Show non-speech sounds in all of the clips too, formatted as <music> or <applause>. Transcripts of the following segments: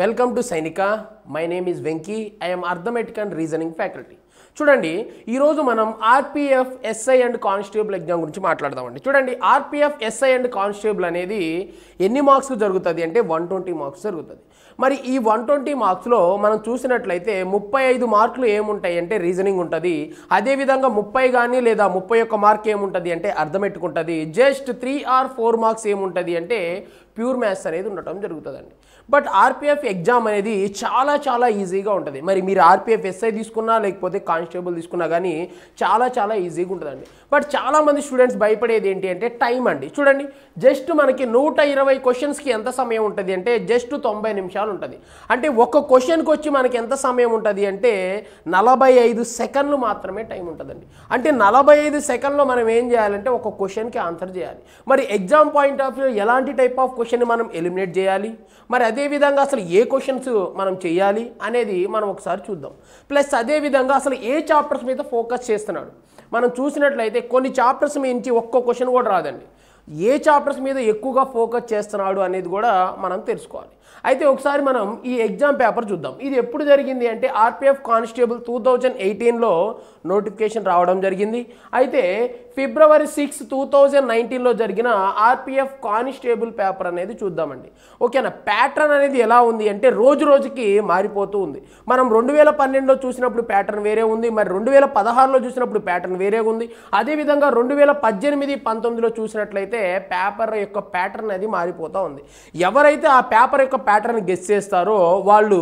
welcome to Sainika my name is Venky I'm arithmetic and reasoning faculty చూడండి ఈరోజు మనం RPF SI and constable exam గురించి మాట్లాడదామండి చూడండి ఆర్పిఎఫ్ ఎస్ఐ అండ్ కానిస్టేబుల్ అనేది ఎన్ని మార్క్స్ జరుగుతుంది అంటే వన్ ట్వంటీ మార్క్స్ జరుగుతుంది మరి ఈ వన్ ట్వంటీ మార్క్స్లో మనం చూసినట్లయితే ముప్పై ఐదు మార్కులు ఏముంటాయి అంటే రీజనింగ్ ఉంటుంది అదేవిధంగా ముప్పై కానీ లేదా ముప్పై ఒక్క మార్క్ ఏముంటుంది అంటే అర్థమెట్టుకుంటుంది just three or four marks ఏముంటుంది అంటే ప్యూర్ మ్యాథ్స్ అనేది ఉండటం జరుగుతుందండి బట్ ఆర్పిఎఫ్ ఎగ్జామ్ అనేది చాలా చాలా ఈజీగా ఉంటుంది మరి మీరు ఆర్పిఎఫ్ ఎస్ఐ తీసుకున్నా లేకపోతే కానిస్టేబుల్ తీసుకున్నా కానీ చాలా చాలా ఈజీగా ఉంటుందండి బట్ చాలామంది స్టూడెంట్స్ భయపడేది ఏంటి అంటే టైం అండి చూడండి జస్ట్ మనకి నూట ఇరవై క్వశ్చన్స్కి ఎంత సమయం ఉంటుంది అంటే జస్ట్ తొంభై నిమిషాలు ఉంటుంది అంటే ఒక క్వశ్చన్కి వచ్చి మనకి ఎంత సమయం ఉంటుంది అంటే నలభై ఐదు సెకండ్లు మాత్రమే టైం ఉంటుందండి అంటే నలభై ఐదు సెకండ్లో మనం ఏం చేయాలంటే ఒక క్వశ్చన్కి ఆన్సర్ చేయాలి మరి ఎగ్జామ్ పాయింట్ ఆఫ్ వ్యూ ఎలాంటి టైప్ ఆఫ్ క్వశ్చన్ మనం ఎలిమినేట్ చేయాలి మరి అదేవిధంగా అసలు ఏ క్వశ్చన్స్ మనం చేయాలి అనేది మనం ఒకసారి చూద్దాం ప్లస్ అదేవిధంగా అసలు ఏ చాప్టర్స్ మీద ఫోకస్ చేస్తున్నాడు మనం చూసినట్లయితే కొన్ని చాప్టర్స్ మించి ఒక్కో క్వశ్చన్ కూడా రాదండి ఏ చాప్టర్స్ మీద ఎక్కువగా ఫోకస్ చేస్తున్నాడు అనేది కూడా మనం తెలుసుకోవాలి అయితే ఒకసారి మనం ఈ ఎగ్జామ్ పేపర్ చూద్దాం ఇది ఎప్పుడు జరిగింది అంటే ఆర్పిఎఫ్ కానిస్టేబుల్ టూ థౌజండ్ ఎయిటీన్లో నోటిఫికేషన్ రావడం జరిగింది అయితే ఫిబ్రవరి సిక్స్ టూ థౌజండ్ నైన్టీన్లో జరిగిన ఆర్పిఎఫ్ కానిస్టేబుల్ పేపర్ అనేది చూద్దామండి ఓకేనా ప్యాటర్న్ అనేది ఎలా ఉంది అంటే రోజు రోజుకి మారిపోతూ ఉంది మనం రెండు వేల పన్నెండులో చూసినప్పుడు ప్యాటర్న్ వేరే ఉంది మరి రెండు వేల పదహారులో చూసినప్పుడు ప్యాటర్న్ వేరే ఉంది అదేవిధంగా రెండు వేల పద్దెనిమిది పంతొమ్మిదిలో చూసినట్లయితే పేపర్ యొక్క ప్యాటర్న్ అది మారిపోతూ ఉంది ఎవరైతే ఆ పేపర్ యొక్క ప్యాటర్న్ గెస్ చేస్తారో వాళ్ళు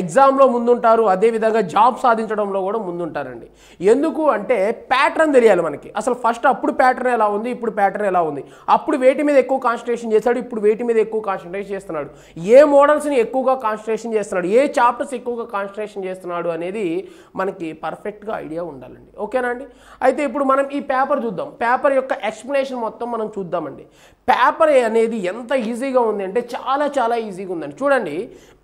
ఎగ్జామ్లో ముందుంటారు అదేవిధంగా జాబ్ సాధించడంలో కూడా ముందుంటారండి ఎందుకు అంటే ప్యాటర్న్ తెలియాలి మనకి అసలు ఫస్ట్ అప్పుడు ప్యాటర్న్ ఎలా ఉంది ఇప్పుడు ప్యాటర్న్ ఎలా ఉంది అప్పుడు వేటి మీద ఎక్కువ కాన్సన్ట్రేషన్ చేస్తాడు ఇప్పుడు వేటి మీద ఎక్కువ కాన్సన్ట్రేషన్ చేస్తున్నాడు ఏ మోడల్స్ని ఎక్కువగా కాన్సన్ట్రేషన్ చేస్తున్నాడు ఏ చాప్టర్స్ ఎక్కువగా కాన్సన్ట్రేషన్ చేస్తున్నాడు అనేది మనకి పర్ఫెక్ట్గా ఐడియా ఉండాలండి ఓకేనా అండి అయితే ఇప్పుడు మనం ఈ పేపర్ చూద్దాం పేపర్ యొక్క ఎక్స్ప్లెనేషన్ మొత్తం మనం చూద్దామండి పేపర్ అనేది ఎంత ఈజీగా ఉంది అంటే చాలా చాలా ఈజీగా ఉందండి చూడండి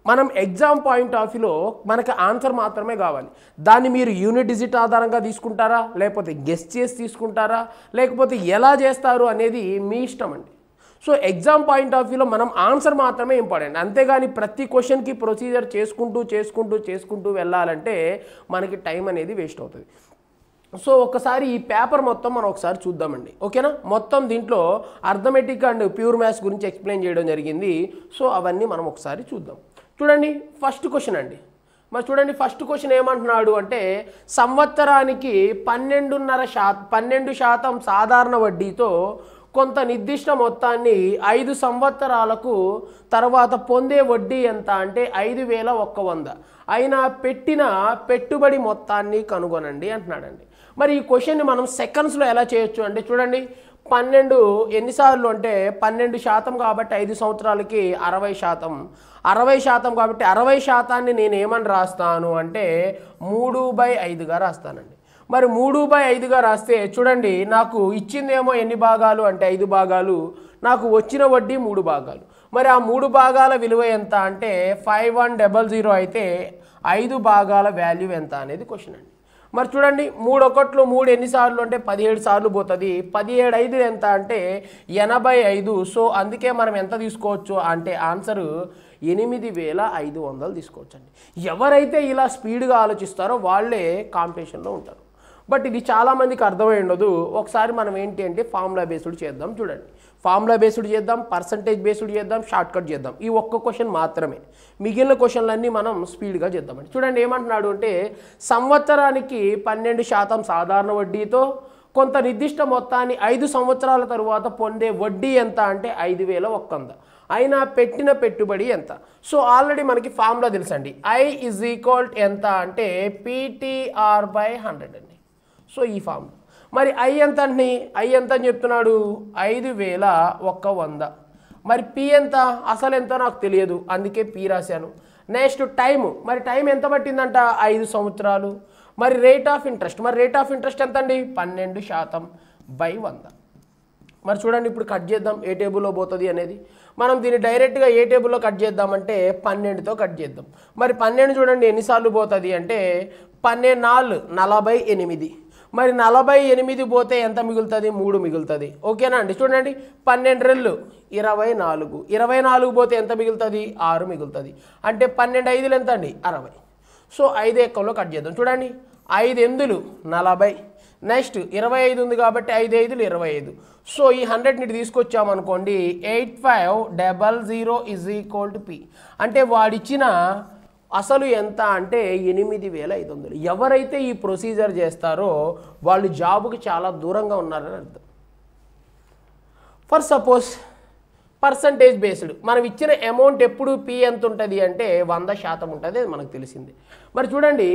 మనం ఎగ్జామ్ పాయింట్ ఆఫ్ వ్యూలో మనకి ఆన్సర్ మాత్రమే కావాలి దాన్ని మీరు యూనిట్ డిజిట్ ఆధారంగా తీసుకుంటారా లేకపోతే గెస్ట్ చేసి తీసుకుంటారా లేకపోతే ఎలా చేస్తారు అనేది మీ ఇష్టం అండి సో ఎగ్జామ్ పాయింట్ ఆఫ్ వ్యూలో మనం ఆన్సర్ మాత్రమే ఇంపార్టెంట్ అంతేగాని ప్రతి క్వశ్చన్కి ప్రొసీజర్ చేసుకుంటూ చేసుకుంటూ చేసుకుంటూ వెళ్ళాలంటే మనకి టైం అనేది వేస్ట్ అవుతుంది సో ఒకసారి ఈ పేపర్ మొత్తం మనం ఒకసారి చూద్దామండి ఓకేనా మొత్తం దీంట్లో అర్థమెటిక్ అండ్ ప్యూర్ మ్యాథ్స్ గురించి ఎక్స్ప్లెయిన్ చేయడం జరిగింది సో అవన్నీ మనం ఒకసారి చూద్దాం చూడండి ఫస్ట్ క్వశ్చన్ అండి మరి చూడండి ఫస్ట్ క్వశ్చన్ ఏమంటున్నాడు అంటే సంవత్సరానికి పన్నెండున్నర శా పన్నెండు శాతం సాధారణ వడ్డీతో కొంత నిర్దిష్ట మొత్తాన్ని ఐదు సంవత్సరాలకు తర్వాత పొందే వడ్డీ ఎంత అంటే ఐదు వేల ఒక్క వంద అయినా పెట్టిన పెట్టుబడి మొత్తాన్ని కనుగొనండి అంటున్నాడండి మరి ఈ క్వశ్చన్ని మనం సెకండ్స్లో ఎలా చేయొచ్చు అంటే చూడండి పన్నెండు ఎన్నిసార్లు అంటే పన్నెండు శాతం కాబట్టి ఐదు సంవత్సరాలకి అరవై శాతం అరవై శాతం కాబట్టి అరవై శాతాన్ని నేను ఏమని రాస్తాను అంటే మూడు బై ఐదుగా రాస్తానండి మరి మూడు బై ఐదుగా రాస్తే చూడండి నాకు ఇచ్చిందేమో ఎన్ని భాగాలు అంటే ఐదు భాగాలు నాకు వచ్చిన వడ్డీ మూడు భాగాలు మరి ఆ మూడు భాగాల విలువ ఎంత అంటే ఫైవ్ వన్ డబల్ జీరో అయితే ఐదు భాగాల వాల్యూ ఎంత అనేది క్వశ్చన్ అండి మరి చూడండి మూడు ఒకట్లు మూడు ఎన్నిసార్లు అంటే పదిహేడు సార్లు పోతుంది పదిహేడు ఐదు ఎంత అంటే ఎనభై ఐదు సో అందుకే మనం ఎంత తీసుకోవచ్చు అంటే ఆన్సరు ఎనిమిది వేల ఐదు వందలు తీసుకోవచ్చండి ఎవరైతే ఇలా స్పీడ్గా ఆలోచిస్తారో వాళ్ళే కాంపిటీషన్లో ఉంటారు బట్ ఇది చాలామందికి అర్థమై ఉండదు ఒకసారి మనం ఏంటి అంటే ఫార్ములా బేస్డ్ చేద్దాం చూడండి ఫార్ములా బేస్డ్ చేద్దాం పర్సంటేజ్ బేస్డ్ చేద్దాం షార్ట్ కట్ చేద్దాం ఈ ఒక్క క్వశ్చన్ మాత్రమే మిగిలిన క్వశ్చన్లన్నీ మనం స్పీడ్గా చేద్దామండి చూడండి ఏమంటున్నాడు అంటే సంవత్సరానికి పన్నెండు శాతం సాధారణ వడ్డీతో కొంత నిర్దిష్ట మొత్తాన్ని ఐదు సంవత్సరాల తరువాత పొందే వడ్డీ ఎంత అంటే ఐదు వేల ఒక్కంద అయినా పెట్టిన పెట్టుబడి ఎంత సో ఆల్రెడీ మనకి ఫార్ములా తెలుసండి ఐ ఇజ్ ఈక్వల్ ఎంత అంటే పీటీఆర్ బై హండ్రెడ్ అండి సో ఈ ఫార్ములా మరి ఐ ఎంత అండి ఐ ఎంత అని చెప్తున్నాడు ఐదు వేల ఒక్క వంద మరి పి ఎంత అసలు ఎంతో నాకు తెలియదు అందుకే పి రాశాను నెక్స్ట్ టైం మరి టైం ఎంత పట్టిందంట ఐదు సంవత్సరాలు మరి రేట్ ఆఫ్ ఇంట్రెస్ట్ మరి రేట్ ఆఫ్ ఇంట్రెస్ట్ ఎంత అండి పన్నెండు శాతం బై వంద మరి చూడండి ఇప్పుడు కట్ చేద్దాం ఏ టేబుల్లో పోతుంది అనేది మనం దీన్ని డైరెక్ట్గా ఏ టేబుల్లో కట్ చేద్దామంటే పన్నెండుతో కట్ చేద్దాం మరి పన్నెండు చూడండి ఎన్నిసార్లు పోతుంది అంటే పన్నెండు నాలుగు నలభై ఎనిమిది మరి నలభై ఎనిమిది పోతే ఎంత మిగులుతుంది మూడు మిగులుతుంది ఓకేనా అండి చూడండి పన్నెండు రెళ్ళు ఇరవై నాలుగు ఇరవై నాలుగు పోతే ఎంత మిగులుతుంది ఆరు మిగులుతుంది అంటే పన్నెండు ఐదులు ఎంత అండి అరవై సో ఐదు ఎక్కంలో కట్ చేద్దాం చూడండి ఐదు ఎందులు నలభై నెక్స్ట్ ఇరవై ఐదు ఉంది కాబట్టి ఐదు ఐదులు ఇరవై ఐదు సో ఈ హండ్రెడ్ని తీసుకొచ్చామనుకోండి eight five double zero is equal to P అంటే వాడిచ్చిన అసలు ఎంత అంటే ఎనిమిది వేల ఐదు వందలు ఎవరైతే ఈ ప్రొసీజర్ చేస్తారో వాళ్ళు జాబుకి చాలా దూరంగా ఉన్నారని అర్థం ఫర్ సపోజ్ పర్సంటేజ్ బేస్డ్ మనం ఇచ్చిన అమౌంట్ ఎప్పుడు పీ ఎంత ఉంటుంది అంటే వంద శాతం ఉంటుంది అది మనకు తెలిసింది మరి చూడండి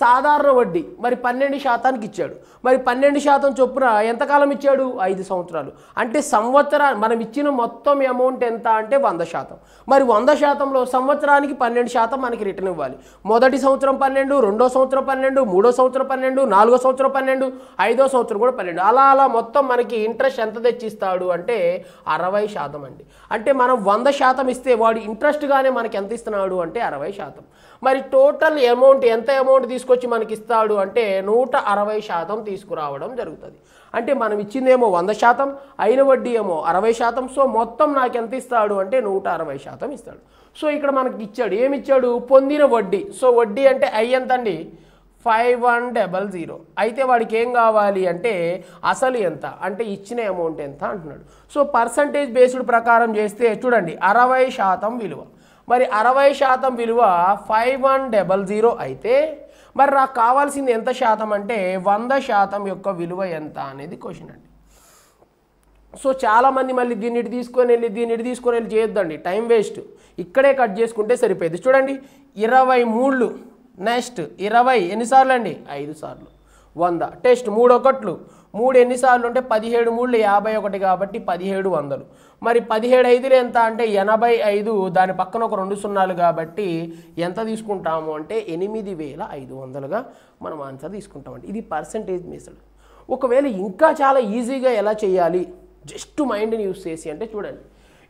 సాధారణ వడ్డీ మరి పన్నెండు శాతానికి ఇచ్చాడు మరి పన్నెండు శాతం చొప్పున ఎంతకాలం ఇచ్చాడు ఐదు సంవత్సరాలు అంటే సంవత్సరా మనం ఇచ్చిన మొత్తం అమౌంట్ ఎంత అంటే వంద శాతం మరి వంద శాతంలో సంవత్సరానికి పన్నెండు శాతం మనకి రిటర్న్ ఇవ్వాలి మొదటి సంవత్సరం పన్నెండు రెండో సంవత్సరం పన్నెండు మూడో సంవత్సరం పన్నెండు నాలుగో సంవత్సరం పన్నెండు ఐదో సంవత్సరం కూడా పన్నెండు అలా అలా మొత్తం మనకి ఇంట్రెస్ట్ ఎంత తెచ్చిస్తాడు అంటే అరవై శాతం అండి అంటే మనం వంద శాతం ఇస్తే వాడు ఇంట్రెస్ట్గానే మనకి ఎంత ఇస్తున్నాడు అంటే అరవై శాతం మరి టోటల్ అమౌంట్ ఎంత అమౌంట్ తీసుకొచ్చి మనకి ఇస్తాడు అంటే నూట అరవై శాతం తీసుకురావడం జరుగుతుంది అంటే మనం ఇచ్చిందేమో వంద శాతం అయిన వడ్డీ ఏమో అరవై శాతం సో మొత్తం నాకు ఎంత ఇస్తాడు అంటే నూట అరవై శాతం ఇస్తాడు సో ఇక్కడ మనకి ఇచ్చాడు ఏమి ఇచ్చాడు పొందిన వడ్డీ సో వడ్డీ అంటే ఐ ఎంత అండి ఫైవ్ వన్ డబల్ జీరో అయితే వాడికి ఏం కావాలి అంటే అసలు ఎంత అంటే ఇచ్చిన అమౌంట్ ఎంత అంటున్నాడు సో పర్సంటేజ్ బేస్డ్ ప్రకారం చేస్తే చూడండి అరవై శాతం విలువ మరి అరవై శాతం విలువ ఫైవ్ వన్ డబల్ జీరో అయితే మరి నాకు కావాల్సింది ఎంత శాతం అంటే వంద శాతం యొక్క విలువ ఎంత అనేది క్వశ్చన్ అండి సో చాలామంది మళ్ళీ దీన్ని తీసుకొని వెళ్ళి దీన్ని తీసుకొని వెళ్ళి చేయొద్దండి టైం వేస్ట్ ఇక్కడే కట్ చేసుకుంటే సరిపోయేది చూడండి ఇరవై మూడు నెక్స్ట్ ఇరవై ఎన్నిసార్లు అండి ఐదు సార్లు వంద టెస్ట్ మూడు ఒకట్లు మూడు ఎన్నిసార్లు ఉంటే పదిహేడు మూడు యాభై ఒకటి కాబట్టి పదిహేడు వందలు మరి పదిహేడు ఐదులు ఎంత అంటే ఎనభై ఐదు దాని పక్కన ఒక రెండు సున్నాలు కాబట్టి ఎంత తీసుకుంటాము అంటే ఎనిమిది వేల ఐదు వందలుగా మనం ఆన్సర్ తీసుకుంటామండి ఇది పర్సంటేజ్ మెథడ్ ఒకవేళ ఇంకా చాలా ఈజీగా ఎలా చేయాలి జస్ట్ మైండ్ని యూస్ చేసి అంటే చూడండి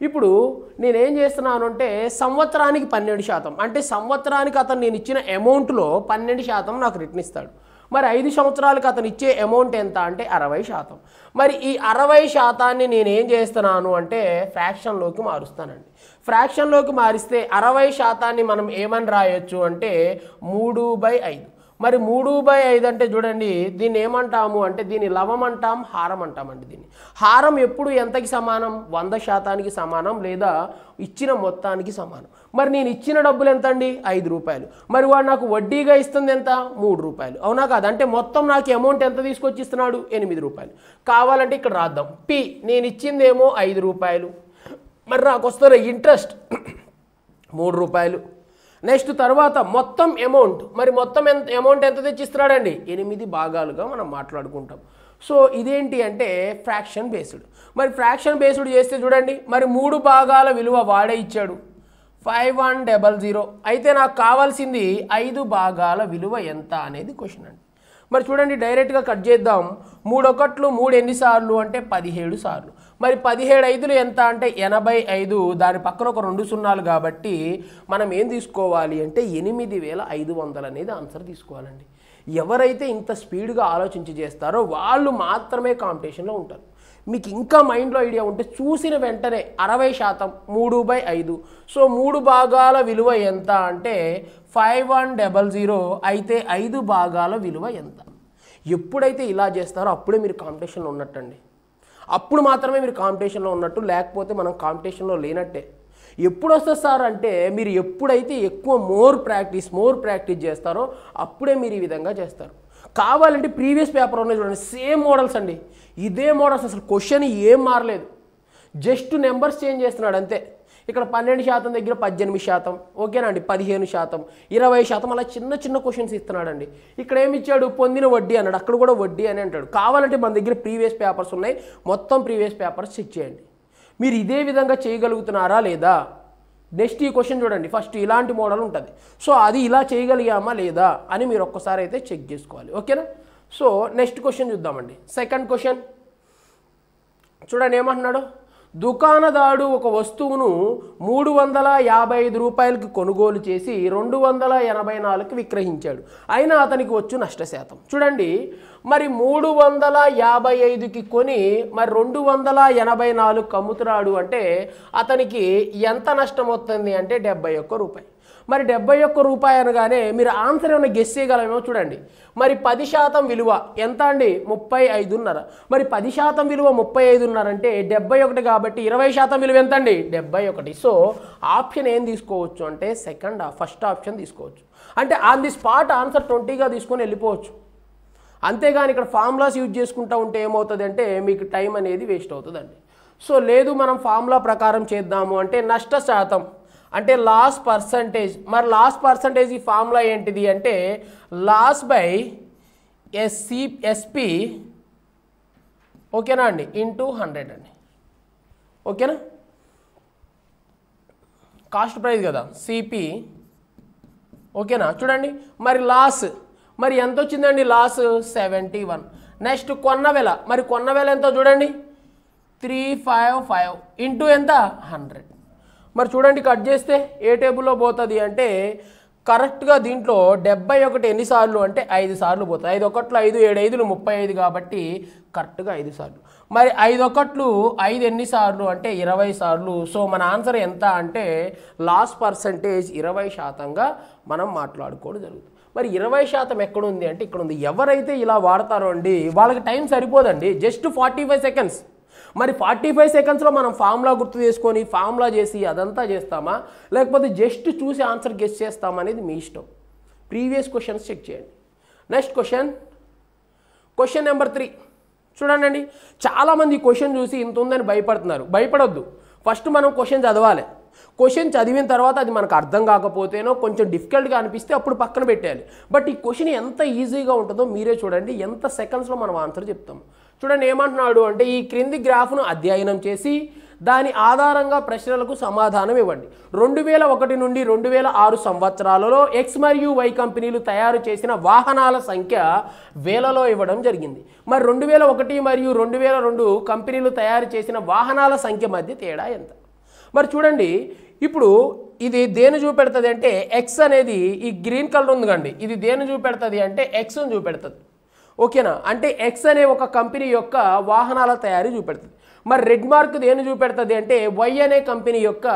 ఇప్పుడు నేనేం చేస్తున్నాను అంటే సంవత్సరానికి పన్నెండు శాతం అంటే సంవత్సరానికి అతను నేను ఇచ్చిన అమౌంట్లో పన్నెండు శాతం నాకు రిటర్న్ ఇస్తాడు మరి ఐదు సంవత్సరాలకు అతను ఇచ్చే అమౌంట్ ఎంత అంటే అరవై శాతం మరి ఈ అరవై శాతాన్ని నేనేం చేస్తున్నాను అంటే ఫ్రాక్షన్లోకి మారుస్తానండి ఫ్రాక్షన్లోకి మారిస్తే అరవై శాతాన్ని మనం ఏమని రాయొచ్చు అంటే మూడు బై ఐదు మరి మూడు బై ఐదు అంటే చూడండి దీన్ని ఏమంటాము అంటే దీన్ని లవం అంటాం హారం అంటామండి దీన్ని హారం ఎప్పుడు ఎంతకి సమానం వంద శాతానికి సమానం లేదా ఇచ్చిన మొత్తానికి సమానం మరి నేను ఇచ్చిన డబ్బులు ఎంత అండి ఐదు రూపాయలు మరి వాడు నాకు వడ్డీగా ఇస్తుంది ఎంత మూడు రూపాయలు అవునా కాదు అంటే మొత్తం నాకు అమౌంట్ ఎంత తీసుకొచ్చి ఇస్తున్నాడు ఎనిమిది రూపాయలు కావాలంటే ఇక్కడ రాద్దాం పి నేను ఇచ్చిందేమో ఐదు రూపాయలు మరి నాకు వస్తున్న ఇంట్రెస్ట్ <clears throat> మూడు రూపాయలు నెక్స్ట్ తర్వాత మొత్తం అమౌంట్ మరి మొత్తం ఎంత అమౌంట్ ఎంత తెచ్చిస్తున్నాడండి ఎనిమిది భాగాలుగా మనం మాట్లాడుకుంటాం సో ఇదేంటి అంటే ఫ్రాక్షన్ బేస్డ్ మరి ఫ్రాక్షన్ బేస్డ్ చేస్తే చూడండి మరి మూడు భాగాల విలువ వాడే ఇచ్చాడు ఫైవ్ వన్ డబల్ జీరో అయితే నాకు కావాల్సింది ఐదు భాగాల విలువ ఎంత అనేది క్వశ్చన్ అండి మరి చూడండి డైరెక్ట్గా కట్ చేద్దాం మూడు ఒకట్లు మూడు ఎన్నిసార్లు అంటే పదిహేడు సార్లు మరి పదిహేడు ఐదులు ఎంత అంటే ఎనభై ఐదు దాని పక్కన ఒక రెండు సున్నాలు కాబట్టి మనం ఏం తీసుకోవాలి అంటే ఎనిమిది వేల ఐదు వందలు అనేది ఆన్సర్ తీసుకోవాలండి ఎవరైతే ఇంత స్పీడ్గా ఆలోచించి చేస్తారో వాళ్ళు మాత్రమే కాంపిటీషన్లో ఉంటారు మీకు ఇంకా మైండ్లో ఐడియా ఉంటే చూసిన వెంటనే అరవై శాతం మూడు బై ఐదు సో మూడు భాగాల విలువ ఎంత అంటే ఫైవ్ వన్ డబల్ జీరో అయితే ఐదు భాగాల విలువ ఎంత ఎప్పుడైతే ఇలా చేస్తారో అప్పుడే మీరు కాంపిటీషన్లో ఉన్నట్టండి అప్పుడు మాత్రమే మీరు కాంపిటీషన్లో ఉన్నట్టు లేకపోతే మనం కాంపిటీషన్లో లేనట్టే ఎప్పుడు వస్తుంది సార్ అంటే మీరు ఎప్పుడైతే ఎక్కువ మోర్ ప్రాక్టీస్ మోర్ ప్రాక్టీస్ చేస్తారో అప్పుడే మీరు ఈ విధంగా చేస్తారు కావాలంటే ప్రీవియస్ పేపర్ ఉన్నాయి చూడండి సేమ్ మోడల్స్ అండి ఇదే మోడల్స్ అసలు క్వశ్చన్ ఏం మారలేదు జస్ట్ నెంబర్స్ చేంజ్ చేస్తున్నాడు అంతే ఇక్కడ పన్నెండు శాతం దగ్గర పద్దెనిమిది శాతం ఓకేనండి పదిహేను శాతం ఇరవై శాతం అలా చిన్న చిన్న క్వశ్చన్స్ ఇస్తున్నాడండి ఇక్కడ ఏమి ఇచ్చాడు పొందిన వడ్డీ అన్నాడు అక్కడ కూడా వడ్డీ అని అంటాడు కావాలంటే మన దగ్గర ప్రీవియస్ పేపర్స్ ఉన్నాయి మొత్తం ప్రీవియస్ పేపర్స్ చెక్ చేయండి మీరు ఇదే విధంగా చేయగలుగుతున్నారా లేదా నెక్స్ట్ ఈ క్వశ్చన్ చూడండి ఫస్ట్ ఇలాంటి మోడల్ ఉంటుంది సో అది ఇలా చేయగలిగామా లేదా అని మీరు ఒక్కసారి అయితే చెక్ చేసుకోవాలి ఓకేనా సో నెక్స్ట్ క్వశ్చన్ చూద్దామండి సెకండ్ క్వశ్చన్ చూడండి ఏమంటున్నాడు దుకాణదారుడు ఒక వస్తువును మూడు వందల యాభై ఐదు రూపాయలకి కొనుగోలు చేసి రెండు వందల ఎనభై నాలుగుకి విక్రయించాడు అయినా అతనికి వచ్చు నష్టశాతం చూడండి మరి మూడు వందల యాభై ఐదుకి కొని మరి రెండు వందల ఎనభై నాలుగు అమ్ముతున్నాడు అంటే అతనికి ఎంత నష్టం వస్తుంది అంటే డెబ్బై ఒక్క రూపాయి మరి డెబ్బై ఒక్క రూపాయి అనగానే మీరు ఆన్సర్ ఏమైనా గెస్ చేయగలమేమో చూడండి మరి పది శాతం విలువ ఎంత అండి ముప్పై ఐదున్నర మరి పది శాతం విలువ ముప్పై ఐదున్నర అంటే డెబ్బై ఒకటి కాబట్టి ఇరవై శాతం విలువ ఎంత అండి డెబ్బై ఒకటి సో ఆప్షన్ ఏం తీసుకోవచ్చు అంటే సెకండ్ ఫస్ట్ ఆప్షన్ తీసుకోవచ్చు అంటే ఆన్ ది స్పాట్ ఆన్సర్ ట్వంటీగా తీసుకొని వెళ్ళిపోవచ్చు అంతేగాని ఇక్కడ ఫార్ములాస్ యూజ్ చేసుకుంటూ ఉంటే ఏమవుతుంది అంటే మీకు టైం అనేది వేస్ట్ అవుతుందండి సో లేదు మనం ఫార్ములా ప్రకారం చేద్దాము అంటే నష్ట శాతం అంటే లాస్ పర్సంటేజ్ మరి లాస్ పర్సంటేజ్ ఈ ఫార్ములా ఏంటిది అంటే లాస్ బై ఎస్సి ఎస్పి ఓకేనా అండి ఇంటూ హండ్రెడ్ అండి ఓకేనా కాస్ట్ ప్రైస్ కదా సిపి ఓకేనా చూడండి మరి లాస్ మరి ఎంత వచ్చిందండి లాస్ సెవెంటీ వన్ నెక్స్ట్ కొన్న వెల మరి కొన్న వెల ఎంతో చూడండి త్రీ ఫైవ్ ఫైవ్ ఇంటూ ఎంత హండ్రెడ్ మరి చూడండి కట్ చేస్తే ఏ టేబుల్లో పోతుంది అంటే కరెక్ట్గా దీంట్లో డెబ్బై ఒకటి ఎన్నిసార్లు అంటే ఐదు సార్లు పోతాయి ఐదు ఒకట్లు ఐదు ఏడు ఐదులు ముప్పై ఐదు కాబట్టి కరెక్ట్గా ఐదు సార్లు మరి ఐదు ఒకట్లు ఐదు ఎన్నిసార్లు అంటే ఇరవై సార్లు సో మన ఆన్సర్ ఎంత అంటే లాస్ట్ పర్సంటేజ్ ఇరవై శాతంగా మనం మాట్లాడుకోవడం జరుగుతుంది మరి ఇరవై శాతం ఎక్కడుంది అంటే ఇక్కడ ఉంది ఎవరైతే ఇలా వాడతారో అండి వాళ్ళకి టైం సరిపోదండి జస్ట్ ఫార్టీ ఫైవ్ సెకండ్స్ మరి ఫార్టీ ఫైవ్ సెకండ్స్లో మనం ఫార్ములా గుర్తు చేసుకొని ఫార్ములా చేసి అదంతా చేస్తామా లేకపోతే జస్ట్ చూసి ఆన్సర్ గెస్ట్ చేస్తామా అనేది మీ ఇష్టం ప్రీవియస్ క్వశ్చన్స్ చెక్ చేయండి next question question number three చూడండి చాలామంది క్వశ్చన్ చూసి ఇంత ఉందని భయపడుతున్నారు భయపడొద్దు ఫస్ట్ మనం క్వశ్చన్ చదవాలి క్వశ్చన్ చదివిన తర్వాత అది మనకు అర్థం కాకపోతేనో కొంచెం డిఫికల్ట్గా అనిపిస్తే అప్పుడు పక్కన పెట్టాలి బట్ ఈ క్వశ్చన్ ఎంత ఈజీగా ఉంటుందో మీరే చూడండి ఎంత సెకండ్స్లో మనం ఆన్సర్ చెప్తాము చూడండి ఏమంటున్నాడు అంటే ఈ క్రింది గ్రాఫ్ను అధ్యయనం చేసి దాని ఆధారంగా ప్రశ్నలకు సమాధానం ఇవ్వండి రెండు వేల ఒకటి నుండి రెండు వేల ఆరు సంవత్సరాలలో ఎక్స్ మరియు వై కంపెనీలు తయారు చేసిన వాహనాల సంఖ్య వేలలో ఇవ్వడం జరిగింది మరి రెండు వేల ఒకటి మరియు రెండు వేల రెండు కంపెనీలు తయారు చేసిన వాహనాల సంఖ్య మధ్య తేడా ఎంత మరి చూడండి ఇప్పుడు ఇది దేని చూపెడుతుంది అంటే ఎక్స్ అనేది ఈ గ్రీన్ కలర్ ఉంది కండి ఇది దేని చూపెడుతుంది అంటే ఎక్స్ను చూపెడుతుంది ఓకేనా అంటే ఎక్స్ అనే ఒక కంపెనీ యొక్క వాహనాల తయారీ చూపెడుతుంది మరి రెడ్ మార్క్ దేని చూపెడుతుంది అంటే వై అనే కంపెనీ యొక్క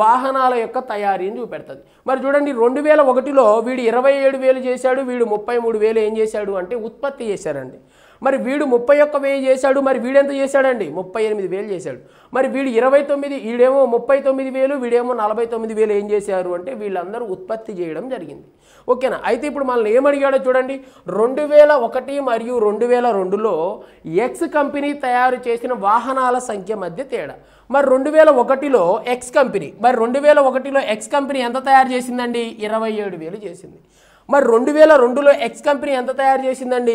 వాహనాల యొక్క తయారీని చూపెడుతుంది మరి చూడండి రెండు వేల ఒకటిలో వీడు ఇరవై ఏడు వేలు చేశాడు వీడు ముప్పై మూడు వేలు ఏం చేశాడు అంటే ఉత్పత్తి చేశారండి మరి వీడు ముప్పై ఒక్క వెయ్యి చేశాడు మరి వీడెంత చేశాడండి ముప్పై ఎనిమిది వేలు చేశాడు మరి వీడు ఇరవై తొమ్మిది వీడేమో ముప్పై తొమ్మిది వేలు వీడేమో నలభై తొమ్మిది వేలు ఏం చేశారు అంటే వీళ్ళందరూ ఉత్పత్తి చేయడం జరిగింది ఓకేనా అయితే ఇప్పుడు మనల్ని ఏమడిగాడో చూడండి రెండు వేల ఒకటి మరియు రెండు వేల రెండులో ఎక్స్ కంపెనీ తయారు చేసిన వాహనాల సంఖ్య మధ్య తేడా మరి రెండు వేల ఒకటిలో ఎక్స్ కంపెనీ మరి రెండు వేల ఒకటిలో ఎక్స్ కంపెనీ ఎంత తయారు చేసిందండి ఇరవై ఏడు వేలు చేసింది మరి రెండు వేల రెండులో ఎక్స్ కంపెనీ ఎంత తయారు చేసిందండి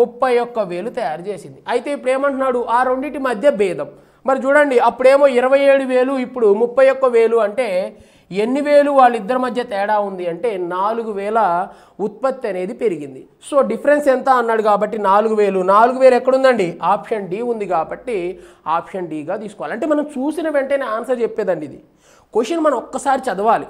ముప్పై ఒక్క వేలు తయారు చేసింది అయితే ఇప్పుడు ఏమంటున్నాడు ఆ రెండింటి మధ్య భేదం మరి చూడండి అప్పుడేమో ఇరవై ఏడు వేలు ఇప్పుడు ముప్పై ఒక్క వేలు అంటే ఎన్ని వేలు వాళ్ళిద్దరి మధ్య తేడా ఉంది అంటే నాలుగు వేల ఉత్పత్తి అనేది పెరిగింది సో డిఫరెన్స్ ఎంత అన్నాడు కాబట్టి నాలుగు వేలు నాలుగు వేలు ఎక్కడుందండి ఆప్షన్ డి ఉంది కాబట్టి ఆప్షన్ డిగా తీసుకోవాలి అంటే మనం చూసిన వెంటనే ఆన్సర్ చెప్పేదండి ఇది క్వశ్చన్ మనం ఒక్కసారి చదవాలి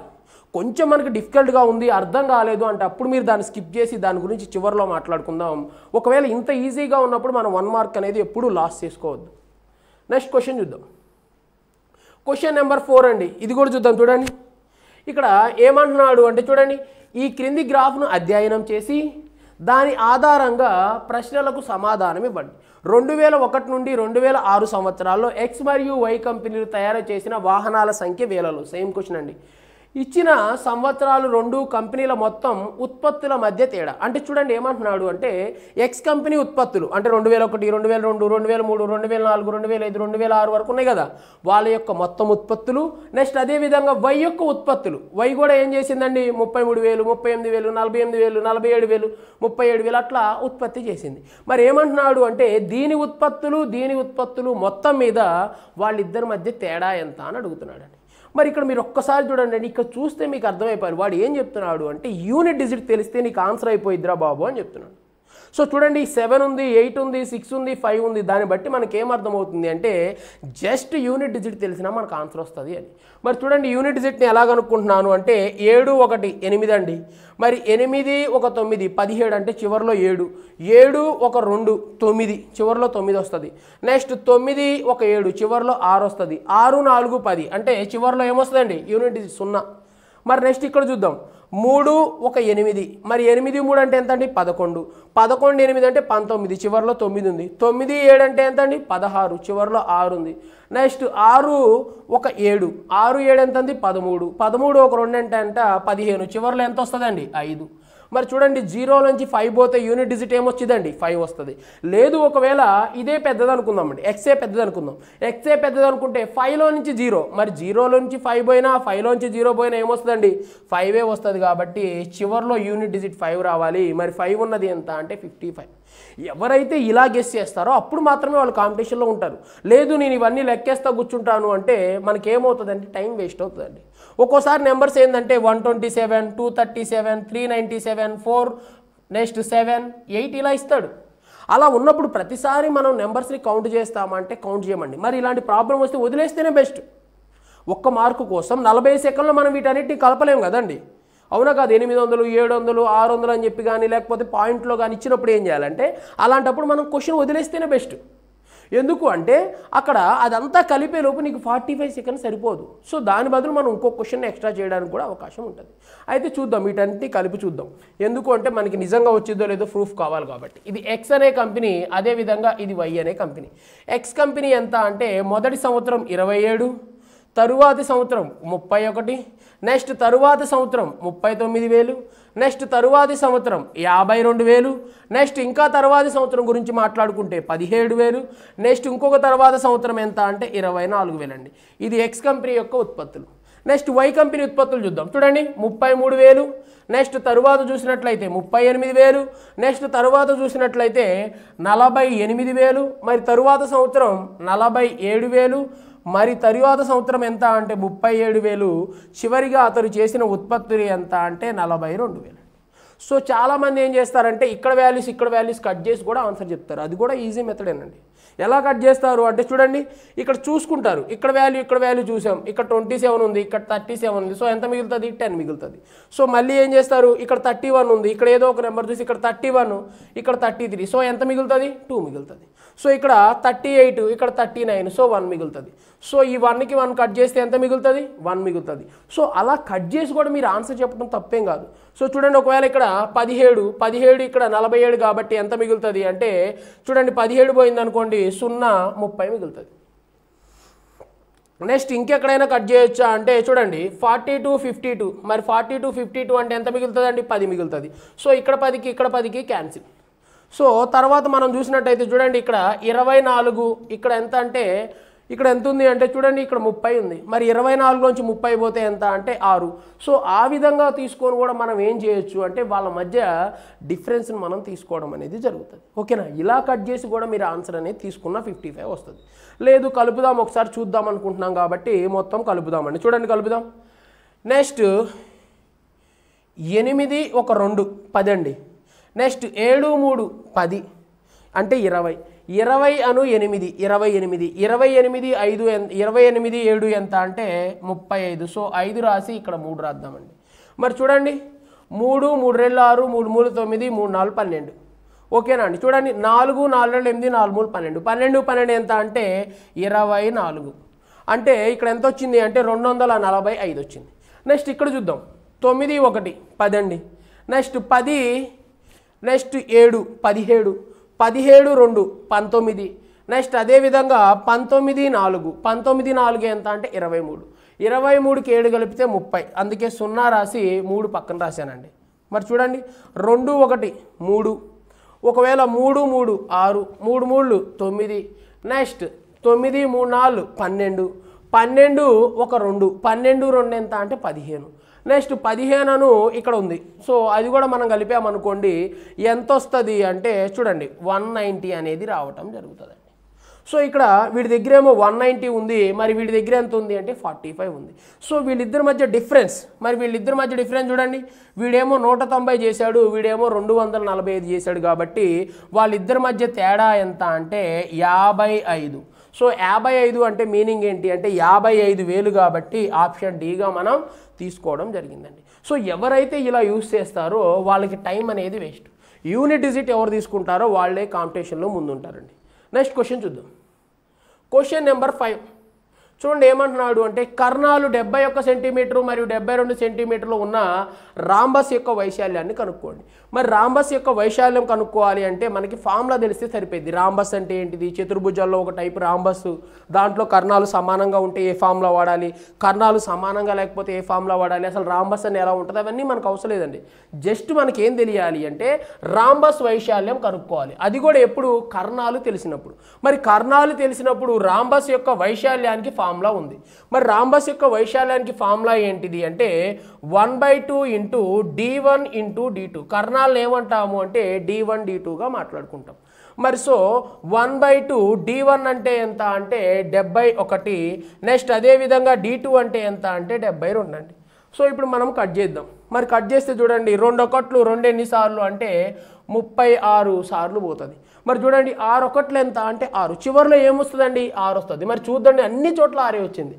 కొంచెం మనకి డిఫికల్ట్గా ఉంది అర్థం కాలేదు అంటే అప్పుడు మీరు దాన్ని స్కిప్ చేసి దాని గురించి చివరిలో మాట్లాడుకుందాం ఒకవేళ ఇంత ఈజీగా ఉన్నప్పుడు మనం వన్ మార్క్ అనేది ఎప్పుడూ లాస్ చేసుకోవద్దు నెక్స్ట్ క్వశ్చన్ చూద్దాం క్వశ్చన్ నెంబర్ ఫోర్ అండి ఇది కూడా చూద్దాం చూడండి ఇక్కడ ఏమంటున్నాడు అంటే చూడండి ఈ క్రింది గ్రాఫ్ను అధ్యయనం చేసి దాని ఆధారంగా ప్రశ్నలకు సమాధానం ఇవ్వండి రెండు వేల ఒకటి నుండి రెండు వేల ఆరు సంవత్సరాల్లో ఎక్స్ మరియు వై కంపెనీలు తయారు చేసిన వాహనాల సంఖ్య వేలలో సేమ్ క్వశ్చన్ అండి ఇచ్చిన సంవత్సరాలు రెండు కంపెనీల మొత్తం ఉత్పత్తుల మధ్య తేడా అంటే చూడండి ఏమంటున్నాడు అంటే ఎక్స్ కంపెనీ ఉత్పత్తులు అంటే రెండు వేల ఒకటి రెండు వేల రెండు రెండు వేల మూడు రెండు వేల నాలుగు రెండు వేల ఐదు రెండు వేల ఆరు వరకు ఉన్నాయి కదా వాళ్ళ యొక్క మొత్తం ఉత్పత్తులు నెక్స్ట్ అదేవిధంగా వై యొక్క ఉత్పత్తులు వై కూడా ఏం చేసిందండి ముప్పై మూడు వేలు ముప్పై ఎనిమిది వేలు నలభై ఎనిమిది వేలు నలభై ఏడు వేలు ముప్పై ఏడు వేలు అట్లా ఉత్పత్తి చేసింది మరి ఏమంటున్నాడు అంటే దీని ఉత్పత్తులు దీని ఉత్పత్తులు మొత్తం మీద వాళ్ళిద్దరి మధ్య తేడా ఎంత అని అడుగుతున్నాడు మరి ఇక్కడ మీరు ఒక్కసారి చూడండి అండి ఇక్కడ చూస్తే మీకు అర్థమైపోయారు వాడు ఏం చెప్తున్నాడు అంటే యూనిట్ డిజిట్ తెలిస్తే నీకు ఆన్సర్ అయిపోయిద్దిరా బాబు అని చెప్తున్నాడు సో చూడండి సెవెన్ ఉంది ఎయిట్ ఉంది సిక్స్ ఉంది ఫైవ్ ఉంది దాన్ని బట్టి మనకి ఏమర్థమవుతుంది అంటే జస్ట్ యూనిట్ డిజిట్ తెలిసినా మనకు ఆన్సర్ వస్తుంది అని మరి చూడండి యూనిట్ డిజిట్ని ఎలా కనుక్కుంటున్నాను అంటే ఏడు ఒకటి ఎనిమిది అండి మరి ఎనిమిది ఒక తొమ్మిది పదిహేడు అంటే చివరిలో ఏడు ఏడు ఒక రెండు తొమ్మిది చివరిలో తొమ్మిది వస్తుంది నెక్స్ట్ తొమ్మిది ఒక ఏడు చివరిలో ఆరు వస్తుంది ఆరు నాలుగు పది అంటే చివరిలో ఏమొస్తుందండి యూనిట్ డిజిట్ సున్నా మరి నెక్స్ట్ ఇక్కడ చూద్దాం మూడు ఒక ఎనిమిది మరి ఎనిమిది మూడు అంటే ఎంత అండి పదకొండు పదకొండు ఎనిమిది అంటే పంతొమ్మిది చివరిలో తొమ్మిది ఉంది తొమ్మిది ఏడు అంటే ఎంత అండి పదహారు చివరిలో ఆరు ఉంది నెక్స్ట్ ఆరు ఒక ఏడు ఆరు ఏడు ఎంత ఉంది పదమూడు పదమూడు ఒక రెండు అంటే అంట పదిహేను చివరిలో ఎంత వస్తుందండి ఐదు మరి చూడండి జీరో నుంచి ఫైవ్ పోతే యూనిట్ డిజిట్ ఏమొచ్చిందండి ఫైవ్ వస్తుంది లేదు ఒకవేళ ఇదే పెద్దది అండి ఎక్సే పెద్దది అనుకుందాం ఎక్సే పెద్దది అనుకుంటే ఫైవ్లో నుంచి జీరో మరి జీరోలో నుంచి ఫైవ్ పోయినా ఫైవ్లో నుంచి జీరో పోయినా ఏమొస్తుందండి ఫైవే వస్తుంది కాబట్టి చివరిలో యూనిట్ డిజిట్ ఫైవ్ రావాలి మరి ఫైవ్ ఉన్నది ఎంత అంటే ఫిఫ్టీ ఫైవ్ ఎవరైతే ఇలా గెస్ చేస్తారో అప్పుడు మాత్రమే వాళ్ళు కాంపిటీషన్లో ఉంటారు లేదు నేను ఇవన్నీ లెక్కేస్తా కూర్చుంటాను అంటే మనకేమవుతుందండి టైం వేస్ట్ అవుతుందండి ఒక్కోసారి నెంబర్స్ ఏంటంటే one twenty seven two thirty seven three ninety seven four next seven eight ఇలా ఇస్తాడు అలా ఉన్నప్పుడు ప్రతిసారి మనం నెంబర్స్ని కౌంట్ చేస్తామంటే కౌంట్ చేయమండి మరి ఇలాంటి ప్రాబ్లం వస్తే వదిలేస్తేనే బెస్ట్ ఒక్క మార్కు కోసం నలభై సెకండ్లో మనం వీటన్నిటిని కలపలేము కదండి అవునా కాదు ఎనిమిది వందలు ఏడు వందలు ఆరు వందలు అని చెప్పి కానీ లేకపోతే పాయింట్లో కానీ ఇచ్చినప్పుడు ఏం చేయాలంటే అలాంటప్పుడు మనం క్వశ్చన్ వదిలేస్తేనే బెస్ట్ ఎందుకు అంటే అక్కడ అదంతా కలిపే లోపు నీకు ఫార్టీ ఫైవ్ సెకండ్స్ సరిపోదు సో దాని బదులు మనం ఇంకో క్వశ్చన్ ఎక్స్ట్రా చేయడానికి కూడా అవకాశం ఉంటుంది అయితే చూద్దాం వీటన్నిటి కలిపి చూద్దాం ఎందుకు అంటే మనకి నిజంగా వచ్చిందో లేదో ప్రూఫ్ కావాలి కాబట్టి ఇది ఎక్స్ అనే కంపెనీ అదేవిధంగా ఇది వై అనే కంపెనీ ఎక్స్ కంపెనీ ఎంత అంటే మొదటి సంవత్సరం ఇరవై ఏడు తరువాతి సంవత్సరం ముప్పై ఒకటి నెక్స్ట్ తరువాతి సంవత్సరం ముప్పై తొమ్మిది వేలు నెక్స్ట్ తరువాతి సంవత్సరం యాభై రెండు వేలు నెక్స్ట్ ఇంకా తరువాతి సంవత్సరం గురించి మాట్లాడుకుంటే పదిహేడు వేలు నెక్స్ట్ ఇంకొక తర్వాత సంవత్సరం ఎంత అంటే ఇరవై నాలుగు వేలండి ఇది ఎక్స్ కంపెనీ యొక్క ఉత్పత్తులు నెక్స్ట్ వై కంపెనీ ఉత్పత్తులు చూద్దాం చూడండి ముప్పై మూడు వేలు నెక్స్ట్ తరువాత చూసినట్లయితే ముప్పై ఎనిమిది వేలు నెక్స్ట్ తరువాత చూసినట్లయితే నలభై ఎనిమిది వేలు మరి తరువాత సంవత్సరం నలభై ఏడు వేలు మరి తరువాత సంవత్సరం ఎంత అంటే ముప్పై ఏడు వేలు చివరిగా అతను చేసిన ఉత్పత్తులు ఎంత అంటే నలభై రెండు వేలు సో చాలామంది ఏం చేస్తారంటే ఇక్కడ వాల్యూస్ ఇక్కడ వాల్యూస్ కట్ చేసి కూడా ఆన్సర్ చెప్తారు అది కూడా ఈజీ మెథడేనండి ఎలా కట్ చేస్తారు అంటే చూడండి ఇక్కడ చూసుకుంటారు ఇక్కడ వాల్యూ ఇక్కడ వాల్యూ చూసాం ఇక్కడ ట్వంటీ సెవెన్ ఉంది ఇక్కడ థర్టీ సెవెన్ ఉంది సో ఎంత మిగులుతుంది టెన్ మిగులుతుంది సో మళ్ళీ ఏం చేస్తారు ఇక్కడ థర్టీ వన్ ఉంది ఇక్కడ ఏదో ఒక నెంబర్ చూసి ఇక్కడ థర్టీ వన్ ఇక్కడ థర్టీ త్రీ సో ఎంత మిగులుతుంది టూ మిగులుతుంది సో ఇక్కడ థర్టీ ఎయిట్ ఇక్కడ థర్టీ నైన్ సో వన్ మిగులుతుంది సో ఈ వన్కి వన్ కట్ చేస్తే ఎంత మిగులుతుంది వన్ మిగులుతుంది సో అలా కట్ చేసి కూడా మీరు ఆన్సర్ చెప్పడం తప్పేం కాదు సో చూడండి ఒకవేళ ఇక్కడ పదిహేడు పదిహేడు ఇక్కడ నలభై ఏడు కాబట్టి ఎంత మిగులుతుంది అంటే చూడండి పదిహేడు పోయింది అనుకోండి సున్నా ముప్పై మిగులుతుంది నెక్స్ట్ ఇంకెక్కడైనా కట్ చేయొచ్చా అంటే చూడండి ఫార్టీ టు ఫిఫ్టీ టూ మరి ఫార్టీ టు ఫిఫ్టీ టూ అంటే ఎంత మిగులుతుంది అండి పది మిగులుతుంది సో ఇక్కడ పదికి ఇక్కడ పదికి క్యాన్సిల్ సో తర్వాత మనం చూసినట్టయితే చూడండి ఇక్కడ ఇరవై నాలుగు ఇక్కడ ఎంత అంటే ఇక్కడ ఎంత ఉంది అంటే చూడండి ఇక్కడ ముప్పై ఉంది మరి ఇరవై నాలుగు నుంచి ముప్పై పోతే ఎంత అంటే ఆరు సో ఆ విధంగా తీసుకొని కూడా మనం ఏం చేయొచ్చు అంటే వాళ్ళ మధ్య డిఫరెన్స్ని మనం తీసుకోవడం అనేది జరుగుతుంది ఓకేనా ఇలా కట్ చేసి కూడా మీరు ఆన్సర్ అనేది తీసుకున్న ఫిఫ్టీ ఫైవ్ వస్తుంది లేదు కలుపుదాం ఒకసారి చూద్దాం అనుకుంటున్నాం కాబట్టి మొత్తం కలుపుదామండి చూడండి కలుపుదాం నెక్స్ట్ ఎనిమిది ఒక రెండు పదండి నెక్స్ట్ ఏడు మూడు పది అంటే ఇరవై ఇరవై అను ఎనిమిది ఇరవై ఎనిమిది ఇరవై ఎనిమిది ఐదు ఇరవై ఎనిమిది ఏడు ఎంత అంటే ముప్పై ఐదు సో ఐదు రాసి ఇక్కడ మూడు రాద్దామండి మరి చూడండి మూడు మూడు రెండు ఆరు మూడు మూడు తొమ్మిది మూడు నాలుగు పన్నెండు ఓకేనా అండి చూడండి నాలుగు నాలుగు రెండు ఎనిమిది నాలుగు మూడు పన్నెండు పన్నెండు పన్నెండు ఎంత అంటే ఇరవై నాలుగు అంటే ఇక్కడ ఎంత వచ్చింది అంటే రెండు వందల నలభై ఐదు వచ్చింది నెక్స్ట్ ఇక్కడ చూద్దాం తొమ్మిది ఒకటి పదండి నెక్స్ట్ పది నెక్స్ట్ ఏడు పదిహేడు పదిహేడు రెండు పంతొమ్మిది నెక్స్ట్ అదేవిధంగా పంతొమ్మిది నాలుగు పంతొమ్మిది నాలుగు ఎంత అంటే ఇరవై మూడు ఇరవై మూడుకి ఏడు కలిపితే ముప్పై అందుకే సున్నా రాసి మూడు పక్కన రాశానండి మరి చూడండి రెండు ఒకటి మూడు ఒకవేళ మూడు మూడు ఆరు మూడు మూడు తొమ్మిది నెక్స్ట్ తొమ్మిది మూడు నాలుగు పన్నెండు పన్నెండు ఒక రెండు పన్నెండు రెండు ఎంత అంటే పదిహేను నెక్స్ట్ పదిహేనను ఇక్కడ ఉంది సో అది కూడా మనం కలిపామనుకోండి ఎంత వస్తుంది అంటే చూడండి వన్ నైంటీ అనేది రావటం జరుగుతుంది సో ఇక్కడ వీడి దగ్గర ఏమో వన్ నైంటీ ఉంది మరి వీడి దగ్గర ఎంత ఉంది అంటే ఫార్టీ ఫైవ్ ఉంది సో వీళ్ళిద్దరి మధ్య డిఫరెన్స్ మరి వీళ్ళిద్దరి మధ్య డిఫరెన్స్ చూడండి వీడేమో నూట తొంభై చేశాడు వీడేమో రెండు వందల నలభై ఐదు చేశాడు కాబట్టి వాళ్ళిద్దరి మధ్య తేడా ఎంత అంటే యాభై ఐదు సో యాభై ఐదు అంటే మీనింగ్ ఏంటి అంటే యాభై ఐదు వేలు కాబట్టి ఆప్షన్ డిగా మనం తీసుకోవడం జరిగిందండి సో ఎవరైతే ఇలా యూజ్ చేస్తారో వాళ్ళకి టైం అనేది వేస్ట్ యూనిట్ డిజిట్ ఎవరు తీసుకుంటారో వాళ్ళే కాంపిటీషన్లో ముందుంటారండి నెక్స్ట్ క్వశ్చన్ చూద్దాం క్వశ్చన్ నెంబర్ ఫైవ్ చూడండి ఏమంటున్నాడు అంటే కర్ణాలు డెబ్బై ఒక్క సెంటీమీటర్ మరియు డెబ్బై రెండు సెంటీమీటర్లు ఉన్న రాంబస్ యొక్క వైశాల్యాన్ని కనుక్కోండి మరి రాంబస్ యొక్క వైశాల్యం కనుక్కోవాలి అంటే మనకి ఫామ్లా తెలిస్తే సరిపోయింది రాంబస్ అంటే ఏంటిది చతుర్భుజాల్లో ఒక టైప్ రాంబస్ దాంట్లో కర్ణాలు సమానంగా ఉంటే ఏ ఫామ్లా వాడాలి కర్ణాలు సమానంగా లేకపోతే ఏ ఫామ్లా వాడాలి అసలు రాంబస్ అని ఎలా ఉంటుంది అవన్నీ మనకు అవసరం లేదండి జస్ట్ మనకి ఏం తెలియాలి అంటే రాంబస్ వైశాల్యం కనుక్కోవాలి అది కూడా ఎప్పుడు కర్ణాలు తెలిసినప్పుడు మరి కర్ణాలు తెలిసినప్పుడు రాంబస్ యొక్క వైశాల్యానికి ఫామ్ ఫార్ములా ఉంది మరి రాంబస్ యొక్క వైశాల్యానికి ఫార్ములా ఏంటిది అంటే one by two into D one into D two కర్ణాలను ఏమంటాము అంటే డి వన్ డి టూగా మాట్లాడుకుంటాం మరి so one by two D one అంటే ఎంత అంటే డెబ్బై ఒకటి నెక్స్ట్ అదేవిధంగా డి టూ అంటే ఎంత అంటే డెబ్బై రెండు అండి సో ఇప్పుడు మనం కట్ చేద్దాం మరి కట్ చేస్తే చూడండి రెండు ఒకట్లు రెండు ఎన్నిసార్లు అంటే ముప్పై ఆరు సార్లు పోతుంది మరి చూడండి ఆరు ఒకట్లు ఎంత అంటే ఆరు చివరిలో ఏమొస్తుందండి ఆరు వస్తుంది మరి చూద్దండి అన్ని చోట్ల ఆరే వచ్చింది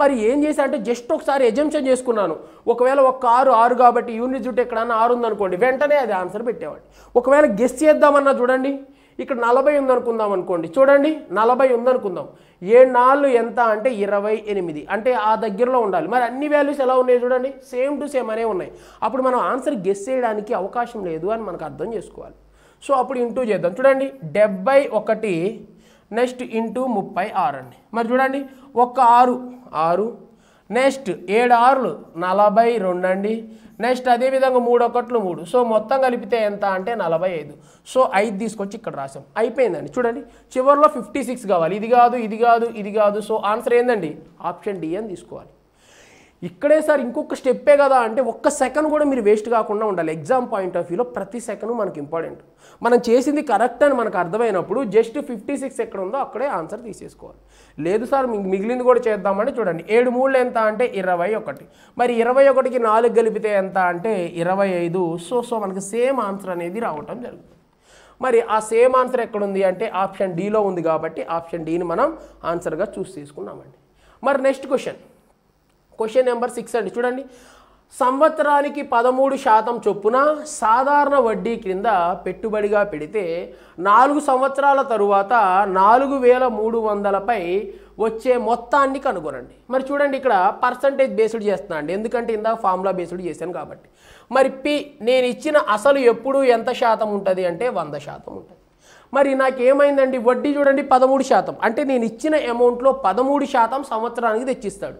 మరి ఏం చేశా అంటే జస్ట్ ఒకసారి ఎజంప్షన్ చేసుకున్నాను ఒకవేళ ఒక ఆరు ఆరు కాబట్టి యూనిట్ జుట్టు ఎక్కడన్నా ఆరు ఉందనుకోండి వెంటనే అది ఆన్సర్ పెట్టేవాడిని ఒకవేళ గెస్ చేద్దామన్నా చూడండి ఇక్కడ నలభై ఉందనుకుందాం అనుకోండి చూడండి నలభై ఉందనుకుందాం ఏ నాలుగు ఎంత అంటే ఇరవై ఎనిమిది అంటే ఆ దగ్గరలో ఉండాలి మరి అన్ని వాల్యూస్ ఎలా ఉన్నాయి చూడండి సేమ్ టు సేమ్ అనే ఉన్నాయి అప్పుడు మనం ఆన్సర్ గెస్ చేయడానికి అవకాశం లేదు అని మనకు అర్థం చేసుకోవాలి సో అప్పుడు ఇంటూ చేద్దాం చూడండి డెబ్బై ఒకటి నెక్స్ట్ ఇంటూ ముప్పై ఆరు అండి మరి చూడండి ఒక ఆరు ఆరు నెక్స్ట్ ఏడు ఆరులు నలభై రెండు అండి నెక్స్ట్ అదేవిధంగా మూడు ఒకట్లు మూడు సో మొత్తం కలిపితే ఎంత అంటే నలభై ఐదు సో ఐదు తీసుకొచ్చి ఇక్కడ రాసాం అయిపోయిందండి చూడండి చివరిలో ఫిఫ్టీ సిక్స్ కావాలి ఇది కాదు ఇది కాదు ఇది కాదు సో ఆన్సర్ ఏందండి ఆప్షన్ డి అని తీసుకోవాలి ఇక్కడే సార్ ఇంకొక స్టెప్పే కదా అంటే ఒక్క సెకండ్ కూడా మీరు వేస్ట్ కాకుండా ఉండాలి ఎగ్జామ్ పాయింట్ ఆఫ్ వ్యూలో ప్రతి సెకండ్ మనకి ఇంపార్టెంట్ మనం చేసింది కరెక్ట్ అని మనకు అర్థమైనప్పుడు జస్ట్ ఫిఫ్టీ సిక్స్ ఎక్కడ ఉందో అక్కడే ఆన్సర్ తీసేసుకోవాలి లేదు సార్ మిగిలింది కూడా చేద్దామని చూడండి ఏడు మూడు ఎంత అంటే ఇరవై ఒకటి మరి ఇరవై ఒకటికి నాలుగు కలిపితే ఎంత అంటే ఇరవై ఐదు సో సో మనకి సేమ్ ఆన్సర్ అనేది రావటం జరుగుతుంది మరి ఆ సేమ్ ఆన్సర్ ఎక్కడుంది అంటే ఆప్షన్ డీలో ఉంది కాబట్టి ఆప్షన్ డీని మనం ఆన్సర్గా చూస్ తీసుకున్నామండి మరి next question question number six అండి చూడండి సంవత్సరానికి పదమూడు శాతం చొప్పున సాధారణ వడ్డీ క్రింద పెట్టుబడిగా పెడితే నాలుగు సంవత్సరాల తరువాత నాలుగు వేల మూడు వందలపై వచ్చే మొత్తాన్ని కనుగొనండి మరి చూడండి ఇక్కడ పర్సంటేజ్ బేస్డ్ చేస్తున్నా అండి ఎందుకంటే ఇందాక ఫార్ములా బేస్డ్ చేశాను కాబట్టి మరి పి నేను ఇచ్చిన అసలు ఎప్పుడు ఎంత శాతం ఉంటుంది అంటే వంద శాతం ఉంటుంది మరి నాకేమైందండి వడ్డీ చూడండి పదమూడు శాతం అంటే నేను ఇచ్చిన అమౌంట్లో పదమూడు శాతం సంవత్సరానికి తెచ్చిస్తాడు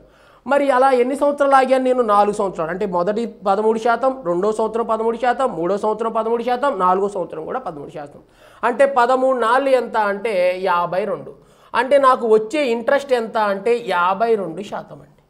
మరి అలా ఎన్ని సంవత్సరాలు ఆగాను నేను నాలుగు సంవత్సరాలు అంటే మొదటి పదమూడు శాతం రెండో సంవత్సరం పదమూడు శాతం మూడో సంవత్సరం పదమూడు శాతం నాలుగో సంవత్సరం కూడా పదమూడు శాతం అంటే పదమూడు నాలుగు ఎంత అంటే యాభై రెండు అంటే నాకు వచ్చే ఇంట్రెస్ట్ ఎంత అంటే యాభై రెండు శాతం అండి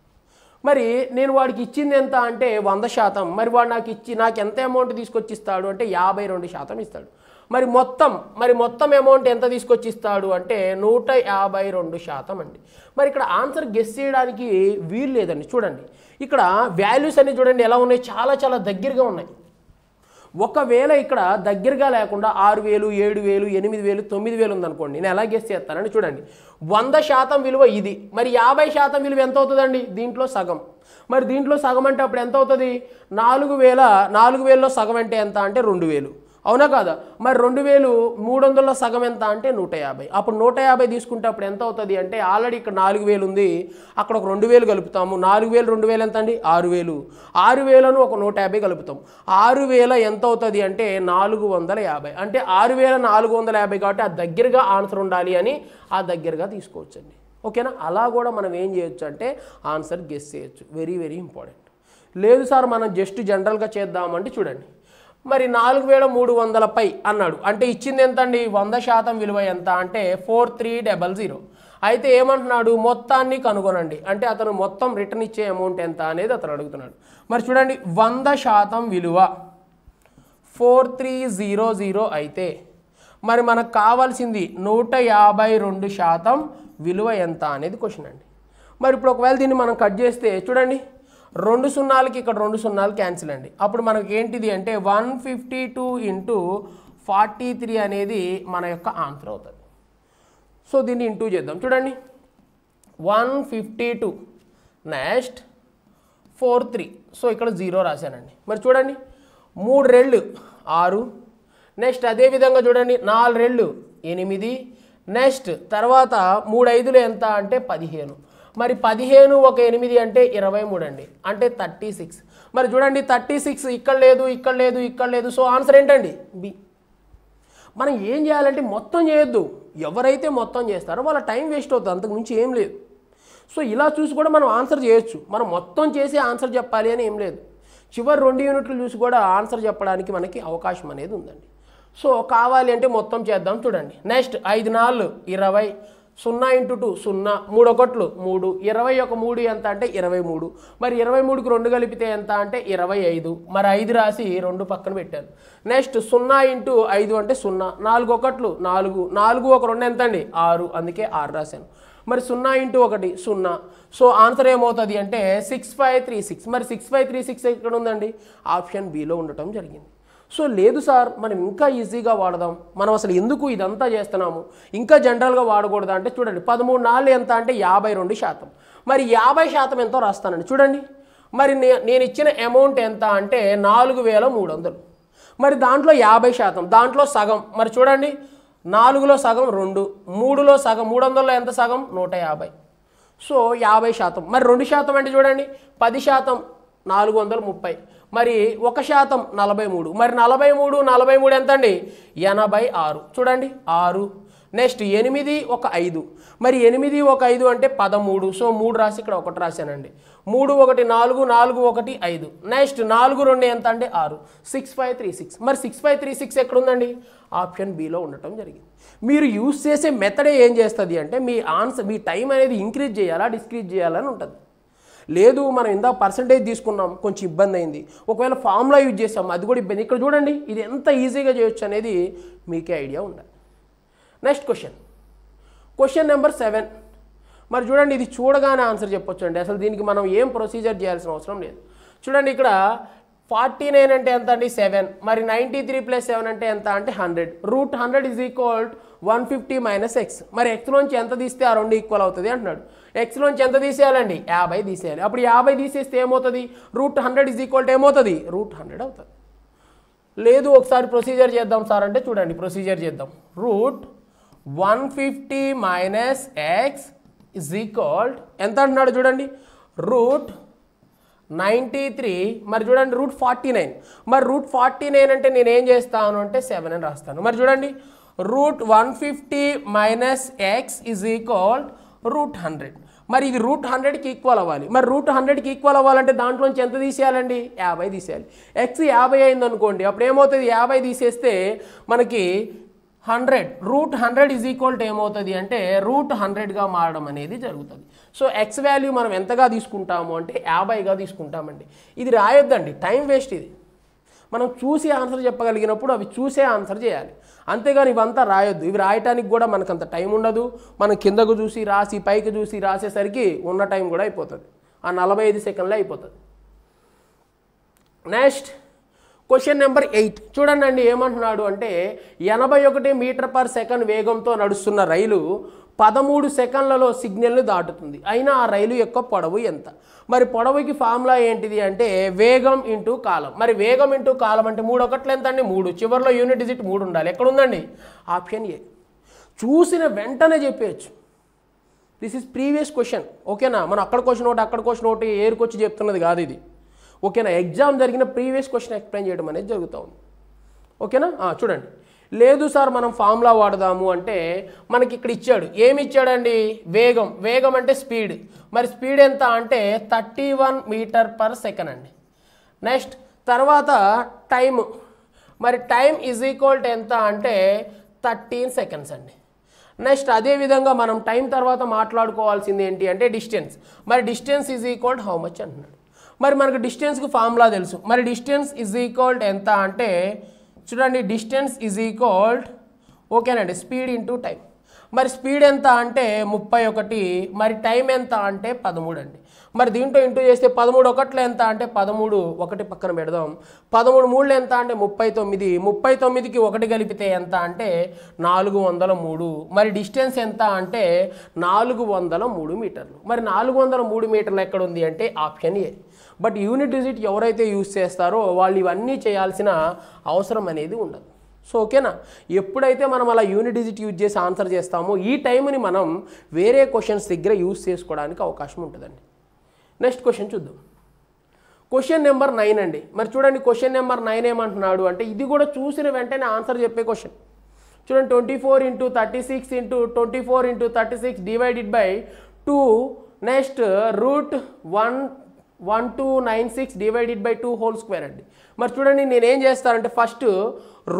మరి నేను వాడికి ఇచ్చింది ఎంత అంటే వంద శాతం మరి వాడు నాకు ఇచ్చి నాకు ఎంత అమౌంట్ తీసుకొచ్చి ఇస్తాడు అంటే యాభై రెండు శాతం ఇస్తాడు మరి మొత్తం మరి మొత్తం అమౌంట్ ఎంత తీసుకొచ్చి ఇస్తాడు అంటే నూట యాభై రెండు శాతం అండి మరి ఇక్కడ ఆన్సర్ గెస్ చేయడానికి వీలు లేదండి చూడండి ఇక్కడ వాల్యూస్ అన్ని చూడండి ఎలా ఉన్నాయి చాలా చాలా దగ్గరగా ఉన్నాయి ఒకవేళ ఇక్కడ దగ్గరగా లేకుండా ఆరు వేలు ఏడు వేలు ఎనిమిది వేలు తొమ్మిది వేలు ఉందనుకోండి నేను ఎలా గెస్ చేస్తానని చూడండి వంద శాతం విలువ ఇది మరి యాభై శాతం విలువ ఎంత అవుతుందండి దీంట్లో సగం మరి దీంట్లో సగం అంటే అప్పుడు ఎంత అవుతుంది నాలుగు వేల నాలుగు వేలలో సగం అంటే ఎంత అంటే రెండు వేలు అవునా కాదా మరి రెండు వేలు మూడు వందల సగం ఎంత అంటే నూట యాభై అప్పుడు నూట యాభై తీసుకుంటే అప్పుడు ఎంత అవుతుంది అంటే ఆల్రెడీ ఇక్కడ నాలుగు వేలు ఉంది అక్కడ ఒక రెండు వేలు కలుపుతాము నాలుగు వేలు రెండు వేలు ఎంత అండి ఆరు వేలు ఆరు వేలను ఒక నూట యాభై కలుపుతాం ఆరు వేల ఎంత అవుతుంది అంటే నాలుగు వందల యాభై అంటే ఆరు వేల నాలుగు వందల యాభై కాబట్టి ఆ దగ్గరగా ఆన్సర్ ఉండాలి అని ఆ దగ్గరగా తీసుకోవచ్చండి ఓకేనా అలా కూడా మనం ఏం చేయొచ్చు అంటే ఆన్సర్ గెస్ చేయొచ్చు వెరీ వెరీ ఇంపార్టెంట్ లేదు సార్ మనం జస్ట్ జనరల్గా చేద్దామంటే చూడండి మరి నాలుగు వేల మూడు వందలపై అన్నాడు అంటే ఇచ్చింది ఎంతండి వంద శాతం విలువ ఎంత అంటే ఫోర్ త్రీ డబల్ జీరో అయితే ఏమంటున్నాడు మొత్తాన్ని కనుగొనండి అంటే అతను మొత్తం రిటర్న్ ఇచ్చే అమౌంట్ ఎంత అనేది అతను అడుగుతున్నాడు మరి చూడండి వంద శాతం విలువ ఫోర్ త్రీ జీరో జీరో అయితే మరి మనకు కావాల్సింది నూట యాభై రెండు శాతం విలువ ఎంత అనేది క్వశ్చన్ అండి మరి ఇప్పుడు ఒకవేళ దీన్ని మనం కట్ చేస్తే చూడండి రెండు సున్నాలకి ఇక్కడ రెండు సున్నాలు క్యాన్సిల్ అండి అప్పుడు మనకి ఏంటిది అంటే one fifty two into forty three అనేది మన యొక్క ఆన్సర్ అవుతుంది సో దీన్ని ఇంటూ చేద్దాం చూడండి one fifty two next four three so ఇక్కడ జీరో రాశానండి మరి చూడండి మూడు రెళ్ళు ఆరు నెక్స్ట్ అదేవిధంగా చూడండి నాలుగు రెళ్ళు ఎనిమిది నెక్స్ట్ తర్వాత మూడు ఐదులు ఎంత అంటే పదిహేను మరి పదిహేను ఒక ఎనిమిది అంటే ఇరవై మూడు అండి అంటే థర్టీ సిక్స్ మరి చూడండి థర్టీ సిక్స్ ఇక్కడ లేదు ఇక్కడ లేదు ఇక్కడ లేదు సో ఆన్సర్ ఏంటండి బి మనం ఏం చేయాలంటే మొత్తం చేయొద్దు ఎవరైతే మొత్తం చేస్తారో వాళ్ళ టైం వేస్ట్ అవుతుంది అంతకుమించి ఏం లేదు సో ఇలా చూసి కూడా మనం ఆన్సర్ చేయొచ్చు మనం మొత్తం చేసి ఆన్సర్ చెప్పాలి అని ఏం లేదు చివరి రెండు యూనిట్లు చూసి కూడా ఆన్సర్ చెప్పడానికి మనకి అవకాశం అనేది ఉందండి సో కావాలి అంటే మొత్తం చేద్దాం చూడండి నెక్స్ట్ ఐదు నాలుగు ఇరవై సున్నా ఇంటూ టూ సున్నా మూడు ఒకట్లు మూడు ఇరవై ఒక మూడు ఎంత అంటే ఇరవై మూడు మరి ఇరవై మూడుకి రెండు కలిపితే ఎంత అంటే ఇరవై ఐదు మరి ఐదు రాసి రెండు పక్కన పెట్టాను నెక్స్ట్ సున్నా ఇంటూ ఐదు అంటే సున్నా నాలుగు ఒకట్లు నాలుగు నాలుగు ఒక రెండు ఎంత అండి ఆరు అందుకే ఆరు రాశాను మరి సున్నా ఇంటూ ఒకటి సున్నా సో ఆన్సర్ ఏమవుతుంది అంటే సిక్స్ ఫైవ్ త్రీ సిక్స్ మరి సిక్స్ ఫైవ్ త్రీ సిక్స్ ఎక్కడ ఉందండి ఆప్షన్ బిలో ఉండటం జరిగింది సో లేదు సార్ మనం ఇంకా ఈజీగా వాడదాం మనం అసలు ఎందుకు ఇదంతా చేస్తున్నాము ఇంకా జనరల్గా వాడకూడదు అంటే చూడండి పదమూడు నాలుగు ఎంత అంటే యాభై రెండు శాతం మరి యాభై శాతం ఎంతో రాస్తానండి చూడండి మరి నేను ఇచ్చిన అమౌంట్ ఎంత అంటే నాలుగు వేల మూడు వందలు మరి దాంట్లో యాభై శాతం దాంట్లో సగం మరి చూడండి నాలుగులో సగం రెండు మూడులో సగం మూడు వందల్లో ఎంత సగం నూట యాభై సో యాభై శాతం మరి రెండు శాతం అంటే చూడండి పది శాతం నాలుగు వందల ముప్పై మరి ఒక శాతం నలభై మూడు మరి నలభై మూడు నలభై మూడు ఎంత అండి ఎనభై ఆరు చూడండి ఆరు నెక్స్ట్ ఎనిమిది ఒక ఐదు మరి ఎనిమిది ఒక ఐదు అంటే పదమూడు సో మూడు రాసి ఇక్కడ ఒకటి రాశానండి మూడు ఒకటి నాలుగు నాలుగు ఒకటి ఐదు నెక్స్ట్ నాలుగు రెండు ఎంత అంటే ఆరు సిక్స్ ఫైవ్ త్రీ సిక్స్ మరి సిక్స్ ఫైవ్ త్రీ సిక్స్ ఎక్కడుందండి ఆప్షన్ బిలో ఉండటం జరిగింది మీరు యూస్ చేసే మెథడే ఏం చేస్తుంది అంటే మీ ఆన్సర్ మీ టైం అనేది ఇంక్రీజ్ చేయాలా డిస్క్రీజ్ చేయాలని ఉంటుంది లేదు మనం ఇందా పర్సంటేజ్ తీసుకున్నాం కొంచెం ఇబ్బంది అయింది ఒకవేళ ఫార్ములా యూజ్ చేసాం అది కూడా ఇబ్బంది ఇక్కడ చూడండి ఇది ఎంత ఈజీగా చేయొచ్చు అనేది మీకే ఐడియా ఉండాలి next question question number seven మరి చూడండి ఇది చూడగానే ఆన్సర్ చెప్పొచ్చు అండి అసలు దీనికి మనం ఏం ప్రొసీజర్ చేయాల్సిన అవసరం లేదు చూడండి ఇక్కడ ఫార్టీ నైన్ అంటే ఎంత అండి సెవెన్ మరి నైంటీ త్రీ ప్లస్ సెవెన్ అంటే ఎంత అంటే hundred root hundred is equal one fifty minus X మరి ఎక్స్లోంచి ఎంత తీస్తే ఆ రెండు ఈక్వల్ అవుతుంది అంటున్నాడు ఎక్స్లోంచి ఎంత తీసేయాలండి యాభై తీసేయాలి అప్పుడు యాభై తీసేస్తే ఏమవుతుంది root hundred is equal to ఏమవుతుంది రూట్ హండ్రెడ్ అవుతుంది లేదు ఒకసారి ప్రొసీజర్ చేద్దాం సార్ అంటే చూడండి ప్రొసీజర్ చేద్దాం root one fifty minus X is equal ఎంత అంటున్నాడు చూడండి రూట్ నైంటీ త్రీ మరి చూడండి రూట్ ఫార్టీ నైన్ మరి రూట్ ఫార్టీ నైన్ అంటే నేనేం చేస్తాను అంటే సెవెన్ అని రాస్తాను మరి చూడండి root one fifty minus X is equal root hundred మరి ఇది రూట్ హండ్రెడ్కి ఈక్వల్ అవ్వాలి మరి రూట్ హండ్రెడ్కి ఈక్వల్ అవ్వాలంటే దాంట్లోంచి ఎంత తీసేయాలండి యాభై తీసేయాలి ఎక్స్ యాభై అయింది అనుకోండి అప్పుడు ఏమవుతుంది యాభై తీసేస్తే మనకి hundred root hundred is equal to ఏమవుతుంది అంటే రూట్ హండ్రెడ్గా మారడం అనేది జరుగుతుంది సో ఎక్స్ వాల్యూ మనం ఎంతగా తీసుకుంటాము అంటే యాభైగా తీసుకుంటామండి ఇది రాయొద్దండి టైం వేస్ట్ ఇది మనం చూసి ఆన్సర్ చెప్పగలిగినప్పుడు అవి చూసే ఆన్సర్ చేయాలి అంతేగాని ఇవంతా రాయొద్దు ఇవి రాయటానికి కూడా మనకంత టైం ఉండదు మనం కిందకు చూసి రాసి పైకి చూసి రాసేసరికి ఉన్న టైం కూడా అయిపోతుంది ఆ నలభై ఐదు సెకండ్లే అయిపోతుంది నెక్స్ట్ క్వశ్చన్ నెంబర్ ఎయిట్ చూడండి ఏమంటున్నాడు అంటే ఎనభై ఒకటి మీటర్ పర్ సెకండ్ వేగంతో నడుస్తున్న రైలు పదమూడు సెకండ్లలో సిగ్నల్ను దాటుతుంది అయినా ఆ రైలు యొక్క పొడవు ఎంత మరి పొడవుకి ఫార్ములా ఏంటిది అంటే వేగం ఇంటూ కాలం మరి వేగం ఇంటూ కాలం అంటే మూడు ఒకట్లు ఎంత అండి మూడు చివరిలో యూనిట్ డిజిట్ మూడు ఉండాలి ఎక్కడ ఉందండి ఆప్షన్ ఏ చూసిన వెంటనే చెప్పేయచ్చు దిస్ ఇస్ ప్రీవియస్ క్వశ్చన్ ఓకేనా మనం అక్కడ క్వశ్చన్ ఒకటి అక్కడ క్వశ్చన్ ఒకటి ఏరుకొచ్చి చెప్తున్నది కాదు ఇది ఓకేనా ఎగ్జామ్ జరిగిన ప్రీవియస్ క్వశ్చన్ ఎక్స్ప్లెయిన్ చేయడం అనేది జరుగుతూ ఉంది ఓకేనా చూడండి లేదు సార్ మనం ఫార్ములా వాడదాము అంటే మనకి ఇక్కడ ఇచ్చాడు ఏమి ఇచ్చాడండి వేగం వేగం అంటే స్పీడ్ మరి స్పీడ్ ఎంత అంటే thirty one meter per second అండి నెక్స్ట్ తర్వాత టైం మరి టైం ఈజ్ ఈక్వల్ టు ఎంత అంటే థర్టీన్ సెకండ్స్ అండి నెక్స్ట్ అదేవిధంగా మనం టైం తర్వాత మాట్లాడుకోవాల్సింది ఏంటి అంటే డిస్టెన్స్ మరి distance is equal how much అంటున్నాడు మరి మనకు డిస్టెన్స్కి ఫార్ములా తెలుసు మరి డిస్టెన్స్ ఈజ్ ఈక్వల్ ఎంత అంటే చూడండి డిస్టెన్స్ ఈజ్ ఈక్వల్డ్ ఓకేనండి స్పీడ్ ఇంటూ టైం మరి స్పీడ్ ఎంత అంటే ముప్పై ఒకటి మరి టైం ఎంత అంటే పదమూడు అండి మరి దీంట్లో ఇంటూ చేస్తే పదమూడు ఒకట్లు ఎంత అంటే పదమూడు ఒకటి పక్కన పెడదాం పదమూడు మూడులు ఎంత అంటే ముప్పై తొమ్మిది ముప్పై తొమ్మిదికి ఒకటి కలిపితే ఎంత అంటే నాలుగు వందల మూడు మరి డిస్టెన్స్ ఎంత అంటే నాలుగు వందల మూడు మీటర్లు మరి నాలుగు వందల మూడు మీటర్లు ఎక్కడ ఉంది అంటే option A but unit digit ఎవరైతే యూజ్ చేస్తారో వాళ్ళు ఇవన్నీ చేయాల్సిన అవసరం అనేది ఉండదు సో ఓకేనా ఎప్పుడైతే మనం అలా యూనిట్ డిజిట్ యూజ్ చేసి ఆన్సర్ చేస్తామో ఈ టైంని మనం వేరే క్వశ్చన్స్ దగ్గర యూజ్ చేసుకోవడానికి అవకాశం ఉంటుందండి నెక్స్ట్ క్వశ్చన్ చూద్దాం క్వశ్చన్ నెంబర్ నైన్ అండి మరి చూడండి క్వశ్చన్ నెంబర్ నైన్ ఏమంటున్నాడు అంటే ఇది కూడా చూసిన వెంటనే ఆన్సర్ చెప్పే క్వశ్చన్ చూడండి twenty four into thirty six into twenty four into thirty six divided by two next root one one two nine six divided by two whole square అండి మరి చూడండి నేను ఏం చేస్తానంటే ఫస్ట్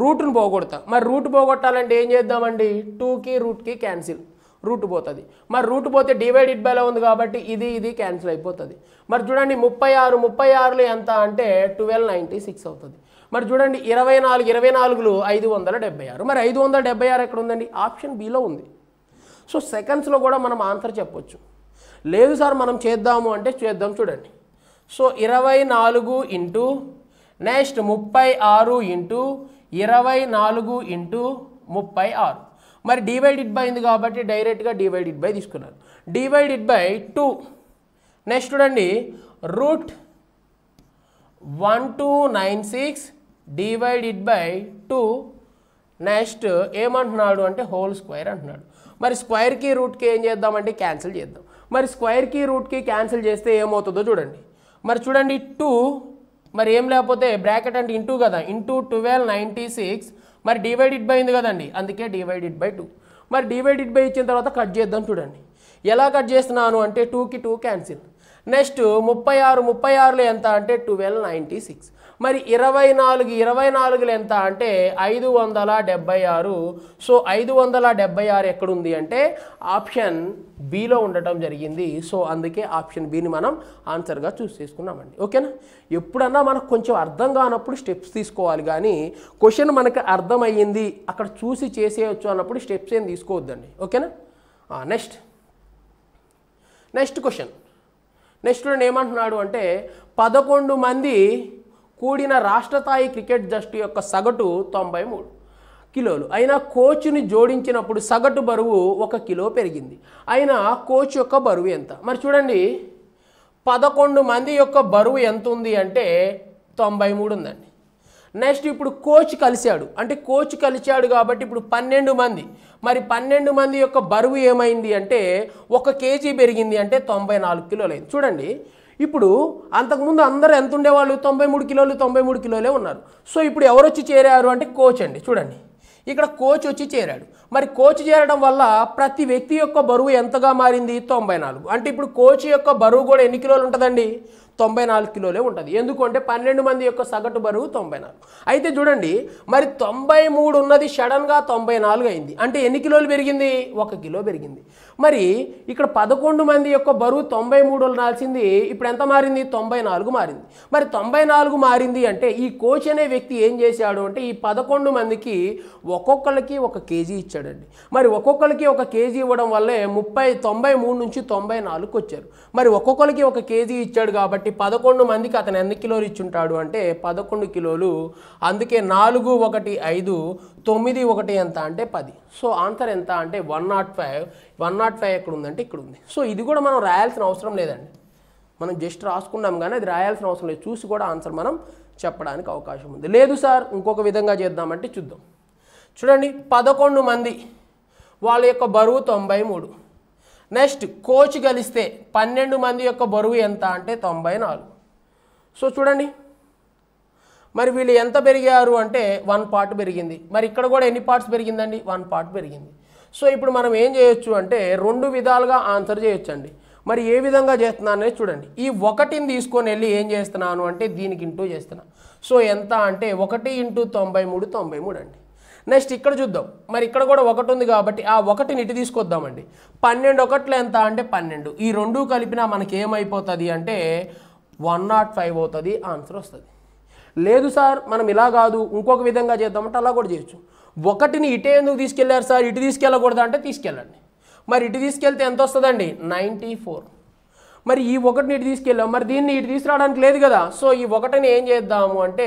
రూట్ను పోగొడతా మరి రూట్ పోగొట్టాలంటే ఏం చేద్దామండి టూకి రూట్కి క్యాన్సిల్ రూట్ పోతుంది మరి రూట్ పోతే డివైడెడ్ బైలో ఉంది కాబట్టి ఇది ఇది క్యాన్సిల్ అయిపోతుంది మరి చూడండి ముప్పై ఆరు ముప్పై ఆరులో ఎంత అంటే ట్వెల్వ్ నైంటీ సిక్స్ అవుతుంది మరి చూడండి ఇరవై నాలుగు ఇరవై నాలుగులు ఐదు వందల డెబ్బై ఆరు మరి ఐదు వందల డెబ్బై ఆరు ఎక్కడ ఉందండి ఆప్షన్ బిలో ఉంది సో సెకండ్స్లో కూడా మనం ఆన్సర్ చెప్పొచ్చు లేదు సార్ మనం చేద్దాము అంటే చేద్దాం చూడండి సో ఇరవై నాలుగు ఇంటూ నెక్స్ట్ ముప్పై ఆరు ఇంటూ ఇరవై నాలుగు ఇంటూ ముప్పై ఆరు మరి డివైడెడ్ బై ఉంది కాబట్టి డైరెక్ట్గా డివైడెడ్ బై తీసుకున్నారు డివైడెడ్ బై టూ నెక్స్ట్ చూడండి root one two nine six divided by two next ఏమంటున్నాడు అంటే హోల్ స్క్వేర్ అంటున్నాడు మరి స్క్వైర్కి రూట్కి ఏం చేద్దామంటే క్యాన్సిల్ చేద్దాం మరి స్క్వైర్కి రూట్కి క్యాన్సిల్ చేస్తే ఏమవుతుందో చూడండి మరి చూడండి టూ మరి ఏం లేకపోతే బ్రాకెట్ అంటే ఇంటూ కదా ఇంటూ ట్వెల్వ్ నైంటీ సిక్స్ మరి డివైడెడ్ బై ఉంది కదండి అందుకే డివైడెడ్ బై టూ మరి డివైడెడ్ బై ఇచ్చిన తర్వాత కట్ చేద్దాం చూడండి ఎలా కట్ చేస్తున్నాను అంటే టూకి టూ క్యాన్సిల్ నెక్స్ట్ ముప్పై ఆరు ముప్పై ఆరులో ఎంత అంటే ట్వెల్వ్ నైంటీ సిక్స్ మరి ఇరవై నాలుగు ఇరవై నాలుగులు ఎంత అంటే ఐదు వందల డెబ్బై ఆరు సో ఐదు వందల డెబ్బై ఆరు ఎక్కడుంది అంటే ఆప్షన్ బిలో ఉండటం జరిగింది సో అందుకే ఆప్షన్ బిని మనం ఆన్సర్గా చూస్ చేసుకున్నామండి ఓకేనా ఎప్పుడన్నా మనకు కొంచెం అర్థం కానప్పుడు స్టెప్స్ తీసుకోవాలి కానీ క్వశ్చన్ మనకు అర్థమయ్యింది అక్కడ చూసి చేసేయచ్చు అన్నప్పుడు స్టెప్స్ ఏం తీసుకోవద్దండి ఓకేనా నెక్స్ట్ నెక్స్ట్ క్వశ్చన్ నెక్స్ట్ ఏమంటున్నాడు అంటే పదకొండు మంది కూడిన రాష్ట్రస్థాయి క్రికెట్ జట్టు యొక్క సగటు తొంభై మూడు కిలోలు అయినా కోచ్ని జోడించినప్పుడు సగటు బరువు ఒక కిలో పెరిగింది అయినా కోచ్ యొక్క బరువు ఎంత మరి చూడండి పదకొండు మంది యొక్క బరువు ఎంత ఉంది అంటే తొంభై మూడు ఉందండి నెక్స్ట్ ఇప్పుడు కోచ్ కలిశాడు అంటే కోచ్ కలిశాడు కాబట్టి ఇప్పుడు పన్నెండు మంది మరి పన్నెండు మంది యొక్క బరువు ఏమైంది అంటే ఒక కేజీ పెరిగింది అంటే తొంభై నాలుగు కిలోలు అయింది చూడండి ఇప్పుడు అంతకుముందు అందరూ ఎంత ఉండేవాళ్ళు తొంభై మూడు కిలోలు తొంభై మూడు కిలోలే ఉన్నారు సో ఇప్పుడు ఎవరు వచ్చి చేరారు అంటే కోచ్ అండి చూడండి ఇక్కడ కోచ్ వచ్చి చేరాడు మరి కోచ్ చేరడం వల్ల ప్రతి వ్యక్తి యొక్క బరువు ఎంతగా మారింది తొంభై నాలుగు అంటే ఇప్పుడు కోచ్ యొక్క బరువు కూడా ఎన్ని కిలోలు ఉంటుందండి తొంభై నాలుగు కిలోలే ఉంటుంది ఎందుకంటే పన్నెండు మంది యొక్క సగటు బరువు తొంభై నాలుగు అయితే చూడండి మరి తొంభై మూడు ఉన్నది సడన్గా తొంభై నాలుగు అయింది అంటే ఎన్ని కిలోలు పెరిగింది ఒక కిలో పెరిగింది మరి ఇక్కడ పదకొండు మంది యొక్క బరువు తొంభై మూడు నాల్సింది ఇప్పుడు ఎంత మారింది తొంభై నాలుగు మారింది మరి తొంభై నాలుగు మారింది అంటే ఈ కోచ్ అనే వ్యక్తి ఏం చేశాడు అంటే ఈ పదకొండు మందికి ఒక్కొక్కరికి ఒక కేజీ ఇచ్చాడండి మరి ఒక్కొక్కరికి ఒక కేజీ ఇవ్వడం వల్లే ముప్పై తొంభై మూడు నుంచి తొంభై నాలుగుకి వచ్చారు మరి ఒక్కొక్కరికి ఒక కేజీ ఇచ్చాడు కాబట్టి కాబట్టి పదకొండు మందికి అతను ఎన్ని కిలోలు ఇచ్చుంటాడు అంటే పదకొండు కిలోలు అందుకే నాలుగు ఒకటి ఐదు తొమ్మిది ఒకటి ఎంత అంటే పది సో ఆన్సర్ ఎంత అంటే one not five one not five ఎక్కడ ఉందంటే ఇక్కడ ఉంది సో ఇది కూడా మనం రాయాల్సిన అవసరం లేదండి మనం జస్ట్ రాసుకున్నాం కానీ అది రాయాల్సిన అవసరం లేదు చూసి కూడా ఆన్సర్ మనం చెప్పడానికి అవకాశం ఉంది లేదు సార్ ఇంకొక విధంగా చేద్దామంటే చూద్దాం చూడండి పదకొండు మంది వాళ్ళ యొక్క బరువు తొంభై మూడు నెక్స్ట్ కోచ్ కలిస్తే పన్నెండు మంది యొక్క బరువు ఎంత అంటే తొంభై నాలుగు సో చూడండి మరి వీళ్ళు ఎంత పెరిగారు అంటే వన్ పార్ట్ పెరిగింది మరి ఇక్కడ కూడా ఎన్ని పార్ట్స్ పెరిగిందండి వన్ పార్ట్ పెరిగింది సో ఇప్పుడు మనం ఏం చేయొచ్చు అంటే రెండు విధాలుగా ఆన్సర్ చేయొచ్చండి మరి ఏ విధంగా చేస్తున్నాను అనేది చూడండి ఈ ఒకటిని తీసుకొని వెళ్ళి ఏం చేస్తున్నాను అంటే దీనికి ఇంటూ చేస్తున్నాను సో ఎంత అంటే ఒకటి ఇంటూ తొంభై మూడు తొంభై మూడు అండి నెక్స్ట్ ఇక్కడ చూద్దాం మరి ఇక్కడ కూడా ఒకటి ఉంది కాబట్టి ఆ ఒకటిని ఇటు తీసుకొద్దామండి పన్నెండు ఒకట్లు ఎంత అంటే పన్నెండు ఈ రెండు కలిపినా మనకి ఏమైపోతుంది అంటే వన్ నాట్ ఫైవ్ అవుతుంది ఆన్సర్ వస్తుంది లేదు సార్ మనం ఇలా కాదు ఇంకొక విధంగా చేద్దామంటే అలా కూడా చేయొచ్చు ఒకటిని ఇటే ఎందుకు తీసుకెళ్లారు సార్ ఇటు తీసుకెళ్ళకూడదు అంటే తీసుకెళ్ళండి మరి ఇటు తీసుకెళ్తే ఎంత వస్తుందండి నైంటీ ఫోర్ మరి ఈ ఒకటిని ఇటు తీసుకెళ్ళాం మరి దీన్ని ఇటు తీసుకురావడానికి లేదు కదా సో ఈ ఒకటిని ఏం చేద్దాము అంటే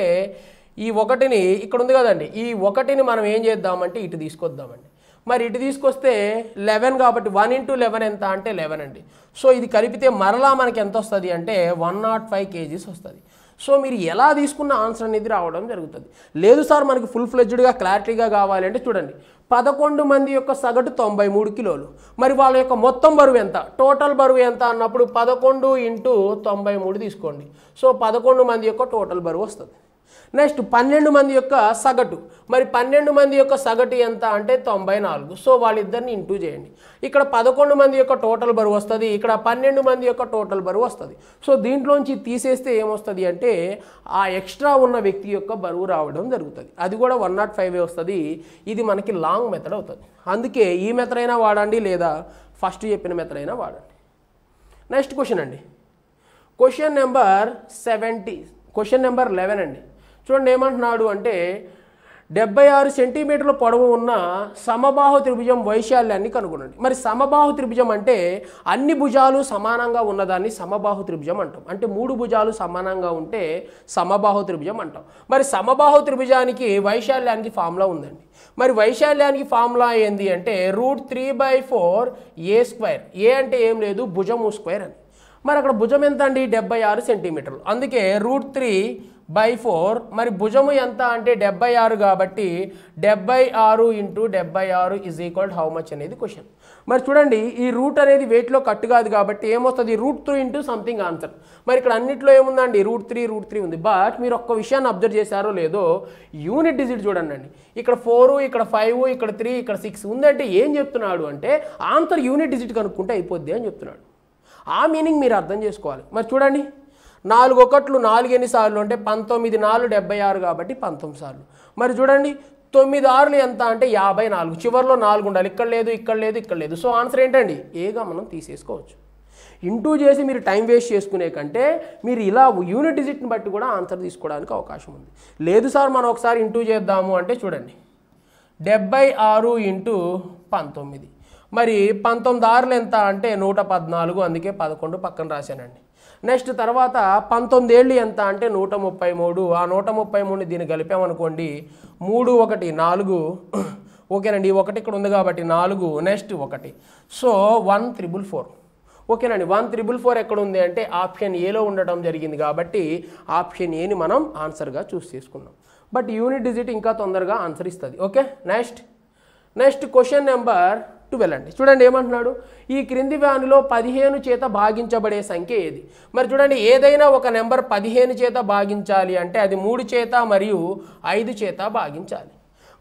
ఈ ఒకటిని ఇక్కడ ఉంది కదండి ఈ ఒకటిని మనం ఏం చేద్దామంటే ఇటు తీసుకొద్దామండి మరి ఇటు తీసుకొస్తే లెవెన్ కాబట్టి వన్ ఇంటూ లెవెన్ ఎంత అంటే లెవెన్ అండి సో ఇది కలిపితే మరలా మనకి ఎంత వస్తుంది అంటే వన్ నాట్ ఫైవ్ కేజీస్ వస్తుంది సో మీరు ఎలా తీసుకున్న ఆన్సర్ అనేది రావడం జరుగుతుంది లేదు సార్ మనకి ఫుల్ ఫ్లెజ్డ్గా క్లారిటీగా కావాలి అంటే చూడండి పదకొండు మంది యొక్క సగటు తొంభై మూడు కిలోలు మరి వాళ్ళ యొక్క మొత్తం బరువు ఎంత టోటల్ బరువు ఎంత అన్నప్పుడు పదకొండు ఇంటూ తొంభై మూడు తీసుకోండి సో పదకొండు మంది యొక్క టోటల్ బరువు వస్తుంది నెక్స్ట్ పన్నెండు మంది యొక్క సగటు మరి పన్నెండు మంది యొక్క సగటు ఎంత అంటే తొంభై నాలుగు సో వాళ్ళిద్దరిని ఇంటూ చేయండి ఇక్కడ పదకొండు మంది యొక్క టోటల్ బరువు వస్తుంది ఇక్కడ పన్నెండు మంది యొక్క టోటల్ బరువు వస్తుంది సో దీంట్లోంచి తీసేస్తే ఏమొస్తుంది అంటే ఆ ఎక్స్ట్రా ఉన్న వ్యక్తి యొక్క బరువు రావడం జరుగుతుంది అది కూడా వన్ నాట్ ఫైవ్ వస్తుంది ఇది మనకి లాంగ్ మెథడ్ అవుతుంది అందుకే ఈ మెథడ్ అయినా వాడండి లేదా ఫస్ట్ చెప్పిన మెథడ్ అయినా వాడండి నెక్స్ట్ క్వశ్చన్ అండి question number seventy question number eleven అండి చూడండి ఏమంటున్నాడు అంటే డెబ్బై ఆరు సెంటీమీటర్ల పొడవు ఉన్న సమబాహు త్రిభుజం వైశాల్యాన్ని కనుగొనండి మరి సమబాహు త్రిభుజం అంటే అన్ని భుజాలు సమానంగా ఉన్నదాన్ని సమబాహు త్రిభుజం అంటాం అంటే మూడు భుజాలు సమానంగా ఉంటే సమబాహు త్రిభుజం అంటాం మరి సమబాహు త్రిభుజానికి వైశాల్యానికి ఫార్ములా ఉందండి మరి వైశాల్యానికి ఫార్ములా ఏంది అంటే root three by four A square A అంటే ఏం లేదు భుజము స్క్వేర్ అని మరి అక్కడ భుజం ఎంత అండి డెబ్బై ఆరు సెంటీమీటర్లు అందుకే రూట్ త్రీ బై ఫోర్ మరి భుజము ఎంత అంటే డెబ్బై ఆరు కాబట్టి డెబ్బై ఆరు ఇంటూ డెబ్బై ఆరు ఈజ్ ఈక్వల్ హౌ మచ్ అనేది క్వశ్చన్ మరి చూడండి ఈ రూట్ అనేది వెయిట్లో కట్టు కాదు కాబట్టి ఏమొస్తుంది root three into something answer మరి ఇక్కడ అన్నింటిలో ఏముందండి రూట్ త్రీ రూట్ త్రీ ఉంది బట్ మీరు ఒక్క విషయాన్ని అబ్జర్వ్ చేశారో లేదో యూనిట్ డిజిట్ చూడండి ఇక్కడ ఫోరు ఇక్కడ ఫైవ్ ఇక్కడ త్రీ ఇక్కడ సిక్స్ ఉందంటే ఏం చెప్తున్నాడు అంటే ఆన్సర్ యూనిట్ డిజిట్ కనుక్కుంటే అయిపోద్ది అని చెప్తున్నాడు ఆ మీనింగ్ మీరు అర్థం చేసుకోవాలి మరి చూడండి నాలుగు ఒకట్లు నాలుగు ఎన్నిసార్లు అంటే పంతొమ్మిది నాలుగు డెబ్బై ఆరు కాబట్టి పంతొమ్మిది సార్లు మరి చూడండి తొమ్మిది ఆరులు ఎంత అంటే యాభై నాలుగు చివరిలో నాలుగు ఉండాలి ఇక్కడ లేదు ఇక్కడ లేదు ఇక్కడ లేదు సో ఆన్సర్ ఏంటండి ఏగా మనం తీసేసుకోవచ్చు ఇంటూ చేసి మీరు టైం వేస్ట్ చేసుకునే కంటే మీరు ఇలా యూనిట్ డిజిట్ని బట్టి కూడా ఆన్సర్ తీసుకోవడానికి అవకాశం ఉంది లేదు సార్ మనం ఒకసారి ఇంటూ చేద్దాము అంటే చూడండి డెబ్బై ఆరు ఇంటూ పంతొమ్మిది మరి పంతొమ్మిది ఆరులు ఎంత అంటే నూట పద్నాలుగు అందుకే పదకొండు పక్కన రాశానండి నెక్స్ట్ తర్వాత పంతొమ్మిది ఏళ్ళు ఎంత అంటే నూట ముప్పై మూడు ఆ నూట ముప్పై మూడుని దీన్ని కలిపామనుకోండి మూడు ఒకటి నాలుగు ఓకేనండి ఒకటి ఇక్కడ ఉంది కాబట్టి నాలుగు నెక్స్ట్ ఒకటి సో వన్ త్రిబుల్ ఫోర్ ఓకేనండి వన్ త్రిబుల్ ఫోర్ ఎక్కడ ఉంది అంటే ఆప్షన్ ఏలో ఉండటం జరిగింది కాబట్టి ఆప్షన్ ఏని మనం ఆన్సర్గా చూస్ చేసుకున్నాం బట్ యూనిట్ డిజిట్ ఇంకా తొందరగా ఆన్సర్ ఇస్తుంది okay next next question number two వెళ్ళండి చూడండి ఏమంటున్నాడు ఈ క్రింది వ్యానులో పదిహేను చేత భాగించబడే సంఖ్య ఏది మరి చూడండి ఏదైనా ఒక నెంబర్ పదిహేను చేత భాగించాలి అంటే అది మూడు చేత మరియు ఐదు చేత భాగించాలి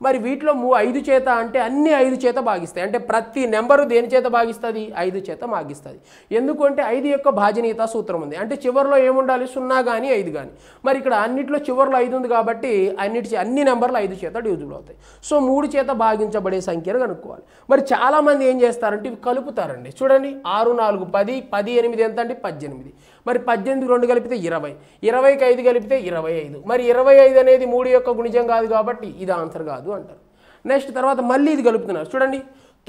మరి వీటిలో మూ ఐదు చేత అంటే అన్ని ఐదు చేత భాగిస్తాయి అంటే ప్రతి నెంబరు దేని చేత భాగిస్తుంది ఐదు చేత భాగిస్తుంది ఎందుకంటే ఐదు యొక్క భాజనీయత సూత్రం ఉంది అంటే చివరిలో ఏముండాలి సున్నా కానీ ఐదు కానీ మరి ఇక్కడ అన్నింటిలో చివరిలో ఐదు ఉంది కాబట్టి అన్నిటి అన్ని నెంబర్లు ఐదు చేత డివిజిబుల్ అవుతాయి సో మూడు చేత భాగించబడే సంఖ్యను కనుక్కోవాలి మరి చాలామంది ఏం చేస్తారంటే ఇవి కలుపుతారండి చూడండి ఆరు నాలుగు పది పది ఎనిమిది ఎంత అంటే పద్దెనిమిది మరి పద్దెనిమిది రెండు కలిపితే ఇరవై ఇరవైకి ఐదు కలిపితే ఇరవై ఐదు మరి ఇరవై ఐదు అనేది మూడు యొక్క గుణిజం కాదు కాబట్టి ఇది ఆన్సర్ కాదు అంటారు నెక్స్ట్ తర్వాత మళ్ళీ ఇది కలుపుతున్నారు చూడండి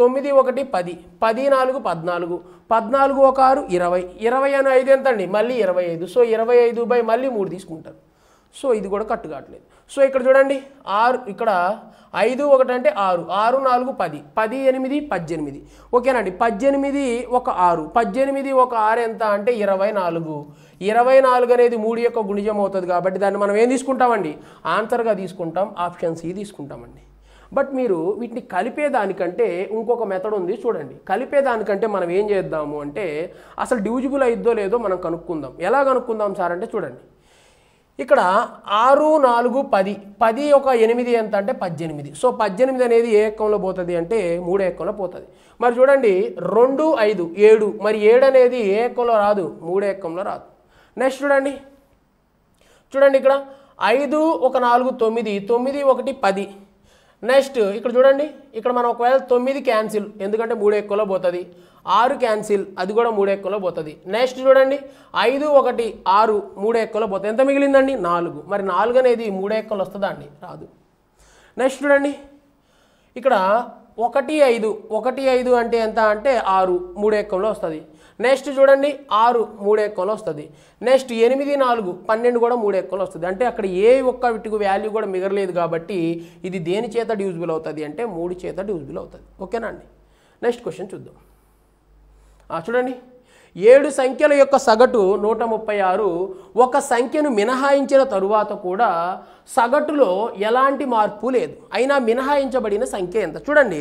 తొమ్మిది ఒకటి పది పది నాలుగు పద్నాలుగు పద్నాలుగు ఒక ఆరు ఇరవై ఇరవై అని ఐదు ఎంత అండి మళ్ళీ ఇరవై ఐదు సో ఇరవై ఐదు బై మళ్ళీ మూడు తీసుకుంటారు సో ఇది కూడా కట్టు కావట్లేదు సో ఇక్కడ చూడండి ఆరు ఇక్కడ ఐదు ఒకటి అంటే ఆరు ఆరు నాలుగు పది పది ఎనిమిది పద్దెనిమిది ఓకేనండి పద్దెనిమిది ఒక ఆరు పద్దెనిమిది ఒక ఆరు ఎంత అంటే ఇరవై నాలుగు ఇరవై నాలుగు అనేది మూడు యొక్క గుణిజం అవుతుంది కాబట్టి దాన్ని మనం ఏం తీసుకుంటామండి ఆన్సర్గా తీసుకుంటాం ఆప్షన్ సి తీసుకుంటామండి బట్ మీరు వీటిని కలిపేదానికంటే ఇంకొక మెథడ్ ఉంది చూడండి కలిపేదానికంటే మనం ఏం చేద్దాము అంటే అసలు డివిజిబుల్ అయిద్దో లేదో మనం కనుక్కుందాం ఎలా కనుక్కుందాం సార్ అంటే చూడండి ఇక్కడ ఆరు నాలుగు పది పది ఒక ఎనిమిది ఎంత అంటే పద్దెనిమిది సో పద్దెనిమిది అనేది ఏ ఎక్కంలో పోతుంది అంటే మూడు ఎక్కంలో పోతుంది మరి చూడండి రెండు ఐదు ఏడు మరి ఏడు అనేది ఏ ఎక్కంలో రాదు మూడే ఎక్కంలో రాదు నెక్స్ట్ చూడండి చూడండి ఇక్కడ ఐదు ఒక నాలుగు తొమ్మిది తొమ్మిది ఒకటి పది నెక్స్ట్ ఇక్కడ చూడండి ఇక్కడ మనం ఒకవేళ తొమ్మిది క్యాన్సిల్ ఎందుకంటే మూడు ఎక్కువలో పోతుంది ఆరు క్యాన్సిల్ అది కూడా మూడు ఎక్కువలో పోతుంది నెక్స్ట్ చూడండి ఐదు ఒకటి ఆరు మూడు ఎక్కువలో పోతుంది ఎంత మిగిలిందండి నాలుగు మరి నాలుగు అనేది మూడే ఎక్కువలు వస్తుందా అండి రాదు నెక్స్ట్ చూడండి ఇక్కడ ఒకటి ఐదు ఒకటి ఐదు అంటే ఎంత అంటే ఆరు మూడు ఎక్కువలో వస్తుంది నెక్స్ట్ చూడండి ఆరు మూడు ఎక్కువలో వస్తుంది నెక్స్ట్ ఎనిమిది నాలుగు పన్నెండు కూడా మూడు ఎక్కువలో వస్తుంది అంటే అక్కడ ఏ ఒక్క వీటికి వాల్యూ కూడా మిగరలేదు కాబట్టి ఇది దేని చేత డ్యూజిబుల్ అవుతుంది అంటే మూడు చేత డ్యూజిబుల్ అవుతుంది ఓకేనా అండి నెక్స్ట్ క్వశ్చన్ చూద్దాం చూడండి ఏడు సంఖ్యల యొక్క సగటు నూట ముప్పై ఆరు ఒక సంఖ్యను మినహాయించిన తరువాత కూడా సగటులో ఎలాంటి మార్పు లేదు అయినా మినహాయించబడిన సంఖ్య ఎంత చూడండి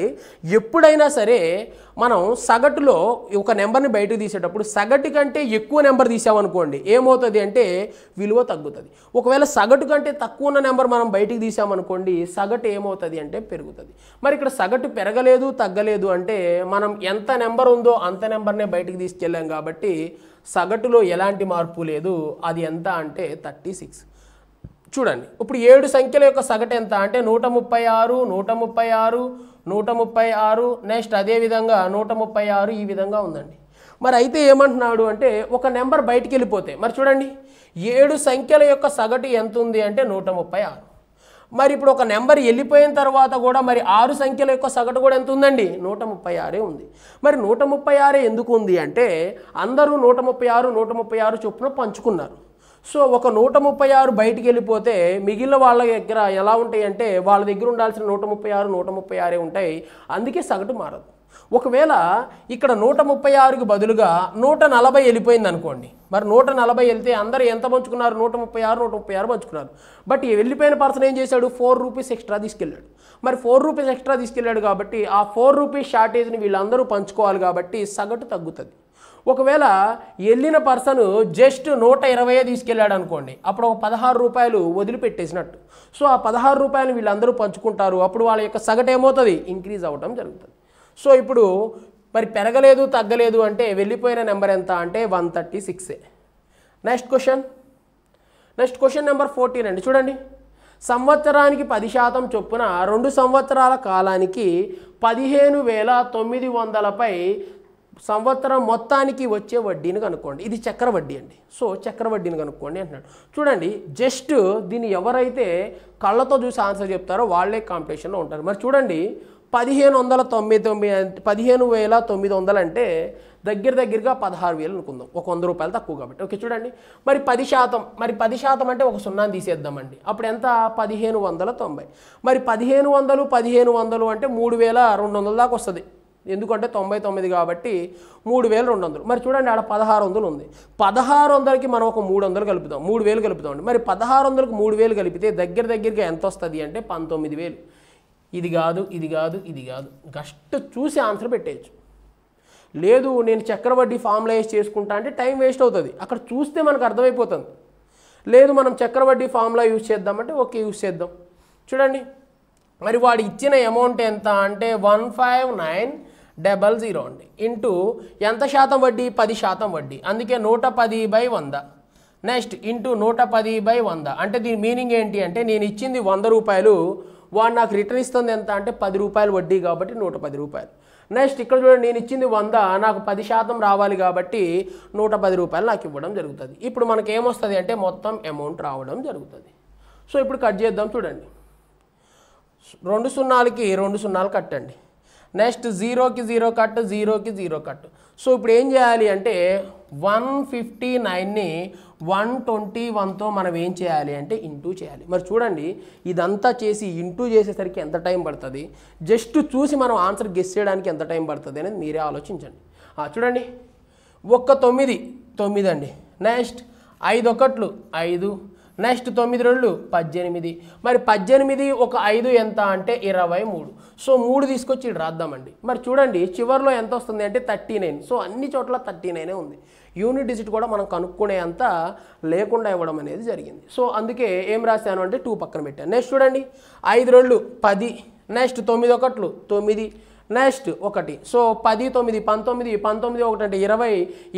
ఎప్పుడైనా సరే మనం సగటులో ఒక నెంబర్ని బయటకు తీసేటప్పుడు సగటు కంటే ఎక్కువ నెంబర్ తీసామనుకోండి ఏమవుతుంది అంటే విలువ తగ్గుతుంది ఒకవేళ సగటు కంటే తక్కువ ఉన్న నెంబర్ మనం బయటికి తీసామనుకోండి సగటు ఏమవుతుంది అంటే పెరుగుతుంది మరి ఇక్కడ సగటు పెరగలేదు తగ్గలేదు అంటే మనం ఎంత నెంబర్ ఉందో అంత నెంబర్నే బయటికి తీసుకెళ్ళాం కాబట్టి సగటులో ఎలాంటి మార్పు లేదు అది ఎంత అంటే థర్టీ సిక్స్ చూడండి ఇప్పుడు ఏడు సంఖ్యల యొక్క సగటు ఎంత అంటే నూట ముప్పై ఆరు నూట ముప్పై ఆరు నూట ముప్పై ఆరు నెక్స్ట్ అదేవిధంగా నూట ముప్పై ఆరు ఈ విధంగా ఉందండి మరి అయితే ఏమంటున్నాడు అంటే ఒక నెంబర్ బయటికి వెళ్ళిపోతే మరి చూడండి ఏడు సంఖ్యల యొక్క సగటు ఎంత ఉంది అంటే నూట ముప్పై ఆరు మరి ఇప్పుడు ఒక నెంబర్ వెళ్ళిపోయిన తర్వాత కూడా మరి ఆరు సంఖ్యల యొక్క సగటు కూడా ఎంత ఉందండి నూట ముప్పై ఆరే ఉంది మరి నూట ముప్పై ఆరే ఎందుకు ఉంది అంటే అందరూ నూట ముప్పై ఆరు నూట ముప్పై ఆరు చొప్పున పంచుకున్నారు సో ఒక నూట ముప్పై ఆరు బయటికి వెళ్ళిపోతే మిగిలిన వాళ్ళ దగ్గర ఎలా ఉంటాయి అంటే వాళ్ళ దగ్గర ఉండాల్సిన నూట ముప్పై ఆరు నూట ముప్పై ఆరే ఉంటాయి అందుకే సగటు మారదు ఒకవేళ ఇక్కడ నూట ముప్పై ఆరుకి బదులుగా నూట నలభై వెళ్ళిపోయింది అనుకోండి మరి నూట నలభై వెళ్తే అందరూ ఎంత పంచుకున్నారు నూట ముప్పై ఆరు నూట ముప్పై ఆరు పంచుకున్నారు బట్ వెళ్ళిపోయిన పర్సన్ ఏం చేశాడు ఫోర్ రూపీస్ ఎక్స్ట్రా తీసుకెళ్ళాడు మరి ఫోర్ రూపీస్ ఎక్స్ట్రా తీసుకెళ్ళాడు కాబట్టి ఆ ఫోర్ రూపీస్ షార్టేజ్ని వీళ్ళందరూ పంచుకోవాలి కాబట్టి సగటు తగ్గుతుంది ఒకవేళ వెళ్ళిన పర్సన్ జస్ట్ నూట ఇరవై తీసుకెళ్ళాడు అనుకోండి అప్పుడు ఒక పదహారు రూపాయలు వదిలిపెట్టేసినట్టు సో ఆ పదహారు రూపాయలు వీళ్ళందరూ పంచుకుంటారు అప్పుడు వాళ్ళ యొక్క సగటు ఏమవుతుంది ఇంక్రీజ్ అవ్వడం జరుగుతుంది సో ఇప్పుడు మరి పెరగలేదు తగ్గలేదు అంటే వెళ్ళిపోయిన నెంబర్ ఎంత అంటే వన్ థర్టీ సిక్సే next question next question number fourteen అండి చూడండి సంవత్సరానికి పది శాతం చొప్పున రెండు సంవత్సరాల కాలానికి పదిహేను వేల తొమ్మిది వందలపై సంవత్సరం మొత్తానికి వచ్చే వడ్డీని కనుక్కోండి ఇది చక్రవడ్డీ అండి సో చక్రవడ్డీని కనుక్కోండి అంటున్నాడు చూడండి జస్ట్ దీన్ని ఎవరైతే కళ్ళతో చూసి ఆన్సర్ చెప్తారో వాళ్ళే కాంపిటీషన్లో ఉంటారు మరి చూడండి పదిహేను వందల తొమ్మిది తొమ్మిది పదిహేను వేల తొమ్మిది వందలు అంటే దగ్గర దగ్గరగా పదహారు వేలు అనుకుందాం ఒక వంద రూపాయలు తక్కువ కాబట్టి ఓకే చూడండి మరి పది శాతం మరి పది శాతం అంటే ఒక సున్నాను తీసేద్దామండి అప్పుడు ఎంత పదిహేను వందల తొంభై మరి పదిహేను వందలు పదిహేను వందలు అంటే మూడు వేల రెండు వందల దాకా వస్తుంది ఎందుకంటే తొంభై తొమ్మిది కాబట్టి మూడు వేలు రెండు వందలు మరి చూడండి ఆడ పదహారు వందలు ఉంది పదహారు వందలకి మనం ఒక మూడు వందలు కలుపుదాం మూడు వేలు కలుపుదామండి మరి పదహారు వందలకు మూడు వేలు కలిపితే దగ్గర దగ్గరగా ఎంత వస్తుంది అంటే పంతొమ్మిది వేలు ఇది కాదు ఇది కాదు ఇది కాదు గస్ట్ చూసి ఆన్సర్ పెట్టేయచ్చు లేదు నేను చక్రవడ్డీ ఫార్ములైజ్ చేసుకుంటా అంటే టైం వేస్ట్ అవుతుంది అక్కడ చూస్తే మనకు అర్థమైపోతుంది లేదు మనం చక్రవడ్డీ ఫార్ములా యూజ్ చేద్దామంటే ఓకే యూజ్ చేద్దాం చూడండి మరి వాడు ఇచ్చిన అమౌంట్ ఎంత అంటే one five nine double zero అండి ఇంటూ ఎంత శాతం వడ్డీ పది శాతం వడ్డీ అందుకే నూట పది బై వంద నెక్స్ట్ ఇంటూ నూట పది బై వంద అంటే దీని మీనింగ్ ఏంటి అంటే నేను ఇచ్చింది వంద రూపాయలు వాడు నాకు రిటర్న్ ఇస్తుంది ఎంత అంటే పది రూపాయలు వడ్డీ కాబట్టి నూట పది రూపాయలు నెక్స్ట్ ఇక్కడ చూడండి నేను ఇచ్చింది వంద నాకు పది శాతం రావాలి కాబట్టి నూట పది రూపాయలు నాకు ఇవ్వడం జరుగుతుంది ఇప్పుడు మనకి ఏమొస్తుంది అంటే మొత్తం అమౌంట్ రావడం జరుగుతుంది సో ఇప్పుడు కట్ చేద్దాం చూడండి రెండు సున్నాలకి రెండు సున్నాలు కట్టండి నెక్స్ట్ జీరోకి జీరో కట్ జీరోకి జీరో కట్ సో ఇప్పుడు ఏం చేయాలి అంటే వన్ ఫిఫ్టీ నైన్ని వన్ ట్వంటీ వన్తో మనం ఏం చేయాలి అంటే ఇంటూ చేయాలి మరి చూడండి ఇదంతా చేసి ఇంటూ చేసేసరికి ఎంత టైం పడుతుంది జస్ట్ చూసి మనం ఆన్సర్ గెస్ చేయడానికి ఎంత టైం పడుతుంది అనేది మీరే ఆలోచించండి చూడండి ఒక్క తొమ్మిది తొమ్మిది అండి నెక్స్ట్ ఐదు ఒకట్లు ఐదు నెక్స్ట్ తొమ్మిది రెండు పద్దెనిమిది మరి పద్దెనిమిది ఒక ఐదు ఎంత అంటే ఇరవై మూడు సో మూడు తీసుకొచ్చి రాద్దామండి మరి చూడండి చివరిలో ఎంత వస్తుంది అంటే థర్టీ నైన్ సో అన్ని చోట్ల థర్టీ నైనే ఉంది యూనిట్ డిజిట్ కూడా మనం కనుక్కునే అంత లేకుండా ఇవ్వడం అనేది జరిగింది సో అందుకే ఏం రాశాను అంటే టూ పక్కన పెట్టాను నెక్స్ట్ చూడండి ఐదు రెండు పది నెక్స్ట్ తొమ్మిది ఒకట్లు తొమ్మిది నెక్స్ట్ ఒకటి సో పది తొమ్మిది పంతొమ్మిది పంతొమ్మిది ఒకటి అంటే ఇరవై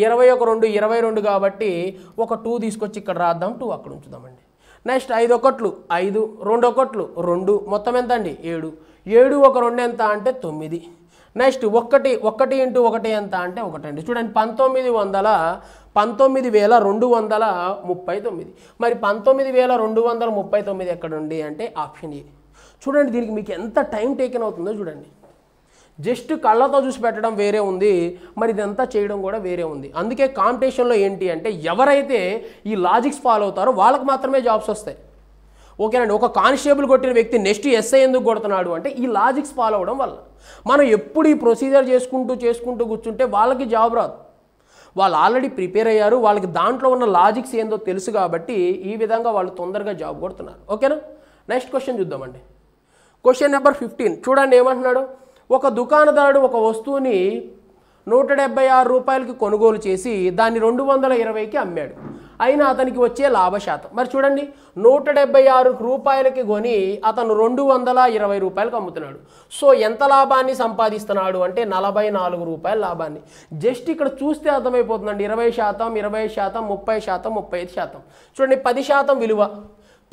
ఇరవై ఒక రెండు ఇరవై రెండు కాబట్టి ఒక టూ తీసుకొచ్చి ఇక్కడ రాద్దాం టూ అక్కడ ఉంచుదామండి నెక్స్ట్ ఐదు ఒకట్లు ఐదు రెండు ఒకట్లు రెండు మొత్తం ఎంత అండి ఏడు ఏడు ఒక రెండు ఎంత అంటే తొమ్మిది నెక్స్ట్ ఒక్కటి ఒకటి ఇంటూ ఒకటి ఎంత అంటే ఒకటండి చూడండి పంతొమ్మిది వందల పంతొమ్మిది వేల రెండు వందల ముప్పై తొమ్మిది మరి పంతొమ్మిది వేల రెండు వందల ముప్పై తొమ్మిది ఎక్కడ ఉంది అంటే ఆప్షన్ ఏ చూడండి దీనికి మీకు ఎంత టైం టేకెన్ అవుతుందో చూడండి జస్ట్ కళ్ళతో చూసి పెట్టడం వేరే ఉంది మరి ఇదంతా చేయడం కూడా వేరే ఉంది అందుకే కాంపిటీషన్లో ఏంటి అంటే ఎవరైతే ఈ లాజిక్స్ ఫాలో అవుతారో వాళ్ళకి మాత్రమే జాబ్స్ వస్తాయి ఓకేనండి ఒక కానిస్టేబుల్ కొట్టిన వ్యక్తి నెక్స్ట్ ఎస్ఐ ఎందుకు కొడుతున్నాడు అంటే ఈ లాజిక్స్ ఫాలో అవడం వల్ల మనం ఎప్పుడు ఈ ప్రొసీజర్ చేసుకుంటూ చేసుకుంటూ కూర్చుంటే వాళ్ళకి జాబ్ రాదు వాళ్ళు ఆల్రెడీ ప్రిపేర్ అయ్యారు వాళ్ళకి దాంట్లో ఉన్న లాజిక్స్ ఏందో తెలుసు కాబట్టి ఈ విధంగా వాళ్ళు తొందరగా జాబ్ కొడుతున్నారు ఓకేనా నెక్స్ట్ క్వశ్చన్ చూద్దామండి క్వశ్చన్ నెంబర్ ఫిఫ్టీన్ చూడండి ఏమంటున్నాడు ఒక దుకాణదారుడు ఒక వస్తువుని నూట డెబ్బై ఆరు రూపాయలకి కొనుగోలు చేసి దాన్ని రెండు వందల ఇరవైకి అమ్మాడు అయినా అతనికి వచ్చే లాభశాతం మరి చూడండి నూట డెబ్బై ఆరు రూపాయలకి కొని అతను రెండు వందల ఇరవై రూపాయలకు అమ్ముతున్నాడు సో ఎంత లాభాన్ని సంపాదిస్తున్నాడు అంటే నలభై నాలుగు రూపాయల లాభాన్ని జస్ట్ ఇక్కడ చూస్తే అర్థమైపోతుందండి ఇరవై శాతం ఇరవై శాతం ముప్పై శాతం ముప్పై ఐదు శాతం చూడండి పది శాతం విలువ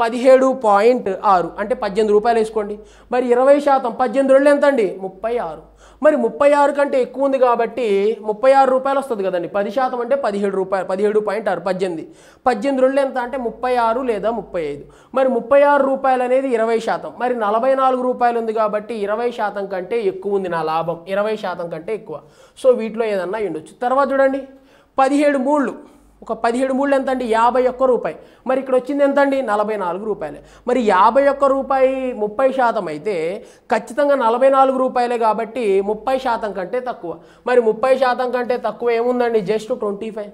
పదిహేడు పాయింట్ ఆరు అంటే పద్దెనిమిది రూపాయలు వేసుకోండి మరి ఇరవై శాతం పద్దెనిమిది రెండు ఎంత అండి ముప్పై ఆరు మరి ముప్పై ఆరు కంటే ఎక్కువ ఉంది కాబట్టి ముప్పై ఆరు రూపాయలు వస్తుంది కదండి పది శాతం అంటే పదిహేడు రూపాయలు పదిహేడు పాయింట్ ఆరు పద్దెనిమిది పద్దెనిమిది రెండు ఎంత అంటే ముప్పై ఆరు లేదా ముప్పై ఐదు మరి ముప్పై ఆరు రూపాయలు అనేది ఇరవై శాతం మరి నలభై నాలుగు రూపాయలు ఉంది కాబట్టి ఇరవై శాతం కంటే ఎక్కువ ఉంది నా లాభం ఇరవై శాతం కంటే ఎక్కువ సో వీటిలో ఏదన్నా ఉండొచ్చు తర్వాత చూడండి పదిహేడు మూళ్ళు ఒక పదిహేడు మూడు ఎంత అండి యాభై ఒక్క రూపాయి మరి ఇక్కడ వచ్చింది ఎంత అండి నలభై నాలుగు రూపాయలే మరి యాభై ఒక్క రూపాయి ముప్పై శాతం అయితే ఖచ్చితంగా నలభై నాలుగు రూపాయలే కాబట్టి ముప్పై శాతం కంటే తక్కువ మరి ముప్పై శాతం కంటే తక్కువ ఏముందండి జస్ట్ ట్వంటీ ఫైవ్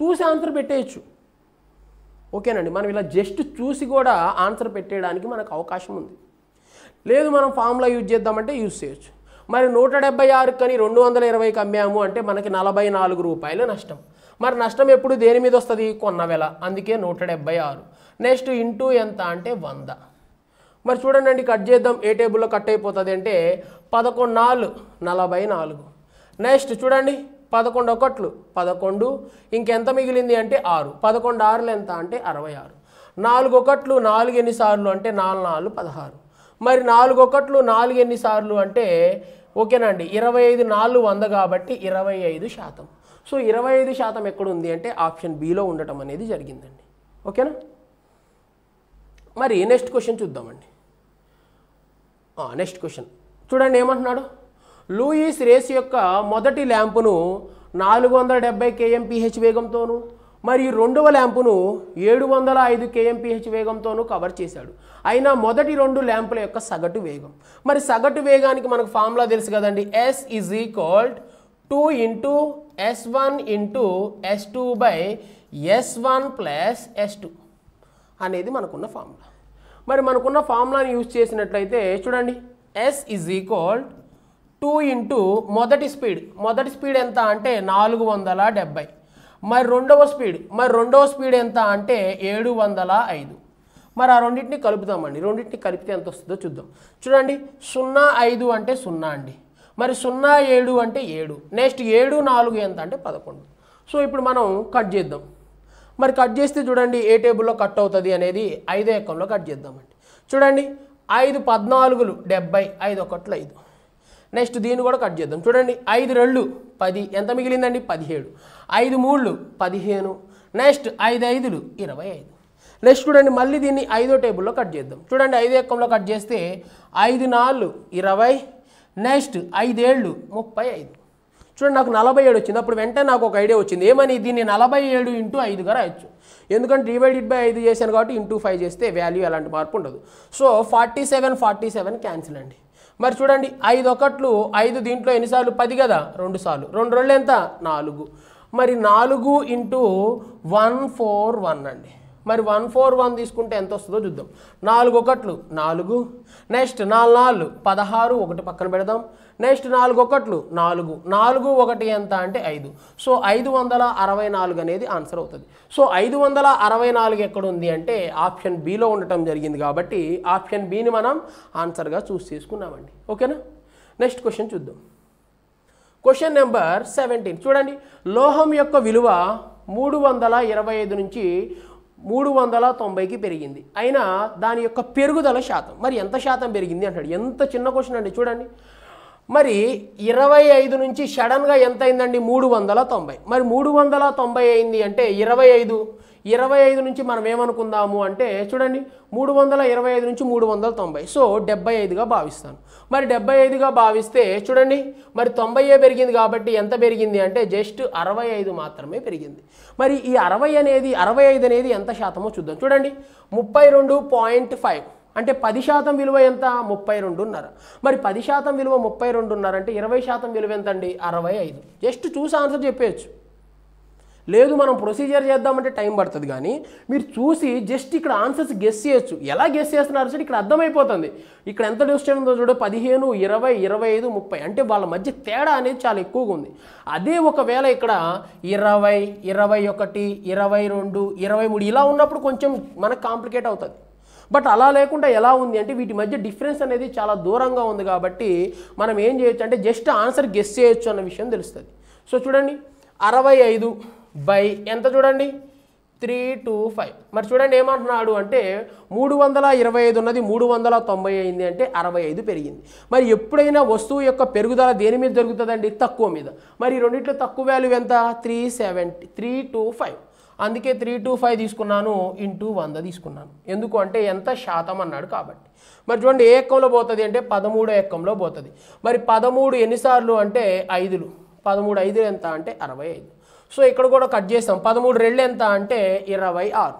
చూసి ఆన్సర్ పెట్టేయచ్చు ఓకేనండి మనం ఇలా జస్ట్ చూసి కూడా ఆన్సర్ పెట్టేయడానికి మనకు అవకాశం ఉంది లేదు మనం ఫామ్లా యూజ్ చేద్దామంటే యూజ్ చేయొచ్చు మరి నూట డెబ్బై ఆరు కానీ రెండు వందల ఇరవైకి అమ్మాము అంటే మనకి నలభై నాలుగు రూపాయలు నష్టం మరి నష్టం ఎప్పుడు దేని మీద వస్తుంది కొన్న అందుకే నూట డెబ్బై ఆరు నెక్స్ట్ ఇంటూ ఎంత అంటే వంద మరి చూడండి కట్ చేద్దాం ఏ టేబుల్లో కట్ అయిపోతుంది అంటే పదకొండు నాలుగు నలభై నాలుగు నెక్స్ట్ చూడండి పదకొండు ఒకట్లు పదకొండు ఇంకెంత మిగిలింది అంటే ఆరు పదకొండు ఆరులు ఎంత అంటే అరవై ఆరు నాలుగు ఒకట్లు నాలుగు ఎన్నిసార్లు అంటే నాలుగు నాలుగు పదహారు మరి నాలుగు ఒకట్లు నాలుగు ఎన్నిసార్లు అంటే ఓకేనండి ఇరవై ఐదు నాలుగు వంద కాబట్టి ఇరవై ఐదు శాతం సో ఇరవై ఐదు శాతం ఎక్కడుంది అంటే ఆప్షన్ బిలో ఉండటం అనేది జరిగిందండి ఓకేనా మరి నెక్స్ట్ క్వశ్చన్ చూద్దామండి నెక్స్ట్ క్వశ్చన్ చూడండి ఏమంటున్నాడు లూయిస్ రేస్ యొక్క మొదటి ల్యాంపును నాలుగు వందల డెబ్బై కేఎంపీహెచ్ వేగంతోను మరియు రెండవ ల్యాంపును ఏడు వందల ఐదు కేఎంపీహెచ్ వేగంతోనూ కవర్ చేశాడు అయినా మొదటి రెండు ల్యాంపుల యొక్క సగటు వేగం మరి సగటు వేగానికి మనకు ఫార్ములా తెలుసు కదండి S is equalled two into S one into S two by S one plus S two అనేది మనకున్న ఫార్ములా మరి మనకున్న ఫార్ములాని యూజ్ చేసినట్లయితే చూడండి S is equal two into మొదటి స్పీడ్ మొదటి స్పీడ్ ఎంత అంటే నాలుగు వందల డెబ్బై మరి రెండవ స్పీడ్ మరి రెండవ స్పీడ్ ఎంత అంటే ఏడు వందల ఐదు మరి ఆ రెండింటిని కలుపుతామండి రెండింటిని కలిపితే ఎంత వస్తుందో చూద్దాం చూడండి సున్నా ఐదు అంటే సున్నా అండి మరి సున్నా ఏడు అంటే ఏడు నెక్స్ట్ ఏడు నాలుగు ఎంత అంటే పదకొండు సో ఇప్పుడు మనం కట్ చేద్దాం మరి కట్ చేస్తే చూడండి ఏ టేబుల్లో కట్ అవుతుంది అనేది ఐదో ఎక్కంలో కట్ చేద్దామండి చూడండి ఐదు పద్నాలుగులు డెబ్బై ఐదు ఒకట్లు ఐదు నెక్స్ట్ దీన్ని కూడా కట్ చేద్దాం చూడండి ఐదు రెళ్ళు పది ఎంత మిగిలిందండి పదిహేడు ఐదు మూళ్ళు పదిహేను నెక్స్ట్ ఐదు ఐదులు ఇరవై ఐదు నెక్స్ట్ చూడండి మళ్ళీ దీన్ని ఐదో టేబుల్లో కట్ చేద్దాం చూడండి ఐదు ఎక్కంలో కట్ చేస్తే ఐదు నాలుగు ఇరవై నెక్స్ట్ ఐదేళ్ళు ముప్పై ఐదు చూడండి నాకు నలభై ఏడు వచ్చింది అప్పుడు వెంటనే నాకు ఒక ఐడియా వచ్చింది ఏమని దీన్ని నలభై ఏడు ఇంటూ ఐదుగా రాయొచ్చు ఎందుకంటే డివైడెడ్ బై ఐదు చేశాను కాబట్టి ఇంటూ ఫైవ్ చేస్తే వాల్యూ ఎలాంటి మార్పు ఉండదు so forty seven forty seven cancel అండి మరి చూడండి ఐదు ఒకట్లు ఐదు దీంట్లో ఎన్నిసార్లు పది కదా రెండు సార్లు రెండు రెండు ఎంత నాలుగు మరి నాలుగు ఇంటూ వన్ ఫోర్ వన్ అండి మరి వన్ ఫోర్ వన్ తీసుకుంటే ఎంత వస్తుందో చూద్దాం నాలుగు ఒకట్లు నాలుగు నెక్స్ట్ నాలుగు నాలుగు పదహారు ఒకటి పక్కన పెడదాం నెక్స్ట్ నాలుగు ఒకట్లు నాలుగు నాలుగు ఒకటి ఎంత అంటే ఐదు సో ఐదు వందల అరవై నాలుగు అనేది ఆన్సర్ అవుతుంది సో ఐదు వందల అరవై నాలుగు ఎక్కడ ఉంది అంటే ఆప్షన్ బిలో ఉండటం జరిగింది కాబట్టి ఆప్షన్ బిని మనం ఆన్సర్గా చూస్ చేసుకున్నామండి ఓకేనా నెక్స్ట్ క్వశ్చన్ చూద్దాం క్వశ్చన్ నెంబర్ సెవెంటీన్ చూడండి లోహం యొక్క విలువ మూడు వందల ఇరవై ఐదు నుంచి మూడు వందల తొంభైకి పెరిగింది అయినా దాని యొక్క పెరుగుదల శాతం మరి ఎంత శాతం పెరిగింది అంటాడు ఎంత చిన్న క్వశ్చన్ అండి చూడండి మరి ఇరవై ఐదు నుంచి సడన్గా ఎంత అయిందండి మూడు వందల తొంభై మరి మూడు వందల తొంభై అయింది అంటే ఇరవై ఐదు ఇరవై ఐదు నుంచి మనం ఏమనుకుందాము అంటే చూడండి మూడు వందల ఇరవై ఐదు నుంచి మూడు వందల తొంభై సో డెబ్బై ఐదుగా భావిస్తాను మరి డెబ్బై ఐదుగా భావిస్తే చూడండి మరి తొంభైయే పెరిగింది కాబట్టి ఎంత పెరిగింది అంటే జస్ట్ అరవై ఐదు మాత్రమే పెరిగింది మరి ఈ అరవై అనేది అరవై ఐదు అనేది ఎంత శాతమో చూద్దాం చూడండి ముప్పై రెండు పాయింట్ ఫైవ్ అంటే పది శాతం విలువ ఎంత ముప్పై రెండున్నర మరి పది శాతం విలువ ముప్పై రెండున్నర అంటే ఇరవై శాతం విలువ ఎంత అండి అరవై ఐదు జస్ట్ చూసి ఆన్సర్ చెప్పేయచ్చు లేదు మనం ప్రొసీజర్ చేద్దామంటే టైం పడుతుంది కానీ మీరు చూసి జస్ట్ ఇక్కడ ఆన్సర్స్ గెస్ చేయొచ్చు ఎలా గెస్ చేస్తున్నారు సరే ఇక్కడ అర్థమైపోతుంది ఇక్కడ ఎంత డిస్టెన్స్ ఉందో చూడ పదిహేను ఇరవై ఇరవై ఐదు ముప్పై అంటే వాళ్ళ మధ్య తేడా అనేది చాలా ఎక్కువగా ఉంది అదే ఒకవేళ ఇక్కడ ఇరవై ఇరవై ఒకటి ఇరవై రెండు ఇరవై మూడు ఇలా ఉన్నప్పుడు కొంచెం మనకు కాంప్లికేట్ అవుతుంది బట్ అలా లేకుండా ఎలా ఉంది అంటే వీటి మధ్య డిఫరెన్స్ అనేది చాలా దూరంగా ఉంది కాబట్టి మనం ఏం చేయొచ్చు అంటే జస్ట్ ఆన్సర్ గెస్ చేయొచ్చు అన్న విషయం తెలుస్తుంది సో చూడండి అరవై ఐదు బై ఎంత చూడండి త్రీ టూ ఫైవ్ మరి చూడండి ఏమంటున్నాడు అంటే మూడు వందల ఇరవై ఐదు ఉన్నది మూడు వందల తొంభై అయింది అంటే అరవై ఐదు పెరిగింది మరి ఎప్పుడైనా వస్తువు యొక్క పెరుగుదల దేని మీద జరుగుతుందండి తక్కువ మీద మరి రెండింటిలో తక్కువ వాల్యూ ఎంత three seventy three two five అందుకే త్రీ టూ ఫైవ్ తీసుకున్నాను ఇంటూ వంద తీసుకున్నాను ఎందుకు అంటే ఎంత శాతం అన్నాడు కాబట్టి మరి చూడండి ఏ ఎక్కంలో పోతుంది అంటే పదమూడో ఎక్కంలో పోతుంది మరి పదమూడు ఎన్నిసార్లు అంటే ఐదులు పదమూడు ఐదులు ఎంత అంటే అరవై ఐదు సో ఇక్కడ కూడా కట్ చేస్తాం పదమూడు రెళ్ళు ఎంత అంటే ఇరవై ఆరు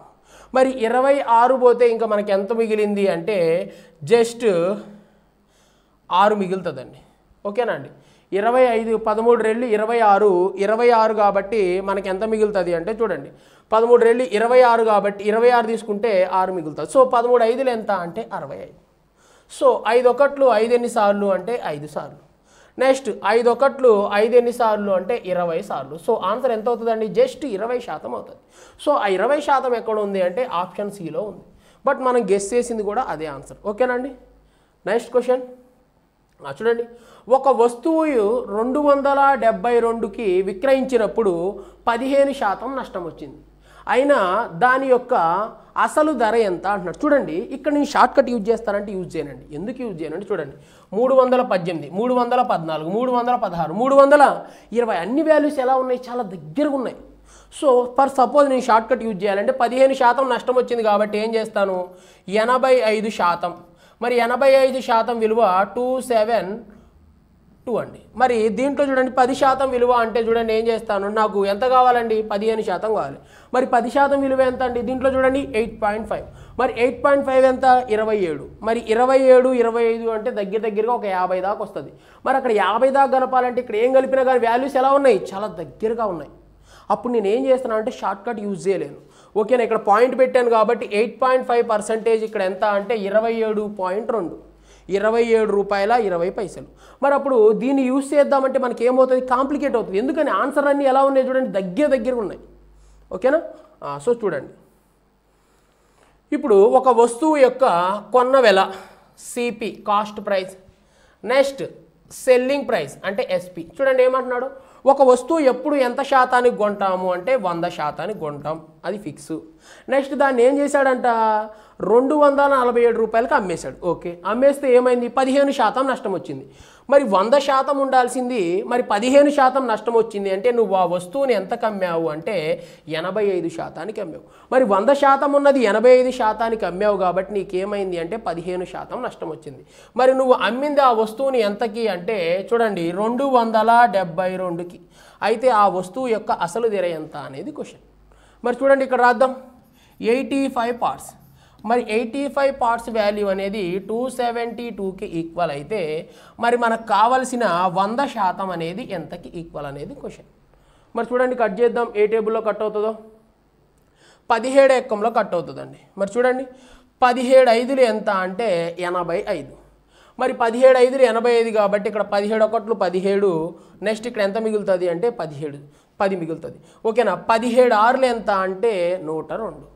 మరి ఇరవై ఆరు పోతే ఇంకా మనకి ఎంత మిగిలింది అంటే జస్ట్ ఆరు మిగులుతుందండి ఓకేనా అండి ఇరవై ఐదు పదమూడు రెళ్ళు ఇరవై ఆరు ఇరవై ఆరు కాబట్టి మనకి ఎంత మిగులుతుంది అంటే చూడండి పదమూడు రెళ్ళు ఇరవై ఆరు కాబట్టి ఇరవై ఆరు తీసుకుంటే ఆరు మిగులుతుంది సో పదమూడు ఐదులు ఎంత అంటే అరవై ఐదు సో ఐదు ఒకట్లు ఐదు ఎన్నిసార్లు అంటే ఐదు సార్లు నెక్స్ట్ ఐదు ఒకట్లు ఐదు ఎన్నిసార్లు అంటే ఇరవై సార్లు సో ఆన్సర్ ఎంత అవుతుందండి జస్ట్ ఇరవై శాతం అవుతుంది సో ఆ ఇరవై శాతం ఎక్కడ ఉంది అంటే ఆప్షన్ సిలో ఉంది బట్ మనం గెస్ చేసింది కూడా అదే ఆన్సర్ ఓకేనండి నెక్స్ట్ క్వశ్చన్ చూడండి ఒక వస్తువు రెండు వందల డెబ్బై రెండుకి విక్రయించినప్పుడు పదిహేను శాతం నష్టం వచ్చింది అయినా దాని యొక్క అసలు ధర ఎంత అంటున్నాడు చూడండి ఇక్కడ నేను షార్ట్కట్ యూజ్ చేస్తానంటే యూజ్ చేయనండి ఎందుకు యూజ్ చేయనండి చూడండి మూడు వందల పద్దెనిమిది మూడు వందల పద్నాలుగు మూడు వందల పదహారు మూడు వందల ఇరవై అన్ని వాల్యూస్ ఎలా ఉన్నాయి చాలా దగ్గరగా ఉన్నాయి సో ఫర్ సపోజ్ నేను షార్ట్ కట్ యూజ్ చేయాలంటే పదిహేను శాతం నష్టం వచ్చింది కాబట్టి ఏం చేస్తాను ఎనభై ఐదు శాతం మరి ఎనభై ఐదు శాతం విలువ టూ సెవెన్ టూ అండి మరి దీంట్లో చూడండి పది శాతం విలువ అంటే చూడండి ఏం చేస్తాను నాకు ఎంత కావాలండి పదిహేను శాతం కావాలి మరి పది శాతం విలువ ఎంత అండి దీంట్లో చూడండి ఎయిట్ పాయింట్ ఫైవ్ మరి ఎయిట్ పాయింట్ ఫైవ్ ఎంత ఇరవై ఏడు మరి ఇరవై ఏడు ఇరవై ఐదు అంటే దగ్గర దగ్గరగా ఒక యాభై దాకా వస్తుంది మరి అక్కడ యాభై దాకా కలపాలంటే ఇక్కడ ఏం కలిపినా కానీ వాల్యూస్ ఎలా ఉన్నాయి చాలా దగ్గరగా ఉన్నాయి అప్పుడు నేను ఏం చేస్తున్నాను అంటే షార్ట్కట్ యూజ్ చేయలేను ఓకేనా ఇక్కడ పాయింట్ పెట్టాను కాబట్టి ఎయిట్ పాయింట్ ఫైవ్ పర్సెంటేజ్ ఇక్కడ ఎంత అంటే ఇరవై ఏడు పాయింట్ రెండు ఇరవై ఏడు రూపాయల ఇరవై పైసలు మరి అప్పుడు దీన్ని యూజ్ చేద్దామంటే మనకి ఏమవుతుంది కాంప్లికేట్ అవుతుంది ఎందుకని ఆన్సర్ అన్నీ ఎలా ఉన్నాయి చూడండి దగ్గర దగ్గర ఉన్నాయి ఓకేనా సో చూడండి ఇప్పుడు ఒక వస్తువు యొక్క కొన్న వెల CP cost price next selling price అంటే ఎస్పి చూడండి ఏమంటున్నాడు ఒక వస్తువు ఎప్పుడు ఎంత శాతానికి కొంటాము అంటే వంద శాతానికి కొంటాం అది ఫిక్స్ నెక్స్ట్ దాన్ని ఏం చేశాడంట రెండు వందల నలభై ఏడు రూపాయలకి అమ్మేశాడు ఓకే అమ్మేస్తే ఏమైంది పదిహేను శాతం నష్టం వచ్చింది మరి వంద శాతం ఉండాల్సింది మరి పదిహేను శాతం నష్టం వచ్చింది అంటే నువ్వు ఆ వస్తువుని ఎంత కమ్మావు అంటే ఎనభై ఐదు శాతానికి అమ్మావు మరి వంద శాతం ఉన్నది ఎనభై ఐదు శాతానికి అమ్మావు కాబట్టి నీకేమైంది అంటే పదిహేను శాతం నష్టం వచ్చింది మరి నువ్వు అమ్మింది ఆ వస్తువుని ఎంతకి అంటే చూడండి రెండు వందల డెబ్బై రెండుకి అయితే ఆ వస్తువు యొక్క అసలు ధర ఎంత అనేది క్వశ్చన్ మరి చూడండి ఇక్కడ రాద్దాం ఎయిటీ ఫైవ్ పార్ట్స్ మరి ఎయిటీ ఫైవ్ పార్ట్స్ వాల్యూ అనేది టూ సెవెంటీ టూకి ఈక్వల్ అయితే మరి మనకు కావలసిన వంద శాతం అనేది ఎంతకి ఈక్వల్ అనేది క్వశ్చన్ మరి చూడండి కట్ చేద్దాం ఏ టేబుల్లో కట్ అవుతుందో పదిహేడు ఎక్కంలో కట్ అవుతుందండి మరి చూడండి పదిహేడు ఐదులు ఎంత అంటే ఎనభై ఐదు మరి పదిహేడు ఐదులు ఎనభై ఐదు కాబట్టి ఇక్కడ పదిహేడు ఒకట్లు పదిహేడు నెక్స్ట్ ఇక్కడ ఎంత మిగులుతుంది అంటే పదిహేడు పది మిగులుతుంది ఓకేనా పదిహేడు ఆరులు ఎంత అంటే నూట రెండు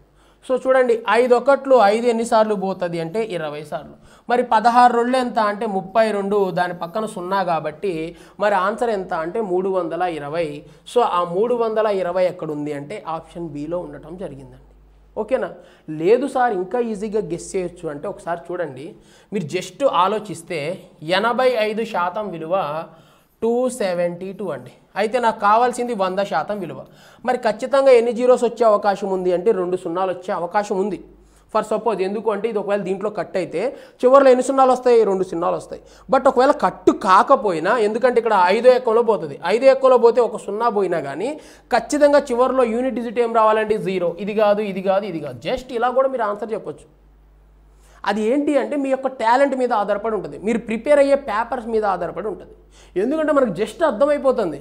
సో చూడండి ఐదు ఒకట్లు ఐదు ఎన్నిసార్లు పోతుంది అంటే ఇరవై సార్లు మరి పదహారు రెండు ఎంత అంటే ముప్పై రెండు దాని పక్కన సున్నా కాబట్టి మరి ఆన్సర్ ఎంత అంటే మూడు వందల ఇరవై సో ఆ మూడు వందల ఇరవై ఎక్కడుంది అంటే ఆప్షన్ బిలో ఉండటం జరిగిందండి ఓకేనా లేదు సార్ ఇంకా ఈజీగా గెస్ చేయొచ్చు అంటే ఒకసారి చూడండి మీరు జస్ట్ ఆలోచిస్తే ఎనభై ఐదు శాతం విలువ టూ సెవెంటీ టూ అండి అయితే నాకు కావాల్సింది వంద శాతం విలువ మరి ఖచ్చితంగా ఎన్ని జీరోస్ వచ్చే అవకాశం ఉంది అంటే రెండు సున్నాలు వచ్చే అవకాశం ఉంది ఫర్ సపోజ్ ఎందుకు అంటే ఇది ఒకవేళ దీంట్లో కట్ అయితే చివరిలో ఎన్ని సున్నాలు వస్తాయి రెండు సున్నాలు వస్తాయి బట్ ఒకవేళ కట్టు కాకపోయినా ఎందుకంటే ఇక్కడ ఐదో ఎక్కలో పోతుంది ఐదో ఎక్కలో పోతే ఒక సున్నా పోయినా కానీ ఖచ్చితంగా చివరిలో యూనిట్ డిజిట్ ఏం రావాలంటే జీరో ఇది కాదు ఇది కాదు ఇది కాదు జస్ట్ ఇలా కూడా మీరు ఆన్సర్ చెప్పొచ్చు అది ఏంటి అంటే మీ యొక్క టాలెంట్ మీద ఆధారపడి ఉంటుంది మీరు ప్రిపేర్ అయ్యే పేపర్స్ మీద ఆధారపడి ఉంటుంది ఎందుకంటే మనకు జస్ట్ అర్థమైపోతుంది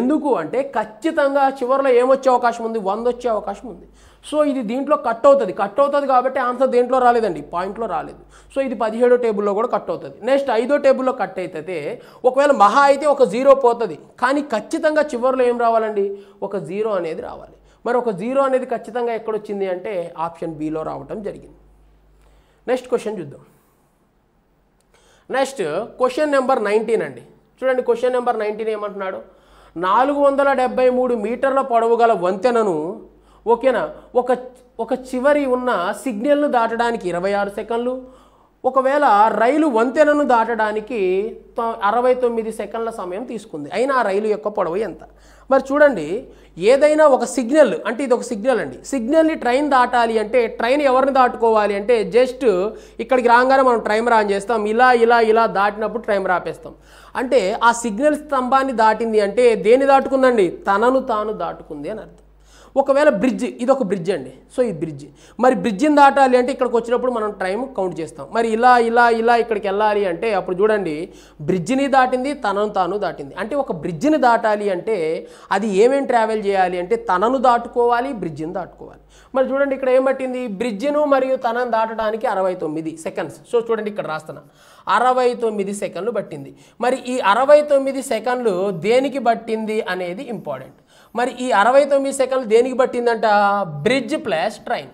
ఎందుకు అంటే ఖచ్చితంగా చివరిలో ఏమొచ్చే అవకాశం ఉంది వంద వచ్చే అవకాశం ఉంది సో ఇది దీంట్లో కట్ అవుతుంది కట్ అవుతుంది కాబట్టి ఆన్సర్ దేంట్లో రాలేదండి పాయింట్లో రాలేదు సో ఇది పదిహేడో టేబుల్లో కూడా కట్ అవుతుంది నెక్స్ట్ ఐదో టేబుల్లో కట్ అవుతుంది ఒకవేళ మహా అయితే ఒక జీరో పోతుంది కానీ ఖచ్చితంగా చివరిలో ఏం రావాలండి ఒక జీరో అనేది రావాలి మరి ఒక జీరో అనేది ఖచ్చితంగా ఎక్కడొచ్చింది అంటే ఆప్షన్ బీలో రావటం జరిగింది నెక్స్ట్ క్వశ్చన్ చూద్దాం నెక్స్ట్ క్వశ్చన్ నెంబర్ నైన్టీన్ అండి చూడండి క్వశ్చన్ నెంబర్ నైన్టీన్ ఏమంటున్నాడు నాలుగు వందల డెబ్బై మూడు మీటర్ల పొడవు గల వంతెనను ఓకేనా ఒక ఒక చివరి ఉన్న సిగ్నల్ను దాటడానికి ఇరవై ఆరు సెకండ్లు ఒకవేళ రైలు వంతెనను దాటడానికి అరవై తొమ్మిది సెకండ్ల సమయం తీసుకుంది అయినా ఆ రైలు యొక్క పొడవు ఎంత మరి చూడండి ఏదైనా ఒక సిగ్నల్ అంటే ఇది ఒక సిగ్నల్ అండి సిగ్నల్ని ట్రైన్ దాటాలి అంటే ట్రైన్ ఎవరిని దాటుకోవాలి అంటే జస్ట్ ఇక్కడికి రాగానే మనం ట్రైమ్ రాన్ చేస్తాం ఇలా ఇలా ఇలా దాటినప్పుడు ట్రైమ్ రాపేస్తాం అంటే ఆ సిగ్నల్ స్తంభాన్ని దాటింది అంటే దేన్ని దాటుకుందండి తనను తాను దాటుకుంది అని అర్థం ఒకవేళ బ్రిడ్జ్ ఇది ఒక బ్రిడ్జ్ అండి సో ఈ బ్రిడ్జ్ మరి బ్రిడ్జిని దాటాలి అంటే ఇక్కడికి వచ్చినప్పుడు మనం టైం కౌంట్ చేస్తాం మరి ఇలా ఇలా ఇలా ఇక్కడికి వెళ్ళాలి అంటే అప్పుడు చూడండి బ్రిడ్జిని దాటింది తనను తాను దాటింది అంటే ఒక బ్రిడ్జిని దాటాలి అంటే అది ఏమేమి ట్రావెల్ చేయాలి అంటే తనను దాటుకోవాలి బ్రిడ్జిని దాటుకోవాలి మరి చూడండి ఇక్కడ ఏమట్టింది బ్రిడ్జిను మరియు తనను దాటడానికి అరవై తొమ్మిది సెకండ్స్ సో చూడండి ఇక్కడ రాస్తున్నా అరవై తొమ్మిది సెకండ్లు పట్టింది మరి ఈ అరవై తొమ్మిది సెకండ్లు దేనికి పట్టింది అనేది ఇంపార్టెంట్ మరి ఈ అరవై తొమ్మిది సెకండ్లు దేనికి పట్టిందంట బ్రిడ్జ్ ప్లస్ ట్రైన్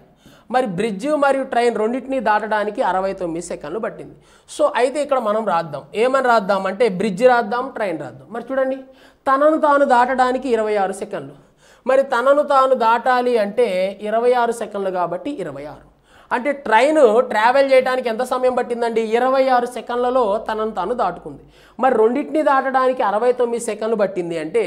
మరి బ్రిడ్జ్ మరియు ట్రైన్ రెండింటిని దాటడానికి అరవై తొమ్మిది సెకండ్లు పట్టింది సో అయితే ఇక్కడ మనం రాద్దాం ఏమని రాద్దాం అంటే బ్రిడ్జ్ రాద్దాం ట్రైన్ రాద్దాం మరి చూడండి తనను తాను దాటడానికి ఇరవై ఆరు సెకండ్లు మరి తనను తాను దాటాలి అంటే ఇరవై ఆరు సెకండ్లు కాబట్టి ఇరవై ఆరు అంటే ట్రైన్ ట్రావెల్ చేయడానికి ఎంత సమయం పట్టిందండి ఇరవై ఆరు సెకండ్లలో తనను తాను దాటుకుంది మరి రెండింటిని దాటడానికి అరవై తొమ్మిది సెకండ్లు పట్టింది అంటే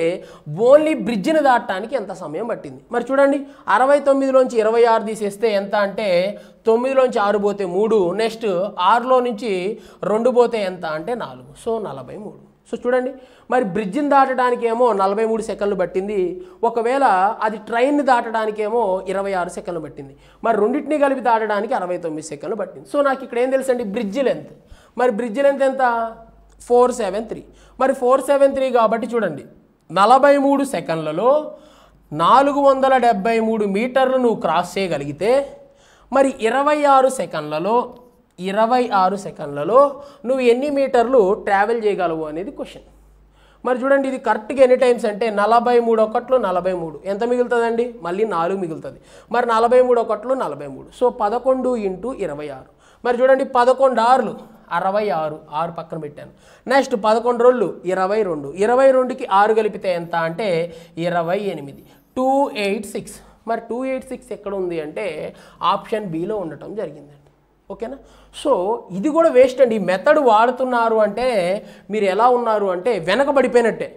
ఓన్లీ బ్రిడ్జ్ని దాటడానికి ఎంత సమయం పట్టింది మరి చూడండి అరవై తొమ్మిదిలోంచి ఇరవై ఆరు తీసేస్తే ఎంత అంటే తొమ్మిదిలోంచి ఆరు పోతే మూడు నెక్స్ట్ ఆరులో నుంచి రెండు పోతే ఎంత అంటే నాలుగు సో నలభై మూడు సో చూడండి మరి బ్రిడ్జిని దాటడానికేమో నలభై మూడు సెకండ్లు పట్టింది ఒకవేళ అది ట్రైన్ని దాటడానికేమో ఇరవై ఆరు సెకండ్లు పట్టింది మరి రెండింటిని కలిపి దాటడానికి అరవై తొమ్మిది సెకండ్లు పట్టింది సో నాకు ఇక్కడ ఏం తెలుసండి బ్రిడ్జ్ లెంత్ మరి బ్రిడ్జ్ లెంత్ ఎంత ఫోర్ సెవెన్ త్రీ మరి ఫోర్ సెవెన్ త్రీ కాబట్టి చూడండి నలభై మూడు సెకండ్లలో నాలుగు వందల డెబ్బై మూడు మీటర్లు నువ్వు క్రాస్ చేయగలిగితే మరి ఇరవై ఆరు సెకండ్లలో ఇరవై ఆరు సెకండ్లలో నువ్వు ఎన్ని మీటర్లు ట్రావెల్ చేయగలవు అనేది క్వశ్చన్ మరి చూడండి ఇది కరెక్ట్గా ఎన్ని టైమ్స్ అంటే నలభై మూడు ఒకట్లు నలభై మూడు ఎంత మిగులుతుందండి మళ్ళీ నాలుగు మిగులుతుంది మరి నలభై మూడు ఒకట్లు నలభై మూడు సో పదకొండు ఇంటూ ఇరవై ఆరు మరి చూడండి పదకొండు ఆరులు అరవై ఆరు ఆరు పక్కన పెట్టాను నెక్స్ట్ పదకొండు రోజులు ఇరవై రెండు ఇరవై రెండుకి ఆరు కలిపితే ఎంత అంటే ఇరవై ఎనిమిది టూ ఎయిట్ సిక్స్ మరి టూ ఎయిట్ సిక్స్ ఎక్కడ ఉంది అంటే ఆప్షన్ బిలో ఉండటం జరిగిందండి ఓకేనా సో ఇది కూడా వేస్ట్ అండి ఈ మెథడ్ వాడుతున్నారు అంటే మీరు ఎలా ఉన్నారు అంటే వెనకబడిపోయినట్టే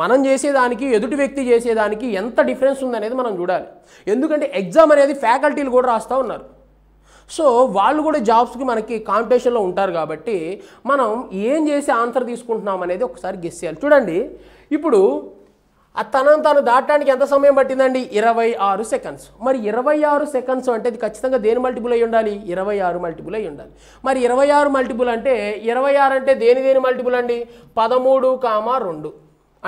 మనం చేసేదానికి ఎదుటి వ్యక్తి చేసేదానికి ఎంత డిఫరెన్స్ ఉందనేది మనం చూడాలి ఎందుకంటే ఎగ్జామ్ అనేది ఫ్యాకల్టీలు కూడా రాస్తూ ఉన్నారు సో వాళ్ళు కూడా జాబ్స్కి మనకి కాంపిటీషన్లో ఉంటారు కాబట్టి మనం ఏం చేసి ఆన్సర్ తీసుకుంటున్నాం అనేది ఒకసారి గెస్ చేయాలి చూడండి ఇప్పుడు ఆ తనను తాను దాటడానికి ఎంత సమయం పట్టిందండి ఇరవై ఆరు సెకండ్స్ మరి ఇరవై ఆరు సెకండ్స్ అంటే ఇది ఖచ్చితంగా దేని మల్టిపుల్ అయి ఉండాలి ఇరవై ఆరు మల్టిపుల్ అయి ఉండాలి మరి ఇరవై ఆరు మల్టిపుల్ అంటే ఇరవై ఆరు అంటే దేని దేని మల్టిపుల్ అండి పదమూడు కామా రెండు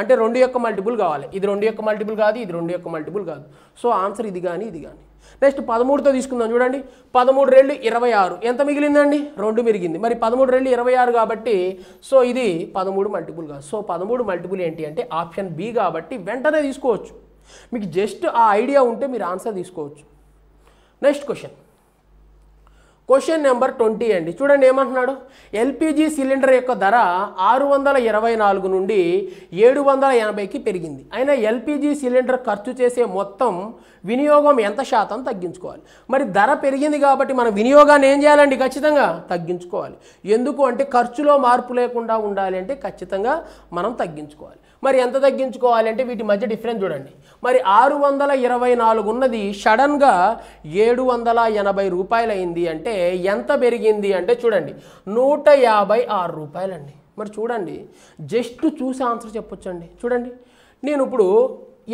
అంటే రెండు యొక్క మల్టిపుల్ కావాలి ఇది రెండు యొక్క మల్టిపుల్ కాదు ఇది రెండు యొక్క మల్టిపుల్ కాదు సో ఆన్సర్ ఇది కానీ ఇది కానీ నెక్స్ట్ పదమూడుతో తీసుకుందాం చూడండి పదమూడు రెండు ఇరవై ఆరు ఎంత మిగిలిందండి రెండు మిరిగింది మరి పదమూడు రెండు ఇరవై ఆరు కాబట్టి సో ఇది పదమూడు మల్టిపుల్ కాదు సో పదమూడు మల్టిపుల్ ఏంటి అంటే ఆప్షన్ బి కాబట్టి వెంటనే తీసుకోవచ్చు మీకు జస్ట్ ఆ ఐడియా ఉంటే మీరు ఆన్సర్ తీసుకోవచ్చు next question question number twenty అండి చూడండి ఏమంటున్నాడు ఎల్పిజి సిలిండర్ యొక్క ధర ఆరు వందల ఇరవై నాలుగు నుండి ఏడు వందల ఎనభైకి పెరిగింది అయినా ఎల్పిజి సిలిండర్ ఖర్చు చేసే మొత్తం వినియోగం ఎంత శాతం తగ్గించుకోవాలి మరి ధర పెరిగింది కాబట్టి మన వినియోగాన్ని ఏం చేయాలండి ఖచ్చితంగా తగ్గించుకోవాలి ఎందుకు అంటే ఖర్చులో మార్పు లేకుండా ఉండాలి అంటే ఖచ్చితంగా మనం తగ్గించుకోవాలి మరి ఎంత తగ్గించుకోవాలంటే వీటి మధ్య డిఫరెన్స్ చూడండి మరి ఆరు వందల ఇరవై నాలుగు ఉన్నది సడన్గా ఏడు వందల ఎనభై రూపాయలు అయింది అంటే ఎంత పెరిగింది అంటే చూడండి నూట యాభై ఆరు రూపాయలండి మరి చూడండి జస్ట్ చూసి ఆన్సర్ చెప్పొచ్చండి చూడండి నేను ఇప్పుడు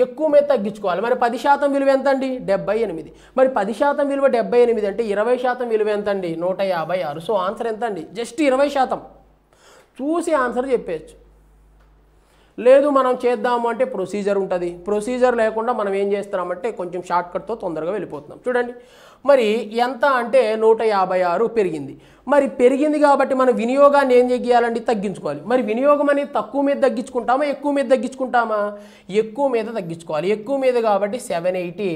ఎక్కువ మీద తగ్గించుకోవాలి మరి పది శాతం విలువ ఎంత అండి డెబ్బై ఎనిమిది మరి పది శాతం విలువ డెబ్బై ఎనిమిది అంటే ఇరవై శాతం విలువ ఎంత అండి నూట యాభై ఆరు సో ఆన్సర్ ఎంత అండి జస్ట్ ఇరవై శాతం చూసి ఆన్సర్ చెప్పేయచ్చు లేదు మనం చేద్దాము అంటే ప్రొసీజర్ ఉంటుంది ప్రొసీజర్ లేకుండా మనం ఏం చేస్తున్నామంటే కొంచెం షార్ట్కట్తో తొందరగా వెళ్ళిపోతున్నాం చూడండి మరి ఎంత అంటే నూట యాభై ఆరు పెరిగింది మరి పెరిగింది కాబట్టి మనం వినియోగాన్ని ఏం చేయాలండి తగ్గించుకోవాలి మరి వినియోగం అనేది తక్కువ మీద తగ్గించుకుంటామా ఎక్కువ మీద తగ్గించుకుంటామా ఎక్కువ మీద తగ్గించుకోవాలి ఎక్కువ మీద కాబట్టి సెవెన్ ఎయిటీ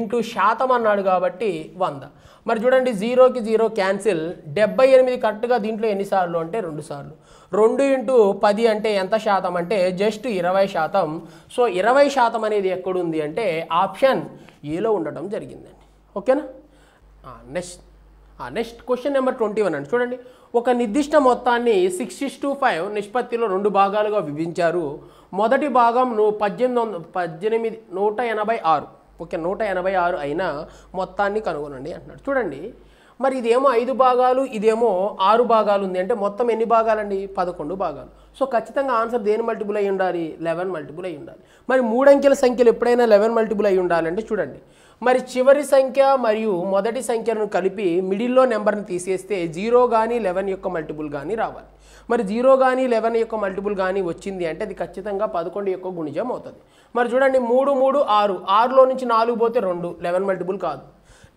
ఇంటూ శాతం అన్నాడు కాబట్టి వంద మరి చూడండి జీరోకి జీరో క్యాన్సిల్ డెబ్బై ఎనిమిది కరెక్ట్గా దీంట్లో ఎన్నిసార్లు అంటే రెండు సార్లు రెండు ఇంటూ పది అంటే ఎంత శాతం అంటే జస్ట్ ఇరవై శాతం సో ఇరవై శాతం అనేది ఎక్కడుంది అంటే ఆప్షన్ ఏలో ఉండటం జరిగిందండి ఓకేనా next next question number twenty one అండి చూడండి ఒక నిర్దిష్ట మొత్తాన్ని సిక్స్ టు ఫైవ్ నిష్పత్తిలో రెండు భాగాలుగా విభజించారు మొదటి భాగం పద్దెనిమిది వందల పద్దెనిమిది నూట ఎనభై ఆరు ఓకే నూట ఎనభై ఆరు అయిన మొత్తాన్ని కనుగొనండి అంటున్నాడు చూడండి మరి ఇదేమో ఐదు భాగాలు ఇదేమో ఆరు భాగాలు ఉంది అంటే మొత్తం ఎన్ని భాగాలండి పదకొండు భాగాలు సో ఖచ్చితంగా ఆన్సర్ దేని మల్టిపుల్ అయి ఉండాలి లెవెన్ మల్టిపుల్ అయి ఉండాలి మరి మూడంకెల సంఖ్యలు ఎప్పుడైనా లెవెన్ మల్టిపుల్ అయి ఉండాలంటే చూడండి మరి చివరి సంఖ్య మరియు మొదటి సంఖ్యను కలిపి మిడిల్లో నెంబర్ని తీసేస్తే జీరో కానీ లెవెన్ యొక్క మల్టిపుల్ కానీ రావాలి మరి జీరో కానీ లెవెన్ యొక్క మల్టిపుల్ కానీ వచ్చింది అంటే అది ఖచ్చితంగా పదకొండు యొక్క గుణిజం అవుతుంది మరి చూడండి మూడు మూడు ఆరు ఆరులో నుంచి నాలుగు పోతే రెండు లెవెన్ మల్టిపుల్ కాదు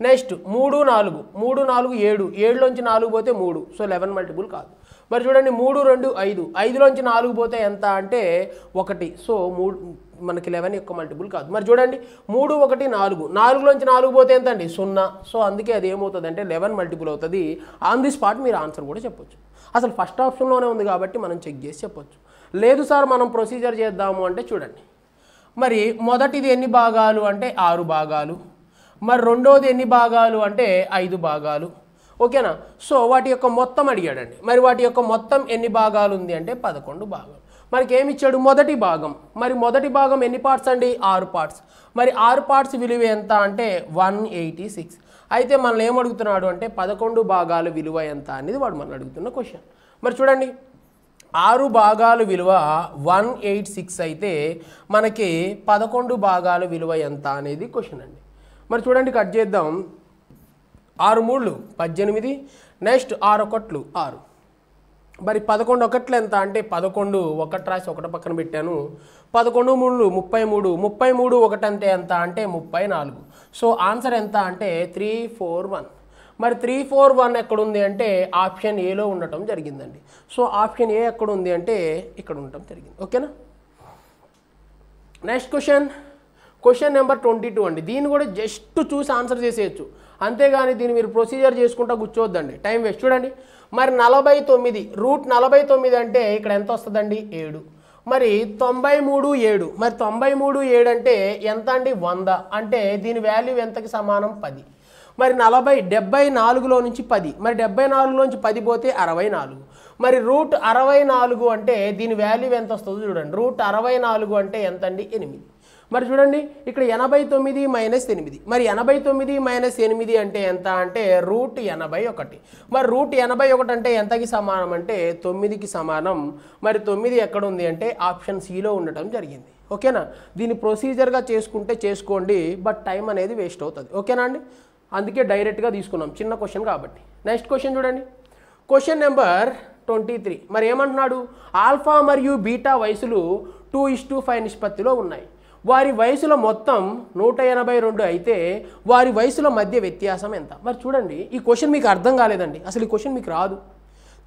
నెక్స్ట్ మూడు నాలుగు మూడు నాలుగు ఏడు ఏడులోంచి నాలుగు పోతే మూడు సో లెవెన్ మల్టిపుల్ కాదు మరి చూడండి మూడు రెండు ఐదు ఐదులోంచి నాలుగు పోతే ఎంత అంటే ఒకటి సో మూడు మనకి లెవెన్ యొక్క మల్టిపుల్ కాదు మరి చూడండి మూడు ఒకటి నాలుగు నాలుగులోంచి నాలుగు పోతే ఎంత అండి సున్నా సో అందుకే అది ఏమవుతుంది అంటే లెవెన్ మల్టిపుల్ అవుతుంది ఆన్ ది స్పాట్ మీరు ఆన్సర్ కూడా చెప్పొచ్చు అసలు ఫస్ట్ ఆప్షన్లోనే ఉంది కాబట్టి మనం చెక్ చేసి చెప్పొచ్చు లేదు సార్ మనం ప్రొసీజర్ చేద్దాము అంటే చూడండి మరి మొదటిది ఎన్ని భాగాలు అంటే ఆరు భాగాలు మరి రెండోది ఎన్ని భాగాలు అంటే ఐదు భాగాలు ఓకేనా సో వాటి యొక్క మొత్తం అడిగాడండి మరి వాటి యొక్క మొత్తం ఎన్ని భాగాలు ఉంది అంటే పదకొండు భాగాలు మనకి ఏమి ఇచ్చాడు మొదటి భాగం మరి మొదటి భాగం ఎన్ని పార్ట్స్ అండి ఆరు పార్ట్స్ మరి ఆరు పార్ట్స్ విలువ ఎంత అంటే వన్ ఎయిటీ సిక్స్ అయితే మనల్ని ఏమడుగుతున్నాడు అంటే పదకొండు భాగాల విలువ ఎంత అనేది వాడు మనల్ని అడుగుతున్న క్వశ్చన్ మరి చూడండి ఆరు భాగాలు విలువ వన్ ఎయిట్ సిక్స్ అయితే మనకి పదకొండు భాగాల విలువ ఎంత అనేది క్వశ్చన్ అండి మరి చూడండి కట్ చేద్దాం ఆరు మూళ్ళు పద్దెనిమిది నెక్స్ట్ ఆరు ఒకట్లు ఆరు మరి పదకొండు ఒకట్లు ఎంత అంటే పదకొండు ఒకటి రాసి ఒకటి పక్కన పెట్టాను పదకొండు మూడు ముప్పై మూడు ముప్పై మూడు ఒకటి అంటే ఎంత అంటే ముప్పై నాలుగు సో ఆన్సర్ ఎంత అంటే త్రీ ఫోర్ వన్ మరి త్రీ ఫోర్ వన్ ఎక్కడుంది అంటే ఆప్షన్ ఏలో ఉండటం జరిగిందండి సో ఆప్షన్ ఏ ఎక్కడుంది అంటే ఇక్కడ ఉండటం జరిగింది ఓకేనా next question question number twenty two అండి దీన్ని కూడా జస్ట్ చూసి ఆన్సర్ చేసేయచ్చు అంతేగాని దీన్ని మీరు ప్రొసీజర్ చేసుకుంటా కూర్చోవద్దండి టైం వేస్ట్ చూడండి మరి నలభై తొమ్మిది రూట్ నలభై తొమ్మిది అంటే ఇక్కడ ఎంత వస్తుందండి ఏడు మరి తొంభై మూడు ఏడు మరి తొంభై మూడు ఏడు అంటే ఎంత అండి వంద అంటే దీని వాల్యూ ఎంతకి సమానం పది మరి నలభై డెబ్బై నాలుగులో నుంచి పది మరి డెబ్బై నుంచి పది పోతే అరవై నాలుగు మరి రూట్ అరవై నాలుగు అంటే దీని వాల్యూ ఎంత వస్తుందో చూడండి రూట్ అరవై నాలుగు అంటే ఎంత అండి ఎనిమిది మరి చూడండి ఇక్కడ ఎనభై తొమ్మిది మైనస్ ఎనిమిది మరి ఎనభై తొమ్మిది మైనస్ ఎనిమిది అంటే ఎంత అంటే రూట్ ఎనభై ఒకటి మరి రూట్ ఎనభై ఒకటి అంటే ఎంతకి సమానం అంటే తొమ్మిదికి సమానం మరి తొమ్మిది ఎక్కడ ఉంది అంటే ఆప్షన్ సిలో ఉండటం జరిగింది ఓకేనా దీన్ని ప్రొసీజర్గా చేసుకుంటే చేసుకోండి బట్ టైం అనేది వేస్ట్ అవుతుంది ఓకేనా అండి అందుకే డైరెక్ట్గా తీసుకున్నాం చిన్న క్వశ్చన్ కాబట్టి నెక్స్ట్ క్వశ్చన్ చూడండి క్వశ్చన్ నెంబర్ ట్వంటీ త్రీ మరి ఏమంటున్నాడు ఆల్ఫా మరియు బీటా వయసులు టూ ఇస్ టూ ఫైవ్ నిష్పత్తిలో ఉన్నాయి వారి వయసులో మొత్తం నూట ఎనభై రెండు అయితే వారి వయసులో మధ్య వ్యత్యాసం ఎంత మరి చూడండి ఈ క్వశ్చన్ మీకు అర్థం కాలేదండి అసలు ఈ క్వశ్చన్ మీకు రాదు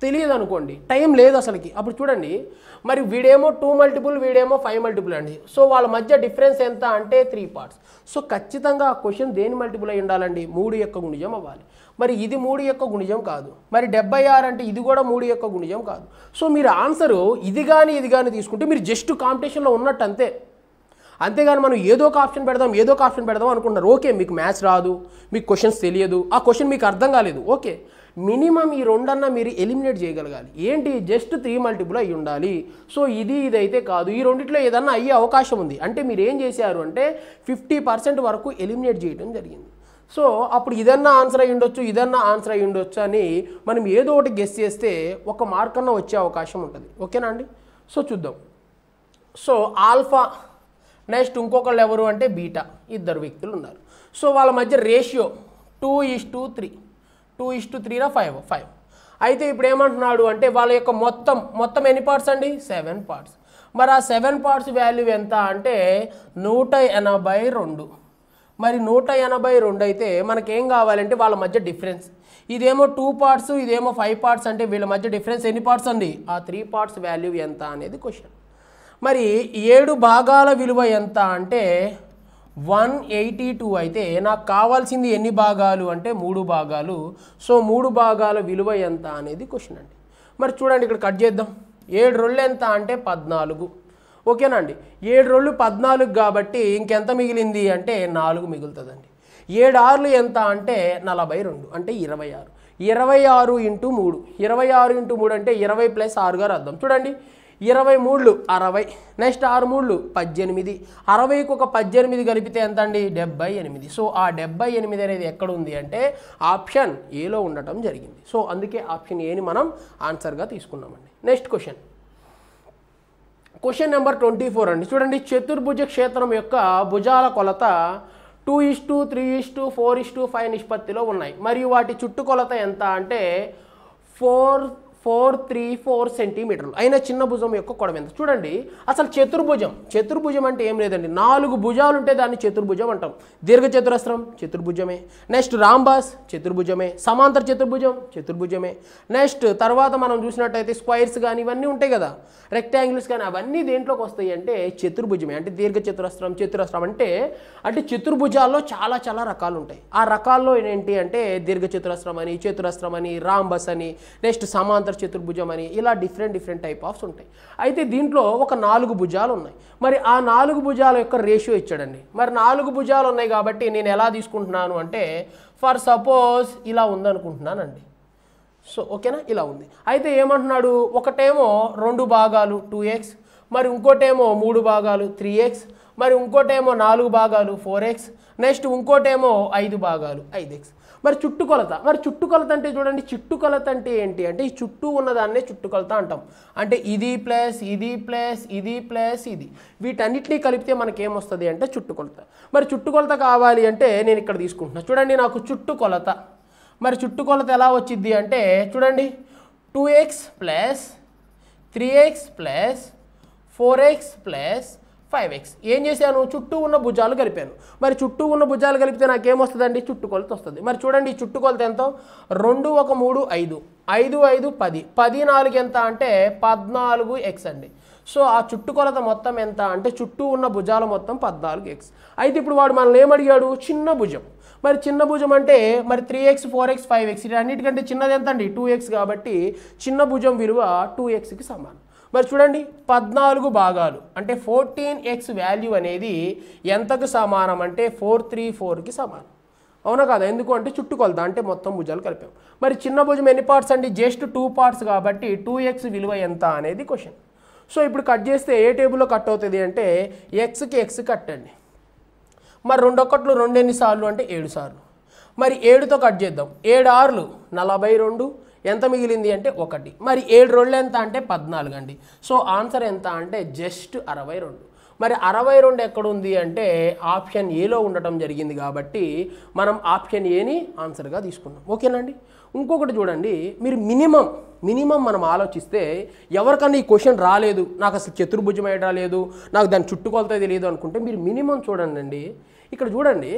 తెలియదు అనుకోండి టైం లేదు అసలుకి అప్పుడు చూడండి మరి వీడేమో టూ మల్టిపుల్ వీడేమో ఫైవ్ మల్టిపుల్ అండి సో వాళ్ళ మధ్య డిఫరెన్స్ ఎంత అంటే త్రీ పార్ట్స్ సో ఖచ్చితంగా ఆ క్వశ్చన్ దేని మల్టిపుల్ అయి ఉండాలండి మూడు యొక్క గుణిజం అవ్వాలి మరి ఇది మూడు యొక్క గుణిజం కాదు మరి డెబ్బై ఆరు అంటే ఇది కూడా మూడు యొక్క గుణిజం కాదు సో మీరు ఆన్సరు ఇది కానీ ఇది కానీ తీసుకుంటే మీరు జస్ట్ కాంపిటీషన్లో ఉన్నట్టు అంతే అంతేగాని మనం ఏదో ఒక ఆప్షన్ పెడదాం ఏదో ఒక ఆప్షన్ పెడదాం అనుకుంటున్నారు ఓకే మీకు మ్యాథ్స్ రాదు మీకు క్వశ్చన్స్ తెలియదు ఆ క్వశ్చన్ మీకు అర్థం కాలేదు ఓకే మినిమం ఈ రెండన్నా మీరు ఎలిమినేట్ చేయగలగాలి ఏంటి జస్ట్ త్రీ మల్టిపుల్ అయి ఉండాలి సో ఇది ఇదైతే కాదు ఈ రెండిట్లో ఏదన్నా అయ్యే అవకాశం ఉంది అంటే మీరు ఏం చేశారు అంటే ఫిఫ్టీ పర్సెంట్ వరకు ఎలిమినేట్ చేయడం జరిగింది సో అప్పుడు ఇదన్నా ఆన్సర్ అయ్యి ఉండొచ్చు ఇదన్నా ఆన్సర్ అయ్యి ఉండొచ్చు అని మనం ఏదో ఒకటి గెస్ చేస్తే ఒక మార్క్ అన్న వచ్చే అవకాశం ఉంటుంది ఓకేనా అండి సో చూద్దాం సో ఆల్ఫా నెక్స్ట్ ఇంకొకళ్ళు ఎవరు అంటే బీటా ఇద్దరు వ్యక్తులు ఉన్నారు సో వాళ్ళ మధ్య ratio two is to three two is to త్రీనా ఫైవ్ ఫైవ్ అయితే ఇప్పుడు ఏమంటున్నాడు అంటే వాళ్ళ యొక్క మొత్తం మొత్తం ఎన్ని పార్ట్స్ అండి సెవెన్ పార్ట్స్ మరి ఆ సెవెన్ పార్ట్స్ వాల్యూ ఎంత అంటే నూట ఎనభై రెండు మరి నూట ఎనభై రెండు అయితే మనకేం కావాలంటే వాళ్ళ మధ్య డిఫరెన్స్ ఇదేమో టూ పార్ట్స్ ఇదేమో ఫైవ్ పార్ట్స్ అంటే వీళ్ళ మధ్య డిఫరెన్స్ ఎన్ని పార్ట్స్ అండి ఆ త్రీ పార్ట్స్ వాల్యూ ఎంత అనేది క్వశ్చన్ మరి ఏడు భాగాల విలువ ఎంత అంటే వన్ ఎయిటీ టూ అయితే నాకు కావాల్సింది ఎన్ని భాగాలు అంటే మూడు భాగాలు సో మూడు భాగాల విలువ ఎంత అనేది క్వశ్చన్ అండి మరి చూడండి ఇక్కడ కట్ చేద్దాం ఏడు రోళ్ళు ఎంత అంటే పద్నాలుగు ఓకేనా అండి ఏడు రోళ్ళు పద్నాలుగు కాబట్టి ఇంకెంత మిగిలింది అంటే నాలుగు మిగులుతుందండి ఏడు ఆరులు ఎంత అంటే నలభై రెండు అంటే ఇరవై ఆరు ఇరవై ఆరు ఇంటూ మూడు ఇరవై ఆరు ఇంటూ మూడు అంటే ఇరవై ప్లస్ ఆరుగా అర్థం చూడండి ఇరవై మూడులు అరవై నెక్స్ట్ ఆరు మూడులు పద్దెనిమిది అరవైకి ఒక పద్దెనిమిది కలిపితే ఎంత అండి డెబ్బై ఎనిమిది సో ఆ డెబ్బై ఎనిమిది అనేది ఎక్కడ ఉంది అంటే ఆప్షన్ ఏలో ఉండటం జరిగింది సో అందుకే ఆప్షన్ ఏని మనం ఆన్సర్గా తీసుకున్నామండి next question question number twenty four అండి చూడండి చతుర్భుజ క్షేత్రం యొక్క భుజాల కొలత two is to three is to four is to five నిష్పత్తిలో ఉన్నాయి మరియు వాటి చుట్టుకొలత ఎంత అంటే ఫోర్ ఫోర్ త్రీ ఫోర్ సెంటీమీటర్లు అయినా చిన్న భుజం యొక్క కొడవ ఎంత చూడండి అసలు చతుర్భుజం చతుర్భుజం అంటే ఏం లేదండి నాలుగు భుజాలు ఉంటే దాన్ని చతుర్భుజం అంటాం దీర్ఘ చతురస్రం చతుర్భుజమే నెక్స్ట్ రాంబాస్ చతుర్భుజమే సమాంతర చతుర్భుజం చతుర్భుజమే నెక్స్ట్ తర్వాత మనం చూసినట్టయితే స్క్వైర్స్ కానీ ఇవన్నీ ఉంటాయి కదా రెక్టాంగిల్స్ కానీ అవన్నీ దేంట్లోకి వస్తాయి అంటే చతుర్భుజమే అంటే దీర్ఘ చతురస్రం చతురస్రం అంటే అంటే చతుర్భుజాల్లో చాలా చాలా రకాలు ఉంటాయి ఆ రకాల్లో ఏంటి అంటే దీర్ఘ చతురస్రం అని చతురస్రం అని రాంబస్ అని నెక్స్ట్ సమాంతర చతుర్భుజం అని ఇలా డిఫరెంట్ డిఫరెంట్ టైప్ ఆఫ్స్ ఉంటాయి అయితే దీంట్లో ఒక నాలుగు భుజాలు ఉన్నాయి మరి ఆ నాలుగు భుజాల యొక్క రేషియో ఇచ్చాడండి మరి నాలుగు భుజాలు ఉన్నాయి కాబట్టి నేను ఎలా తీసుకుంటున్నాను అంటే ఫర్ సపోజ్ ఇలా ఉందనుకుంటున్నానండి సో ఓకేనా ఇలా ఉంది అయితే ఏమంటున్నాడు ఒకటేమో రెండు భాగాలు టూ ఎక్స్ మరి ఇంకోటేమో మూడు భాగాలు త్రీ ఎక్స్ మరి ఇంకోటేమో నాలుగు భాగాలు ఫోర్ ఎక్స్ నెక్స్ట్ ఇంకోటేమో ఐదు భాగాలు ఐదు ఎక్స్ మరి చుట్టుకొలత మరి చుట్టుకొలత అంటే చూడండి చుట్టుకొలత అంటే ఏంటి అంటే ఈ చుట్టూ ఉన్నదాన్నే చుట్టుకొలత అంటాం అంటే ఇది ప్లస్ ఇది ప్లస్ ఇది ప్లస్ ఇది వీటన్నిటినీ కలిపితే మనకి ఏమొస్తుంది అంటే చుట్టుకొలత మరి చుట్టుకొలత కావాలి అంటే నేను ఇక్కడ తీసుకుంటున్నా చూడండి నాకు చుట్టుకొలత మరి చుట్టుకొలత ఎలా వచ్చింది అంటే చూడండి two X plus three X plus four X plus five X ఏం చేశాను చుట్టూ ఉన్న భుజాలు కలిపాను మరి చుట్టూ ఉన్న భుజాలు కలిపితే నాకేమొస్తుందండి చుట్టుకొలత వస్తుంది మరి చూడండి ఈ చుట్టుకొలత ఎంత రెండు ఒక మూడు ఐదు ఐదు ఐదు పది పది నాలుగు ఎంత అంటే పద్నాలుగు ఎక్స్ అండి సో ఆ చుట్టుకొలత మొత్తం ఎంత అంటే చుట్టూ ఉన్న భుజాల మొత్తం పద్నాలుగు ఎక్స్ అయితే ఇప్పుడు వాడు మనల్ని ఏమడిగాడు చిన్న భుజం మరి చిన్న భుజం అంటే మరి three X four X five X అన్నిటికంటే చిన్నది ఎంత అండి టూ ఎక్స్ కాబట్టి చిన్న భుజం విలువ టూ ఎక్స్కి సమానం మరి చూడండి పద్నాలుగు భాగాలు అంటే ఫోర్టీన్ ఎక్స్ వాల్యూ అనేది ఎంతకు సమానం అంటే ఫోర్ త్రీ ఫోర్కి సమానం అవునా కదా ఎందుకు అంటే చుట్టుకొలత అంటే మొత్తం భుజాలు కలిపాం మరి చిన్న భుజం ఎన్ని పార్ట్స్ అండి జస్ట్ టూ పార్ట్స్ కాబట్టి టూ ఎక్స్ విలువ ఎంత అనేది క్వశ్చన్ సో ఇప్పుడు కట్ చేస్తే ఏ టేబుల్లో కట్ అవుతుంది అంటే ఎక్స్కి ఎక్స్ కట్టండి మరి రెండొక్కట్లు రెండు ఎన్నిసార్లు అంటే ఏడు సార్లు మరి ఏడుతో కట్ చేద్దాం ఏడు ఆరులు నలభై రెండు ఎంత మిగిలింది అంటే ఒకటి మరి ఏడు రోజులు ఎంత అంటే పద్నాలుగు అండి సో ఆన్సర్ ఎంత అంటే జస్ట్ అరవై రెండు మరి అరవై రెండు ఎక్కడుంది అంటే ఆప్షన్ ఏలో ఉండటం జరిగింది కాబట్టి మనం ఆప్షన్ ఏని ఆన్సర్గా తీసుకున్నాం ఓకేనండి ఇంకొకటి చూడండి మీరు మినిమం మినిమం మనం ఆలోచిస్తే ఎవరికన్నా ఈ క్వశ్చన్ రాలేదు నాకు అసలు చతుర్భుజం లేదు నాకు దాని చుట్టుకొలత తెలియదు అనుకుంటే మీరు మినిమం చూడండి ఇక్కడ చూడండి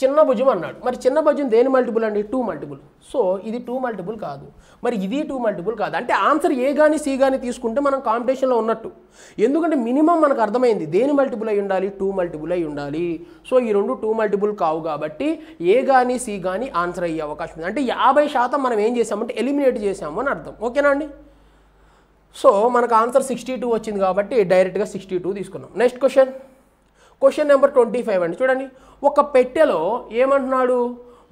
చిన్న భుజం అన్నాడు మరి చిన్న భుజం దేని మల్టిపుల్ అండి టూ మల్టిపుల్ సో ఇది టూ మల్టిపుల్ కాదు మరి ఇది టూ మల్టిపుల్ కాదు అంటే ఆన్సర్ ఏ కానీ సి కానీ తీసుకుంటే మనం కాంపిటీషన్లో ఉన్నట్టు ఎందుకంటే మినిమం మనకు అర్థమైంది దేని మల్టిపుల్ అయి ఉండాలి టూ మల్టిపుల్ అయి ఉండాలి సో ఈ రెండు టూ మల్టిపుల్ కావు కాబట్టి ఏ కానీ సి కానీ ఆన్సర్ అయ్యే అవకాశం ఉంది అంటే యాభై శాతం మనం ఏం చేసామంటే ఎలిమినేట్ చేసాము అని అర్థం ఓకేనా అండి సో మనకు ఆన్సర్ సిక్స్టీ టూ వచ్చింది కాబట్టి డైరెక్ట్గా సిక్స్టీ టూ తీసుకున్నాం next question question number twenty five అండి చూడండి ఒక పెట్టెలో ఏమంటున్నాడు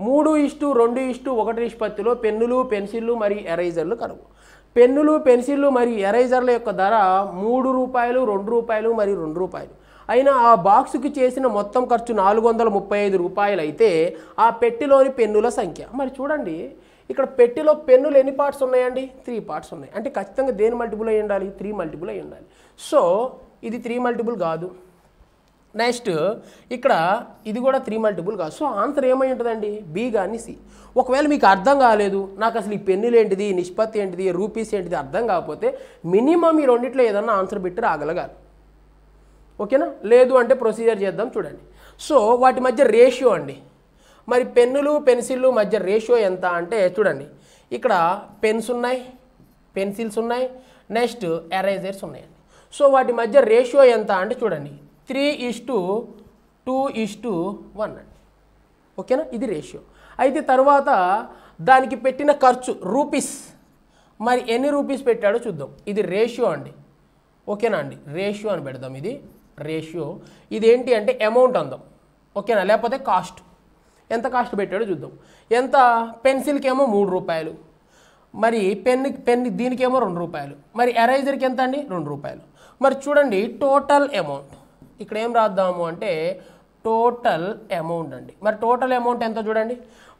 మూడు ఇష్టు రెండు ఇష్టు ఒకటి నిష్పత్తిలో పెన్నులు పెన్సిళ్ళు మరియు ఎరైజర్లు కరువు పెన్నులు పెన్సిళ్ళు మరియు ఎరైజర్ల యొక్క ధర మూడు రూపాయలు రెండు రూపాయలు మరియు రెండు రూపాయలు అయినా ఆ బాక్సుకి చేసిన మొత్తం ఖర్చు నాలుగు వందల ముప్పై ఐదు రూపాయలు అయితే ఆ పెట్టెలోని పెన్నుల సంఖ్య మరి చూడండి ఇక్కడ పెట్టెలో పెన్నులు ఎన్ని పార్ట్స్ ఉన్నాయండి త్రీ పార్ట్స్ ఉన్నాయి అంటే ఖచ్చితంగా దేని మల్టిపుల్ అయ్యి ఉండాలి త్రీ మల్టిపుల్ అయ్యి ఉండాలి సో ఇది త్రీ మల్టిపుల్ కాదు నెక్స్ట్ ఇక్కడ ఇది కూడా త్రీ మల్టిపుల్ కాదు సో ఆన్సర్ ఏమై ఉంటుందండి బి కానీ సి ఒకవేళ మీకు అర్థం కాలేదు నాకు అసలు ఈ పెన్నులు ఏంటిది నిష్పత్తి ఏంటిది రూపీస్ ఏంటిది అర్థం కాకపోతే మినిమం ఈ రెండిట్లో ఏదన్నా ఆన్సర్ పెట్టి రాగలగాలి ఓకేనా లేదు అంటే ప్రొసీజర్ చేద్దాం చూడండి సో వాటి మధ్య రేషియో అండి మరి పెన్నులు పెన్సిళ్ళు మధ్య రేషియో ఎంత అంటే చూడండి ఇక్కడ పెన్స్ ఉన్నాయి పెన్సిల్స్ ఉన్నాయి నెక్స్ట్ ఎరేజర్స్ ఉన్నాయండి సో వాటి మధ్య రేషియో ఎంత అంటే చూడండి three is to two is to one అండి ఓకేనా ఇది రేషియో అయితే తర్వాత దానికి పెట్టిన ఖర్చు రూపీస్ మరి ఎన్ని రూపీస్ పెట్టాడో చూద్దాం ఇది రేషియో అండి ఓకేనా అండి రేషియో అని పెడదాం ఇది రేషియో ఇది ఏంటి అంటే అమౌంట్ అందాం ఓకేనా లేకపోతే కాస్ట్ ఎంత కాస్ట్ పెట్టాడో చూద్దాం ఎంత పెన్సిల్కి ఏమో మూడు రూపాయలు మరి పెన్ పెన్ దీనికేమో రెండు రూపాయలు మరి ఎరైజర్కి ఎంత అండి రెండు రూపాయలు మరి చూడండి టోటల్ అమౌంట్ ఇక్కడ ఏం రాద్దాము అంటే టోటల్ అమౌంట్ అండి మరి టోటల్ అమౌంట్ ఎంత చూడండి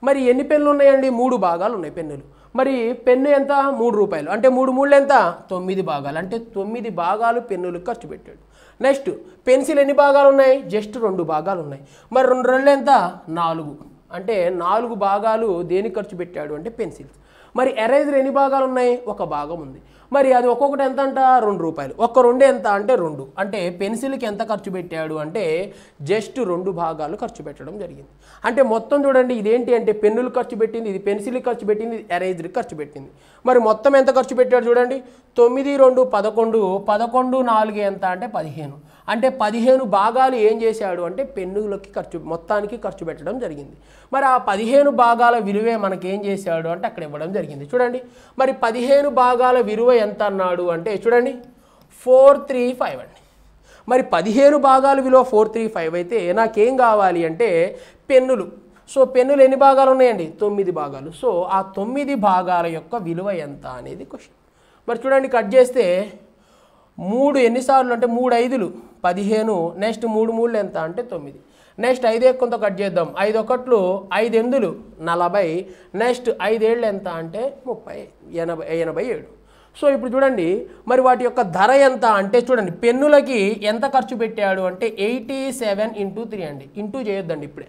మరి ఎన్ని పెన్నులు ఉన్నాయండి మూడు భాగాలు ఉన్నాయి పెన్నులు మరి పెన్ను ఎంత మూడు రూపాయలు అంటే మూడు మూడు ఎంత తొమ్మిది భాగాలు అంటే తొమ్మిది భాగాలు పెన్నులు ఖర్చు పెట్టాడు నెక్స్ట్ పెన్సిల్ ఎన్ని భాగాలు ఉన్నాయి జస్ట్ రెండు భాగాలు ఉన్నాయి మరి రెండు రెండు ఎంత నాలుగు అంటే నాలుగు భాగాలు దేనికి ఖర్చు పెట్టాడు అంటే పెన్సిల్స్ మరి ఎరేజర్ ఎన్ని భాగాలు ఉన్నాయి ఒక భాగం ఉంది మరి అది ఒక్కొక్కటి ఎంత అంట రెండు రూపాయలు ఒక్క రెండు ఎంత అంటే రెండు అంటే పెన్సిల్కి ఎంత ఖర్చు పెట్టాడు అంటే జస్ట్ రెండు భాగాలు ఖర్చు పెట్టడం జరిగింది అంటే మొత్తం చూడండి ఇదేంటి అంటే పెన్నులు ఖర్చు పెట్టింది ఇది పెన్సిల్ ఖర్చు పెట్టింది ఎరేజర్ ఖర్చు పెట్టింది మరి మొత్తం ఎంత ఖర్చు పెట్టాడు చూడండి తొమ్మిది రెండు పదకొండు పదకొండు నాలుగు ఎంత అంటే పదిహేను అంటే పదిహేను భాగాలు ఏం చేశాడు అంటే పెన్నులకి ఖర్చు మొత్తానికి ఖర్చు పెట్టడం జరిగింది మరి ఆ పదిహేను భాగాల విలువే మనకేం చేశాడు అంటే అక్కడ ఇవ్వడం జరిగింది చూడండి మరి పదిహేను భాగాల విలువ ఎంత అన్నాడు అంటే చూడండి ఫోర్ త్రీ ఫైవ్ అండి మరి పదిహేను భాగాల విలువ ఫోర్ త్రీ ఫైవ్ అయితే నాకేం కావాలి అంటే పెన్నులు సో పెన్నులు ఎన్ని భాగాలు ఉన్నాయండి తొమ్మిది భాగాలు సో ఆ తొమ్మిది భాగాల యొక్క విలువ ఎంత అనేది క్వశ్చన్ మరి చూడండి కట్ చేస్తే మూడు ఎన్నిసార్లు అంటే మూడు ఐదులు పదిహేను నెక్స్ట్ మూడు మూడు ఎంత అంటే తొమ్మిది నెక్స్ట్ ఐదు ఎక్కువంతో కట్ చేద్దాం ఐదు ఒకట్లు ఐదు ఎందులు నలభై నెక్స్ట్ ఐదేళ్ళు ఎంత అంటే ముప్పై ఎనభై ఎనభై ఏడు సో ఇప్పుడు చూడండి మరి వాటి యొక్క ధర ఎంత అంటే చూడండి పెన్నులకి ఎంత ఖర్చు పెట్టాడు అంటే ఎయిటీ సెవెన్ ఇంటూ త్రీ అండి ఇంటూ చేయొద్దండి ఇప్పుడే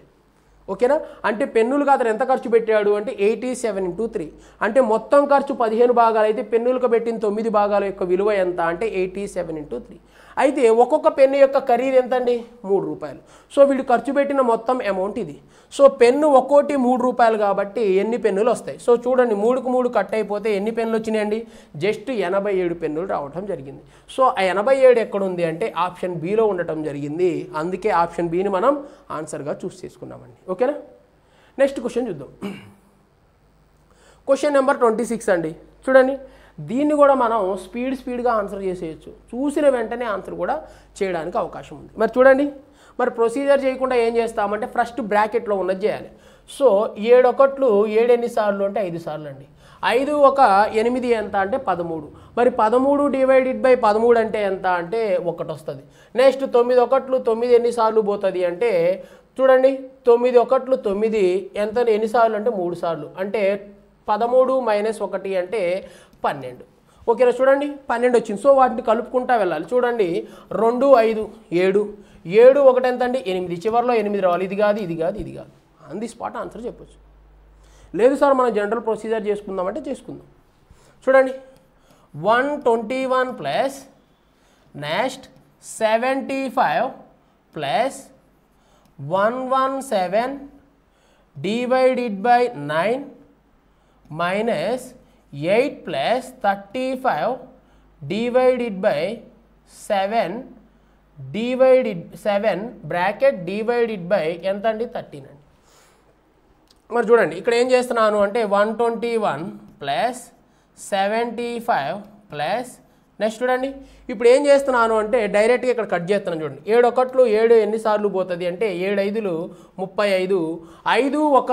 ఓకేనా అంటే పెన్నులు అతను ఎంత ఖర్చు పెట్టాడు అంటే ఎయిటీ సెవెన్ ఇంటూ త్రీ అంటే మొత్తం ఖర్చు పదిహేను భాగాలు అయితే పెన్నులకు పెట్టిన తొమ్మిది భాగాల యొక్క విలువ ఎంత అంటే ఎయిటీ సెవెన్ ఇంటూ త్రీ అయితే ఒక్కొక్క పెన్ను యొక్క ఖరీదు ఎంతండి మూడు రూపాయలు సో వీడు ఖర్చు పెట్టిన మొత్తం అమౌంట్ ఇది సో పెన్ను ఒక్కోటి మూడు రూపాయలు కాబట్టి ఎన్ని పెన్నులు వస్తాయి సో చూడండి మూడుకు మూడు కట్ అయిపోతే ఎన్ని పెన్నులు వచ్చినాయండి జస్ట్ ఎనభై ఏడు పెన్నులు రావడం జరిగింది సో ఆ ఎనభై ఏడు ఎక్కడుంది అంటే ఆప్షన్ బిలో ఉండటం జరిగింది అందుకే ఆప్షన్ బిని మనం ఆన్సర్గా చూస్ చేసుకున్నామండి ఓకేనా నెక్స్ట్ క్వశ్చన్ చూద్దాం క్వశ్చన్ నెంబర్ ట్వంటీ సిక్స్ అండి చూడండి దీన్ని కూడా మనం స్పీడ్ స్పీడ్గా ఆన్సర్ చేసేయచ్చు చూసిన వెంటనే ఆన్సర్ కూడా చేయడానికి అవకాశం ఉంది మరి చూడండి మరి ప్రొసీజర్ చేయకుండా ఏం చేస్తామంటే ఫస్ట్ బ్రాకెట్లో ఉన్నది చేయాలి సో ఏడొకట్లు ఏడెన్ని సార్లు అంటే ఐదు సార్లు అండి ఐదు ఒక ఎనిమిది ఎంత అంటే పదమూడు మరి పదమూడు డివైడెడ్ బై పదమూడు అంటే ఎంత అంటే ఒకటి వస్తుంది నెక్స్ట్ తొమ్మిది ఒకట్లు తొమ్మిది ఎన్నిసార్లు పోతుంది అంటే చూడండి తొమ్మిది ఒకట్లు తొమ్మిది ఎంత ఎన్నిసార్లు అంటే మూడు సార్లు అంటే పదమూడు మైనస్ ఒకటి అంటే పన్నెండు ఓకేనా చూడండి పన్నెండు వచ్చింది సో వాటిని కలుపుకుంటా వెళ్ళాలి చూడండి రెండు ఐదు ఏడు ఏడు ఒకటి ఎంత అండి ఎనిమిది చివరిలో ఎనిమిది రావాలి ఇది కాదు ఇది కాదు ఇది కాదు ఆన్ ది స్పాట్ ఆన్సర్ చెప్పచ్చు లేదు సార్ మనం జనరల్ ప్రొసీజర్ చేసుకుందామంటే చేసుకుందాం చూడండి one twenty one plus next seventy five plus one one seven divided by nine minus 8 plus 35 divided by 7 divided 7 bracket divided by ఎంత అండి థర్టీన్ అండి మరి చూడండి ఇక్కడ ఏం చేస్తున్నాను అంటే one twenty one plus seventy five plus next చూడండి ఇప్పుడు ఏం చేస్తున్నాను అంటే డైరెక్ట్గా ఇక్కడ కట్ చేస్తున్నాను చూడండి ఏడు ఒకట్లు ఏడు ఎన్నిసార్లు పోతుంది అంటే ఏడు ఐదులు ముప్పై ఐదు ఐదు ఒక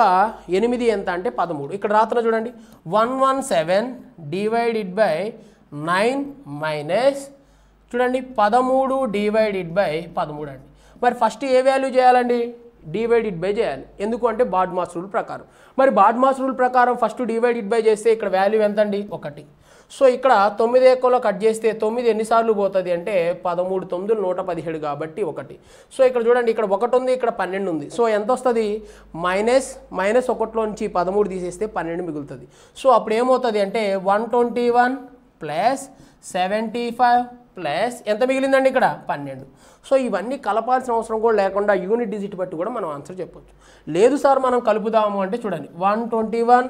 ఎనిమిది ఎంత అంటే పదమూడు ఇక్కడ రాస్తున్నా చూడండి one one seven divided by nine minus చూడండి పదమూడు డివైడెడ్ బై పదమూడు అండి మరి ఫస్ట్ ఏ వాల్యూ చేయాలండి డివైడెడ్ బై చేయాలి ఎందుకు అంటే బాడ్ మాస్ రూల్ ప్రకారం మరి బాడ్ మాస్ రూల్ ప్రకారం ఫస్ట్ డివైడెడ్ బై చేస్తే ఇక్కడ వాల్యూ ఎంత అండి ఒకటి సో ఇక్కడ తొమ్మిది ఎక్కువలో కట్ చేస్తే తొమ్మిది ఎన్నిసార్లు పోతుంది అంటే పదమూడు తొమ్మిది నూట పదిహేడు కాబట్టి ఒకటి సో ఇక్కడ చూడండి ఇక్కడ ఒకటి ఉంది ఇక్కడ పన్నెండు ఉంది సో ఎంత వస్తుంది మైనస్ మైనస్ ఒకటిలోంచి పదమూడు తీసేస్తే పన్నెండు మిగులుతుంది సో అప్పుడు ఏమవుతుంది అంటే one twenty one plus seventy five plus ఎంత మిగిలిందండి ఇక్కడ పన్నెండు సో ఇవన్నీ కలపాల్సిన అవసరం కూడా లేకుండా యూనిట్ డిజిట్ బట్టి కూడా మనం ఆన్సర్ చెప్పొచ్చు లేదు సార్ మనం కలుపుదాము అంటే చూడండి one twenty one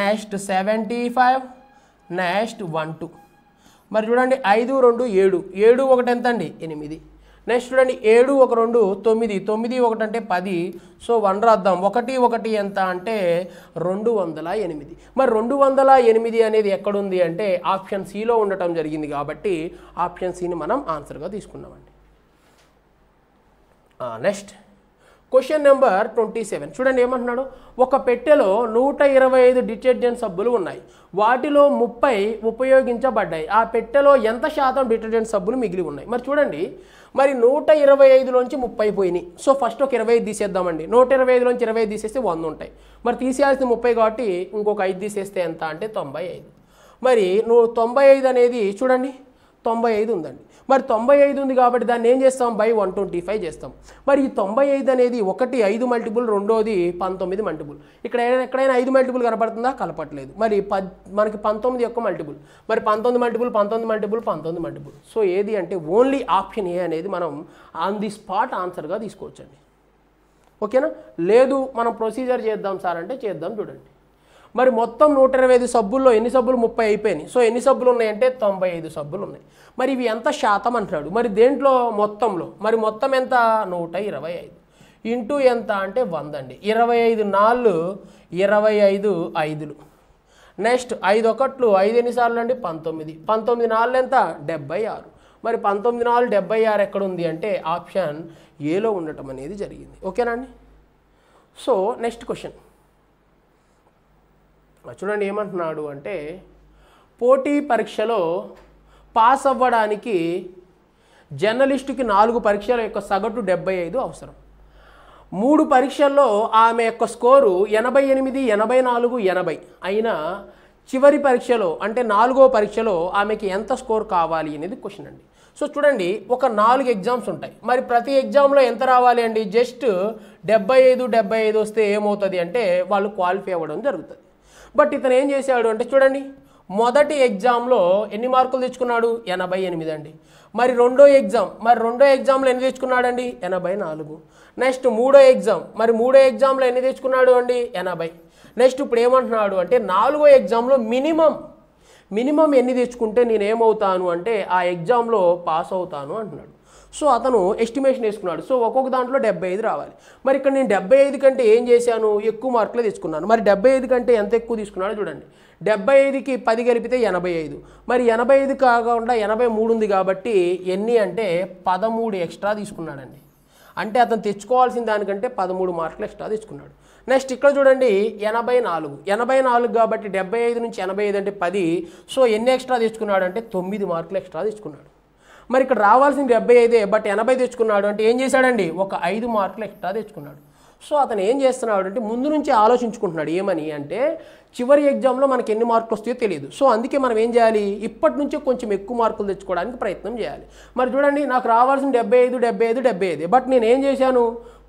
next seventy five next one two మరి చూడండి ఐదు రెండు ఏడు ఏడు ఒకటి ఎంత అండి ఎనిమిది నెక్స్ట్ చూడండి ఏడు ఒక రెండు తొమ్మిది తొమ్మిది ఒకటి అంటే పది సో వన్ రాద్దాం ఒకటి ఒకటి ఎంత అంటే రెండు వందల ఎనిమిది మరి రెండు వందల ఎనిమిది అనేది ఎక్కడుంది అంటే ఆప్షన్ సిలో ఉండటం జరిగింది కాబట్టి ఆప్షన్ సిని మనం ఆన్సర్గా తీసుకున్నామండి next question number twenty seven చూడండి ఏమంటున్నాడు ఒక పెట్టెలో నూట ఇరవై ఐదు డిటర్జెంట్ సబ్బులు ఉన్నాయి వాటిలో ముప్పై ఉపయోగించబడ్డాయి ఆ పెట్టెలో ఎంత శాతం డిటర్జెంట్ సబ్బులు మిగిలి ఉన్నాయి మరి చూడండి మరి నూట ఇరవై ఐదులోంచి ముప్పై పోయినాయి సో ఫస్ట్ ఒక ఇరవై ఐదు తీసేద్దామండి నూట ఇరవై ఐదులోంచి ఇరవై ఐదు తీసేస్తే వంద ఉంటాయి మరి తీసేయాల్సిన ముప్పై కాబట్టి ఇంకొక ఐదు తీసేస్తే ఎంత అంటే తొంభై ఐదు మరి నువ్వు తొంభై ఐదు అనేది చూడండి తొంభై ఐదు ఉందండి మరి తొంభై ఐదు ఉంది కాబట్టి దాన్ని ఏం చేస్తాం బై వన్ ట్వంటీ ఫైవ్ చేస్తాం మరి ఈ తొంభై ఐదు అనేది ఒకటి ఐదు మల్టిపుల్ రెండోది పంతొమ్మిది మల్టిపుల్ ఇక్కడ ఎక్కడైనా ఐదు మల్టిపుల్ కనపడుతుందా కలపట్లేదు మరి పద్ మనకి పంతొమ్మిది యొక్క మల్టిపుల్ మరి పంతొమ్మిది మల్టిపుల్ పంతొమ్మిది మల్టిపుల్ పంతొమ్మిది మల్టిపుల్ సో ఏది అంటే ఓన్లీ ఆప్షన్ ఏ అనేది మనం ఆన్ ది స్పాట్ ఆన్సర్గా తీసుకోవచ్చండి ఓకేనా లేదు మనం ప్రొసీజర్ చేద్దాం సార్ అంటే చేద్దాం చూడండి మరి మొత్తం నూట ఇరవై ఐదు సబ్బుల్లో ఎన్ని సబ్బులు ముప్పై అయిపోయినాయి సో ఎన్ని సబ్బులు ఉన్నాయంటే తొంభై ఐదు సబ్బులు ఉన్నాయి మరి ఇవి ఎంత శాతం అంటున్నాడు మరి దేంట్లో మొత్తంలో మరి మొత్తం ఎంత నూట ఇరవై ఐదు ఇంటూ ఎంత అంటే వంద అండి ఇరవై ఐదు నాళ్ళు ఇరవై ఐదు ఐదులు నెక్స్ట్ ఐదు ఒకట్లు ఐదు ఎన్నిసార్లు అండి పంతొమ్మిది పంతొమ్మిది నాళ్ళు ఎంత డెబ్బై ఆరు మరి పంతొమ్మిది నాలుగు డెబ్బై ఆరు ఎక్కడ ఉంది అంటే ఆప్షన్ ఏలో ఉండటం అనేది జరిగింది ఓకేనా అండి సో నెక్స్ట్ క్వశ్చన్ చూడండి ఏమంటున్నాడు అంటే పోటీ పరీక్షలో పాస్ అవ్వడానికి జర్నలిస్టుకి నాలుగు పరీక్షల యొక్క సగటు డెబ్బై ఐదు అవసరం మూడు పరీక్షల్లో ఆమె యొక్క స్కోరు ఎనభై ఎనిమిది ఎనభై నాలుగు ఎనభై అయినా చివరి పరీక్షలో అంటే నాలుగో పరీక్షలో ఆమెకి ఎంత స్కోర్ కావాలి అనేది క్వశ్చన్ అండి సో చూడండి ఒక నాలుగు ఎగ్జామ్స్ ఉంటాయి మరి ప్రతి ఎగ్జామ్లో ఎంత రావాలి అండి జస్ట్ డెబ్బై ఐదు డెబ్బై ఐదు వస్తే ఏమవుతుంది అంటే వాళ్ళు క్వాలిఫై అవ్వడం జరుగుతుంది బట్ ఇతను ఏం చేశాడు అంటే చూడండి మొదటి ఎగ్జామ్లో ఎన్ని మార్కులు తెచ్చుకున్నాడు ఎనభై ఎనిమిది అండి మరి రెండో ఎగ్జామ్ మరి రెండో ఎగ్జామ్లో ఎన్ని తెచ్చుకున్నాడండి ఎనభై నాలుగు నెక్స్ట్ మూడో ఎగ్జామ్ మరి మూడో ఎగ్జామ్లో ఎన్ని తెచ్చుకున్నాడు అండి ఎనభై నెక్స్ట్ ఇప్పుడు ఏమంటున్నాడు అంటే నాలుగో ఎగ్జామ్లో మినిమం మినిమం ఎన్ని తెచ్చుకుంటే నేనేమవుతాను అంటే ఆ ఎగ్జామ్లో పాస్ అవుతాను అంటున్నాడు సో అతను ఎస్టిమేషన్ వేసుకున్నాడు సో ఒక్కొక్క దాంట్లో డెబ్బై ఐదు రావాలి మరి ఇక్కడ నేను డెబ్బై ఐదు కంటే ఏం చేశాను ఎక్కువ మార్కులు తీసుకున్నాను మరి డెబ్బై ఐదు కంటే ఎంత ఎక్కువ తీసుకున్నాడో చూడండి డెబ్బై ఐదుకి పది కలిపితే ఎనభై ఐదు మరి ఎనభై ఐదు కాకుండా ఎనభై మూడు ఉంది కాబట్టి ఎన్ని అంటే పదమూడు ఎక్స్ట్రా తీసుకున్నాడండి అంటే అతను తెచ్చుకోవాల్సిన దానికంటే పదమూడు మార్కులు ఎక్స్ట్రా తెచ్చుకున్నాడు నెక్స్ట్ ఇక్కడ చూడండి ఎనభై నాలుగు ఎనభై నాలుగు కాబట్టి డెబ్బై ఐదు నుంచి ఎనభై ఐదు అంటే పది సో ఎన్ని ఎక్స్ట్రా తెచ్చుకున్నాడు అంటే తొమ్మిది మార్కులు ఎక్స్ట్రా తెచ్చుకున్నాడు మరి ఇక్కడ రావాల్సిన డెబ్బై ఐదే బట్ ఎనభై తెచ్చుకున్నాడు అంటే ఏం చేశాడండి ఒక ఐదు మార్కులు ఎక్స్ట్రా తెచ్చుకున్నాడు సో అతను ఏం చేస్తున్నాడు అంటే ముందు నుంచే ఆలోచించుకుంటున్నాడు ఏమని అంటే చివరి ఎగ్జామ్లో మనకి ఎన్ని మార్కులు వస్తాయో తెలియదు సో అందుకే మనం ఏం చేయాలి ఇప్పటి నుంచే కొంచెం ఎక్కువ మార్కులు తెచ్చుకోవడానికి ప్రయత్నం చేయాలి మరి చూడండి నాకు రావాల్సిన డెబ్బై ఐదు డెబ్బై ఐదు డెబ్బై ఐదు బట్ నేను ఏం చేశాను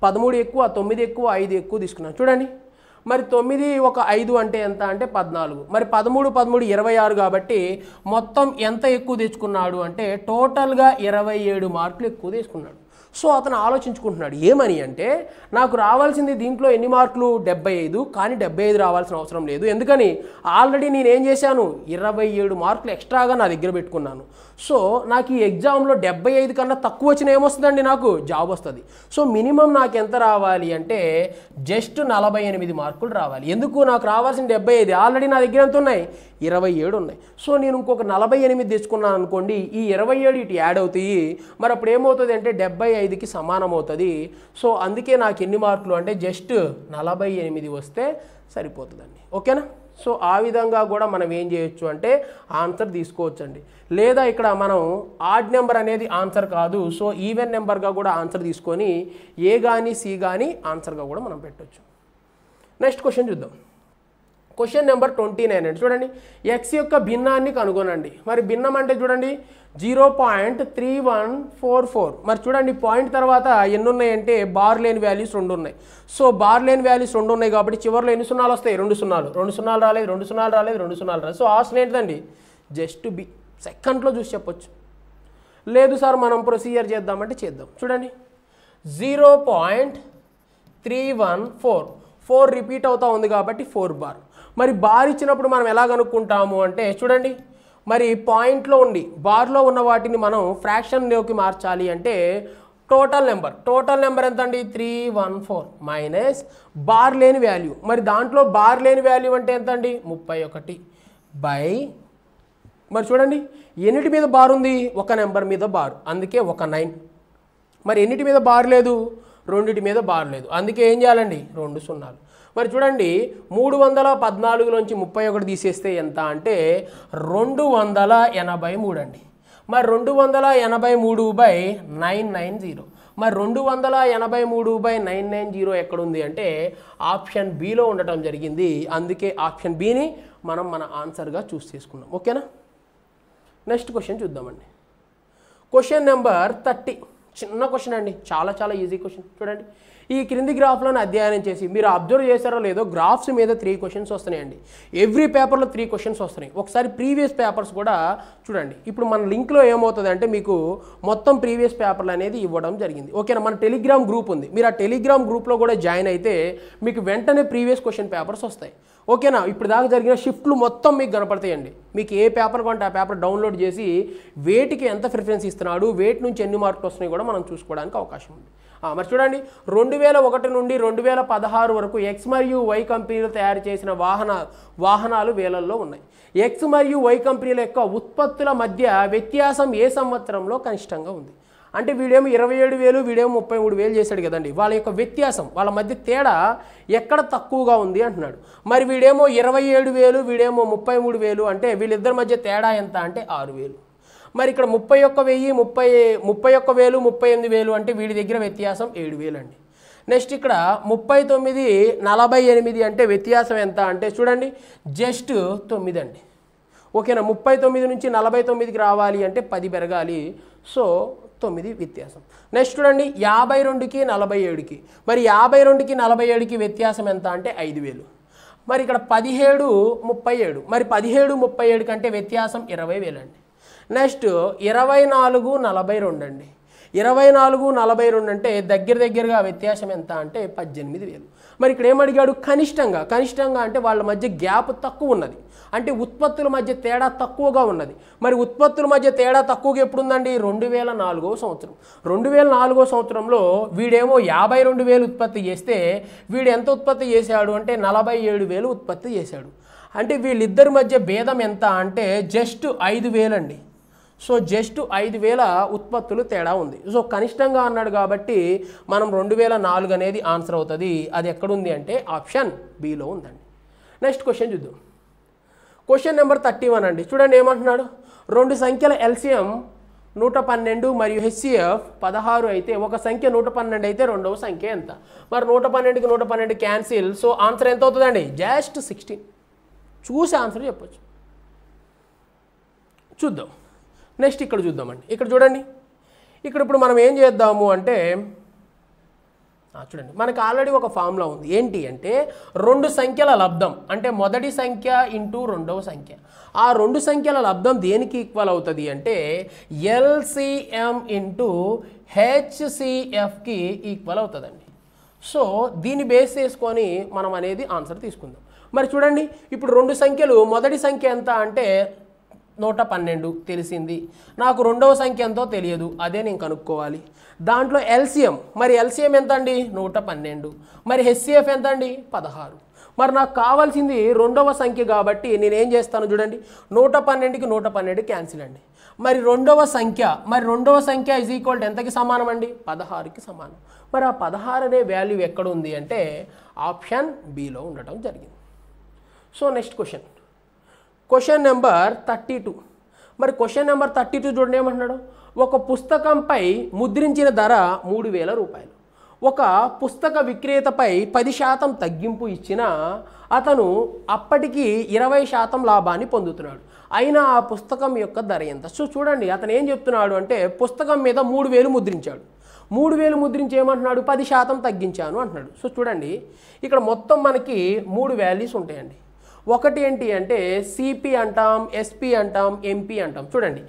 పదమూడు ఎక్కువ తొమ్మిది ఎక్కువ ఐదు ఎక్కువ తీసుకున్నాను చూడండి మరి తొమ్మిది ఒక ఐదు అంటే ఎంత అంటే పద్నాలుగు మరి పదమూడు పదమూడు ఇరవై ఆరు కాబట్టి మొత్తం ఎంత ఎక్కువ తెచ్చుకున్నాడు అంటే టోటల్గా ఇరవై ఏడు మార్కులు ఎక్కువ తీసుకున్నాడు సో అతను ఆలోచించుకుంటున్నాడు ఏమని అంటే నాకు రావాల్సింది దీంట్లో ఎన్ని మార్కులు డెబ్బై ఐదు కానీ డెబ్బై ఐదు రావాల్సిన అవసరం లేదు ఎందుకని ఆల్రెడీ నేనేం చేశాను ఇరవై ఏడు మార్కులు ఎక్స్ట్రాగా నా దగ్గర పెట్టుకున్నాను సో నాకు ఈ ఎగ్జామ్లో డెబ్బై ఐదు కన్నా తక్కువ వచ్చిన ఏమొస్తుందండి నాకు జాబ్ వస్తుంది సో మినిమం నాకు ఎంత రావాలి అంటే జస్ట్ నలభై ఎనిమిది మార్కులు రావాలి ఎందుకు నాకు రావాల్సిన డెబ్బై ఐదు ఆల్రెడీ నా దగ్గర ఎంత ఉన్నాయి ఇరవై ఏడు ఉన్నాయి సో నేను ఇంకొక నలభై ఎనిమిది తెచ్చుకున్నాను అనుకోండి ఈ ఇరవై ఏడు ఇటు యాడ్ అవుతాయి మరి అప్పుడు ఏమవుతుంది అంటే డెబ్బై ఐదుకి సమానం అవుతుంది సో అందుకే నాకు ఎన్ని మార్కులు అంటే జస్ట్ నలభై ఎనిమిది వస్తే సరిపోతుందండి ఓకేనా సో ఆ విధంగా కూడా మనం ఏం చేయొచ్చు అంటే ఆన్సర్ తీసుకోవచ్చండి లేదా ఇక్కడ మనం ఆడ్ నెంబర్ అనేది ఆన్సర్ కాదు సో ఈవెన్ నెంబర్గా కూడా ఆన్సర్ తీసుకొని ఏ కానీ సి కానీ ఆన్సర్గా కూడా మనం పెట్టవచ్చు నెక్స్ట్ క్వశ్చన్ చూద్దాం క్వశ్చన్ నెంబర్ ట్వంటీ నైన్ అండి చూడండి ఎక్స్ యొక్క భిన్నాన్ని కనుగొనండి మరి భిన్నం అంటే చూడండి zero point three one four four మరి చూడండి పాయింట్ తర్వాత ఎన్ని ఉన్నాయంటే బార్ లేని వాల్యూస్ రెండు ఉన్నాయి సో బార్ లేని వాల్యూస్ రెండు ఉన్నాయి కాబట్టి చివరిలో ఎన్ని సున్నాలు వస్తాయి రెండు సున్నాలు రెండు సున్నాలు రాలేదు రెండు సున్నాలు రాలేదు రెండు సున్నాలు రాలేదు సో ఆప్షన్ ఏంటిదండి జస్ట్ బి సెకండ్లో చూసి చెప్పొచ్చు లేదు సార్ మనం ప్రొసీజర్ చేద్దామంటే చేద్దాం చూడండి zero point three one four four repeat అవుతూ ఉంది కాబట్టి ఫోర్ బార్ మరి బార్ ఇచ్చినప్పుడు మనం ఎలా కనుక్కుంటాము అంటే చూడండి మరి పాయింట్లో ఉండి బార్లో ఉన్న వాటిని మనం ఫ్రాక్షన్లోకి మార్చాలి అంటే టోటల్ నెంబర్ టోటల్ నెంబర్ ఎంత అండి three one four minus bar లేని వాల్యూ మరి దాంట్లో బార్ లేని వాల్యూ అంటే ఎంత అండి ముప్పై ఒకటి బై మరి చూడండి ఎన్నిటి మీద బార్ ఉంది ఒక నెంబర్ మీద బార్ అందుకే ఒక నైన్ మరి ఎన్నిటి మీద బార్ లేదు రెండిటి మీద బార్ లేదు అందుకే ఏం చేయాలండి రెండు సున్నాలు మరి చూడండి మూడు వందల పద్నాలుగులోంచి ముప్పై ఒకటి తీసేస్తే ఎంత అంటే రెండు వందల ఎనభై మూడు అండి మరి రెండు వందల ఎనభై మూడు బై నైన్ నైన్ జీరో మరి రెండు వందల ఎనభై మూడు బై నైన్ నైన్ జీరో ఎక్కడుంది అంటే ఆప్షన్ బిలో ఉండటం జరిగింది అందుకే ఆప్షన్ బిని మనం మన ఆన్సర్గా చూస్ చేసుకున్నాం ఓకేనా నెక్స్ట్ క్వశ్చన్ చూద్దామండి క్వశ్చన్ నెంబర్ థర్టీ చిన్న క్వశ్చన్ అండి చాలా చాలా ఈజీ క్వశ్చన్ చూడండి ఈ క్రింది గ్రాఫ్లను అధ్యయనం చేసి మీరు అబ్జర్వ్ చేశారో లేదో గ్రాఫ్స్ మీద త్రీ క్వశ్చన్స్ వస్తున్నాయండి ఎవ్రీ పేపర్లో త్రీ క్వశ్చన్స్ వస్తున్నాయి ఒకసారి ప్రీవియస్ పేపర్స్ కూడా చూడండి ఇప్పుడు మన లింక్లో ఏమవుతుందంటే మీకు మొత్తం ప్రీవియస్ పేపర్లు అనేది ఇవ్వడం జరిగింది ఓకేనా మన టెలిగ్రామ్ గ్రూప్ ఉంది మీరు ఆ టెలిగ్రామ్ గ్రూప్లో కూడా జాయిన్ అయితే మీకు వెంటనే ప్రీవియస్ క్వశ్చన్ పేపర్స్ వస్తాయి ఓకేనా ఇప్పుడు దాకా జరిగిన షిఫ్ట్లు మొత్తం మీకు కనపడతాయండి మీకు ఏ పేపర్ కొంటే ఆ పేపర్ డౌన్లోడ్ చేసి వేటికి ఎంత ప్రిఫరెన్స్ ఇస్తున్నాడు వేట్ నుంచి ఎన్ని మార్కులు వస్తున్నాయి కూడా మనం చూసుకోవడానికి అవకాశం ఉంది మరి చూడండి రెండు వేల ఒకటి నుండి రెండు వేల పదహారు వరకు ఎక్స్ మరియు వై కంపెనీలు తయారు చేసిన వాహన వాహనాలు వేలల్లో ఉన్నాయి ఎక్స్ మరియు వై కంపెనీల యొక్క ఉత్పత్తుల మధ్య వ్యత్యాసం ఏ సంవత్సరంలో కనిష్టంగా ఉంది అంటే వీడేమో ఇరవై ఏడు వేలు వీడేమో ముప్పై మూడు వేలు చేశాడు కదండి వాళ్ళ యొక్క వ్యత్యాసం వాళ్ళ మధ్య తేడా ఎక్కడ తక్కువగా ఉంది అంటున్నాడు మరి వీడేమో ఇరవై ఏడు వేలు వీడేమో ముప్పై మూడు వేలు అంటే వీళ్ళిద్దరి మధ్య తేడా ఎంత అంటే ఆరు వేలు మరి ఇక్కడ ముప్పై ఒక్క వెయ్యి ముప్పై ముప్పై ఒక్క వేలు ముప్పై ఎనిమిది వేలు అంటే వీడి దగ్గర వ్యత్యాసం ఏడు వేలు అండి నెక్స్ట్ ఇక్కడ ముప్పై తొమ్మిది నలభై ఎనిమిది అంటే వ్యత్యాసం ఎంత అంటే చూడండి జస్ట్ తొమ్మిది అండి ఓకేనా ముప్పై తొమ్మిది నుంచి నలభై తొమ్మిదికి రావాలి అంటే పది పెరగాలి సో తొమ్మిది వ్యత్యాసం నెక్స్ట్ చూడండి యాభై రెండుకి నలభై ఏడుకి మరి యాభై రెండుకి నలభై ఏడుకి వ్యత్యాసం ఎంత అంటే ఐదు వేలు మరి ఇక్కడ పదిహేడు ముప్పై ఏడు మరి పదిహేడు ముప్పై ఏడు కంటే వ్యత్యాసం ఇరవై వేలండి నెక్స్ట్ ఇరవై నాలుగు నలభై రెండు అండి ఇరవై నాలుగు నలభై రెండు అంటే దగ్గర దగ్గరగా వ్యత్యాసం ఎంత అంటే పద్దెనిమిది వేలు మరి ఇక్కడ ఏమడిగాడు కనిష్టంగా కనిష్టంగా అంటే వాళ్ళ మధ్య గ్యాప్ తక్కువ ఉన్నది అంటే ఉత్పత్తుల మధ్య తేడా తక్కువగా ఉన్నది మరి ఉత్పత్తుల మధ్య తేడా తక్కువగా ఎప్పుడుందండి రెండు వేల నాలుగో సంవత్సరం రెండు వేల నాలుగో సంవత్సరంలో వీడేమో యాభై రెండు వేలు ఉత్పత్తి చేస్తే వీడు ఎంత ఉత్పత్తి చేశాడు అంటే నలభై ఏడు వేలు ఉత్పత్తి చేశాడు అంటే వీళ్ళిద్దరి మధ్య భేదం ఎంత అంటే జస్ట్ ఐదు వేలండి సో జస్ట్ ఐదు వేల ఉత్పత్తులు తేడా ఉంది సో కనిష్టంగా అన్నాడు కాబట్టి మనం రెండు వేల నాలుగు అనేది ఆన్సర్ అవుతుంది అది ఎక్కడుంది అంటే ఆప్షన్ బిలో ఉందండి నెక్స్ట్ క్వశ్చన్ చూద్దాం క్వశ్చన్ నెంబర్ థర్టీ వన్ అండి చూడండి ఏమంటున్నాడు రెండు సంఖ్యల ఎల్సిఎం నూట పన్నెండు మరియు హెచ్సిఎఫ్ పదహారు అయితే ఒక సంఖ్య నూట పన్నెండు అయితే రెండవ సంఖ్య ఎంత మరి నూట పన్నెండుకి నూట పన్నెండు క్యాన్సిల్ సో ఆన్సర్ ఎంత అవుతుందండి జస్ట్ సిక్స్టీన్ చూసి ఆన్సర్ చెప్పచ్చు చూద్దాం నెక్స్ట్ ఇక్కడ చూద్దామండి ఇక్కడ చూడండి ఇక్కడ ఇప్పుడు మనం ఏం చేద్దాము అంటే చూడండి మనకు ఆల్రెడీ ఒక ఫామ్లో ఉంది ఏంటి అంటే రెండు సంఖ్యల లబ్ధం అంటే మొదటి సంఖ్య ఇంటూ రెండవ సంఖ్య ఆ రెండు సంఖ్యల లబ్ధం దేనికి ఈక్వల్ అవుతుంది అంటే ఎల్సిఎం ఇంటూ హెచ్సిఎఫ్కి ఈక్వల్ అవుతుందండి సో దీన్ని బేస్ చేసుకొని మనం అనేది ఆన్సర్ తీసుకుందాం మరి చూడండి ఇప్పుడు రెండు సంఖ్యలు మొదటి సంఖ్య ఎంత అంటే నూట పన్నెండు తెలిసింది నాకు రెండవ సంఖ్య ఎంతో తెలియదు అదే నేను కనుక్కోవాలి దాంట్లో ఎల్సిఎం మరి ఎల్సిఎం ఎంత అండి నూట పన్నెండు మరి హెచ్సిఎఫ్ ఎంత అండి పదహారు మరి నాకు కావాల్సింది రెండవ సంఖ్య కాబట్టి నేనేం చేస్తాను చూడండి నూట పన్నెండుకి నూట పన్నెండు క్యాన్సిల్ అండి మరి రెండవ సంఖ్య మరి రెండవ సంఖ్య ఇజ్ ఈక్వల్ ఎంతకి సమానం అండి పదహారుకి సమానం మరి ఆ పదహారు అనే వాల్యూ ఎక్కడ ఉంది అంటే ఆప్షన్ బిలో ఉండటం జరిగింది so next question question number thirty two మరి క్వశ్చన్ నెంబర్ థర్టీ టూ చూడండి ఏమంటున్నాడు ఒక పుస్తకంపై ముద్రించిన ధర మూడు వేల రూపాయలు ఒక పుస్తక విక్రేతపై పది శాతం తగ్గింపు ఇచ్చిన అతను అప్పటికి ఇరవై శాతం లాభాన్ని పొందుతున్నాడు అయినా ఆ పుస్తకం యొక్క ధర ఎంత సో చూడండి అతను ఏం చెప్తున్నాడు అంటే పుస్తకం మీద మూడు వేలు ముద్రించాడు మూడు వేలు ముద్రించి ఏమంటున్నాడు పది శాతం తగ్గించాను అంటున్నాడు సో చూడండి ఇక్కడ మొత్తం మనకి మూడు వాల్యూస్ ఉంటాయండి ఒకటి ఏంటి అంటే సిపి అంటాం ఎస్పి అంటాం ఎంపీ అంటాం చూడండి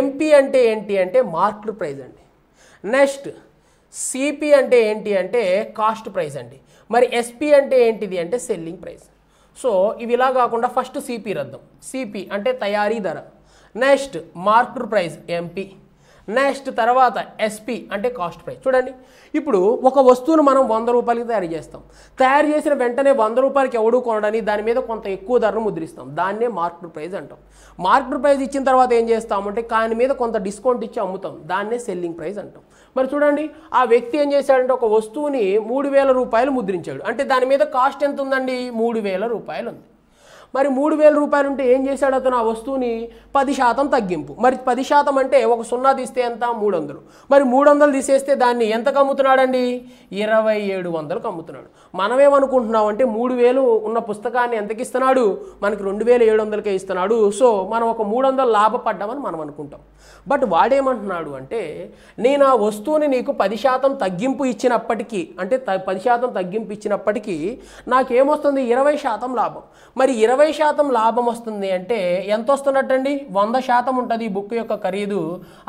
ఎంపీ అంటే ఏంటి అంటే మార్క్డ్ ప్రైజ్ అండి నెక్స్ట్ సిపి అంటే ఏంటి అంటే కాస్ట్ ప్రైస్ అండి మరి ఎస్పి అంటే ఏంటిది అంటే సెల్లింగ్ ప్రైస్ సో ఇవి ఇలా కాకుండా ఫస్ట్ సిపి రద్దం సిపి అంటే తయారీ ధర next marked price MP next తర్వాత ఎస్పీ అంటే కాస్ట్ ప్రైస్ చూడండి ఇప్పుడు ఒక వస్తువును మనం వంద రూపాయలకి తయారు చేస్తాం తయారు చేసిన వెంటనే వంద రూపాయలకి ఎవడు కొనడని దాని మీద కొంత ఎక్కువ ధరను ముద్రిస్తాం దాన్నే మార్కెట్ ప్రైస్ అంటాం మార్కెట్ ప్రైస్ ఇచ్చిన తర్వాత ఏం చేస్తామంటే దాని మీద కొంత డిస్కౌంట్ ఇచ్చి అమ్ముతాం దాన్నే సెల్లింగ్ ప్రైస్ అంటాం మరి చూడండి ఆ వ్యక్తి ఏం చేశాడంటే ఒక వస్తువుని మూడు వేల రూపాయలు ముద్రించాడు అంటే దాని మీద కాస్ట్ ఎంత ఉందండి మూడు వేల రూపాయలు ఉంది మరి మూడు వేల రూపాయలు ఉంటే ఏం చేశాడు అతను ఆ వస్తువుని పది శాతం తగ్గింపు మరి పది శాతం అంటే ఒక సున్నా తీస్తే ఎంత మూడు వందలు మరి మూడు వందలు తీసేస్తే దాన్ని ఎంతకు అమ్ముతున్నాడండి ఇరవై ఏడు వందలు అమ్ముతున్నాడు మనమేమనుకుంటున్నాం అంటే మూడు వేలు ఉన్న పుస్తకాన్ని ఎంతకి ఇస్తున్నాడు మనకి రెండు వేల ఏడు వందలకే ఇస్తున్నాడు సో మనం ఒక మూడు వందలు లాభపడ్డామని మనం అనుకుంటాం బట్ వాడేమంటున్నాడు అంటే నేను ఆ వస్తువుని నీకు పది శాతం తగ్గింపు ఇచ్చినప్పటికీ అంటే త పది శాతం తగ్గింపు ఇచ్చినప్పటికీ నాకేమొస్తుంది ఇరవై శాతం లాభం మరి ఇరవై శాతం లాభం వస్తుంది అంటే ఎంత వస్తున్నట్టండి వంద శాతం ఉంటుంది ఈ బుక్ యొక్క ఖరీదు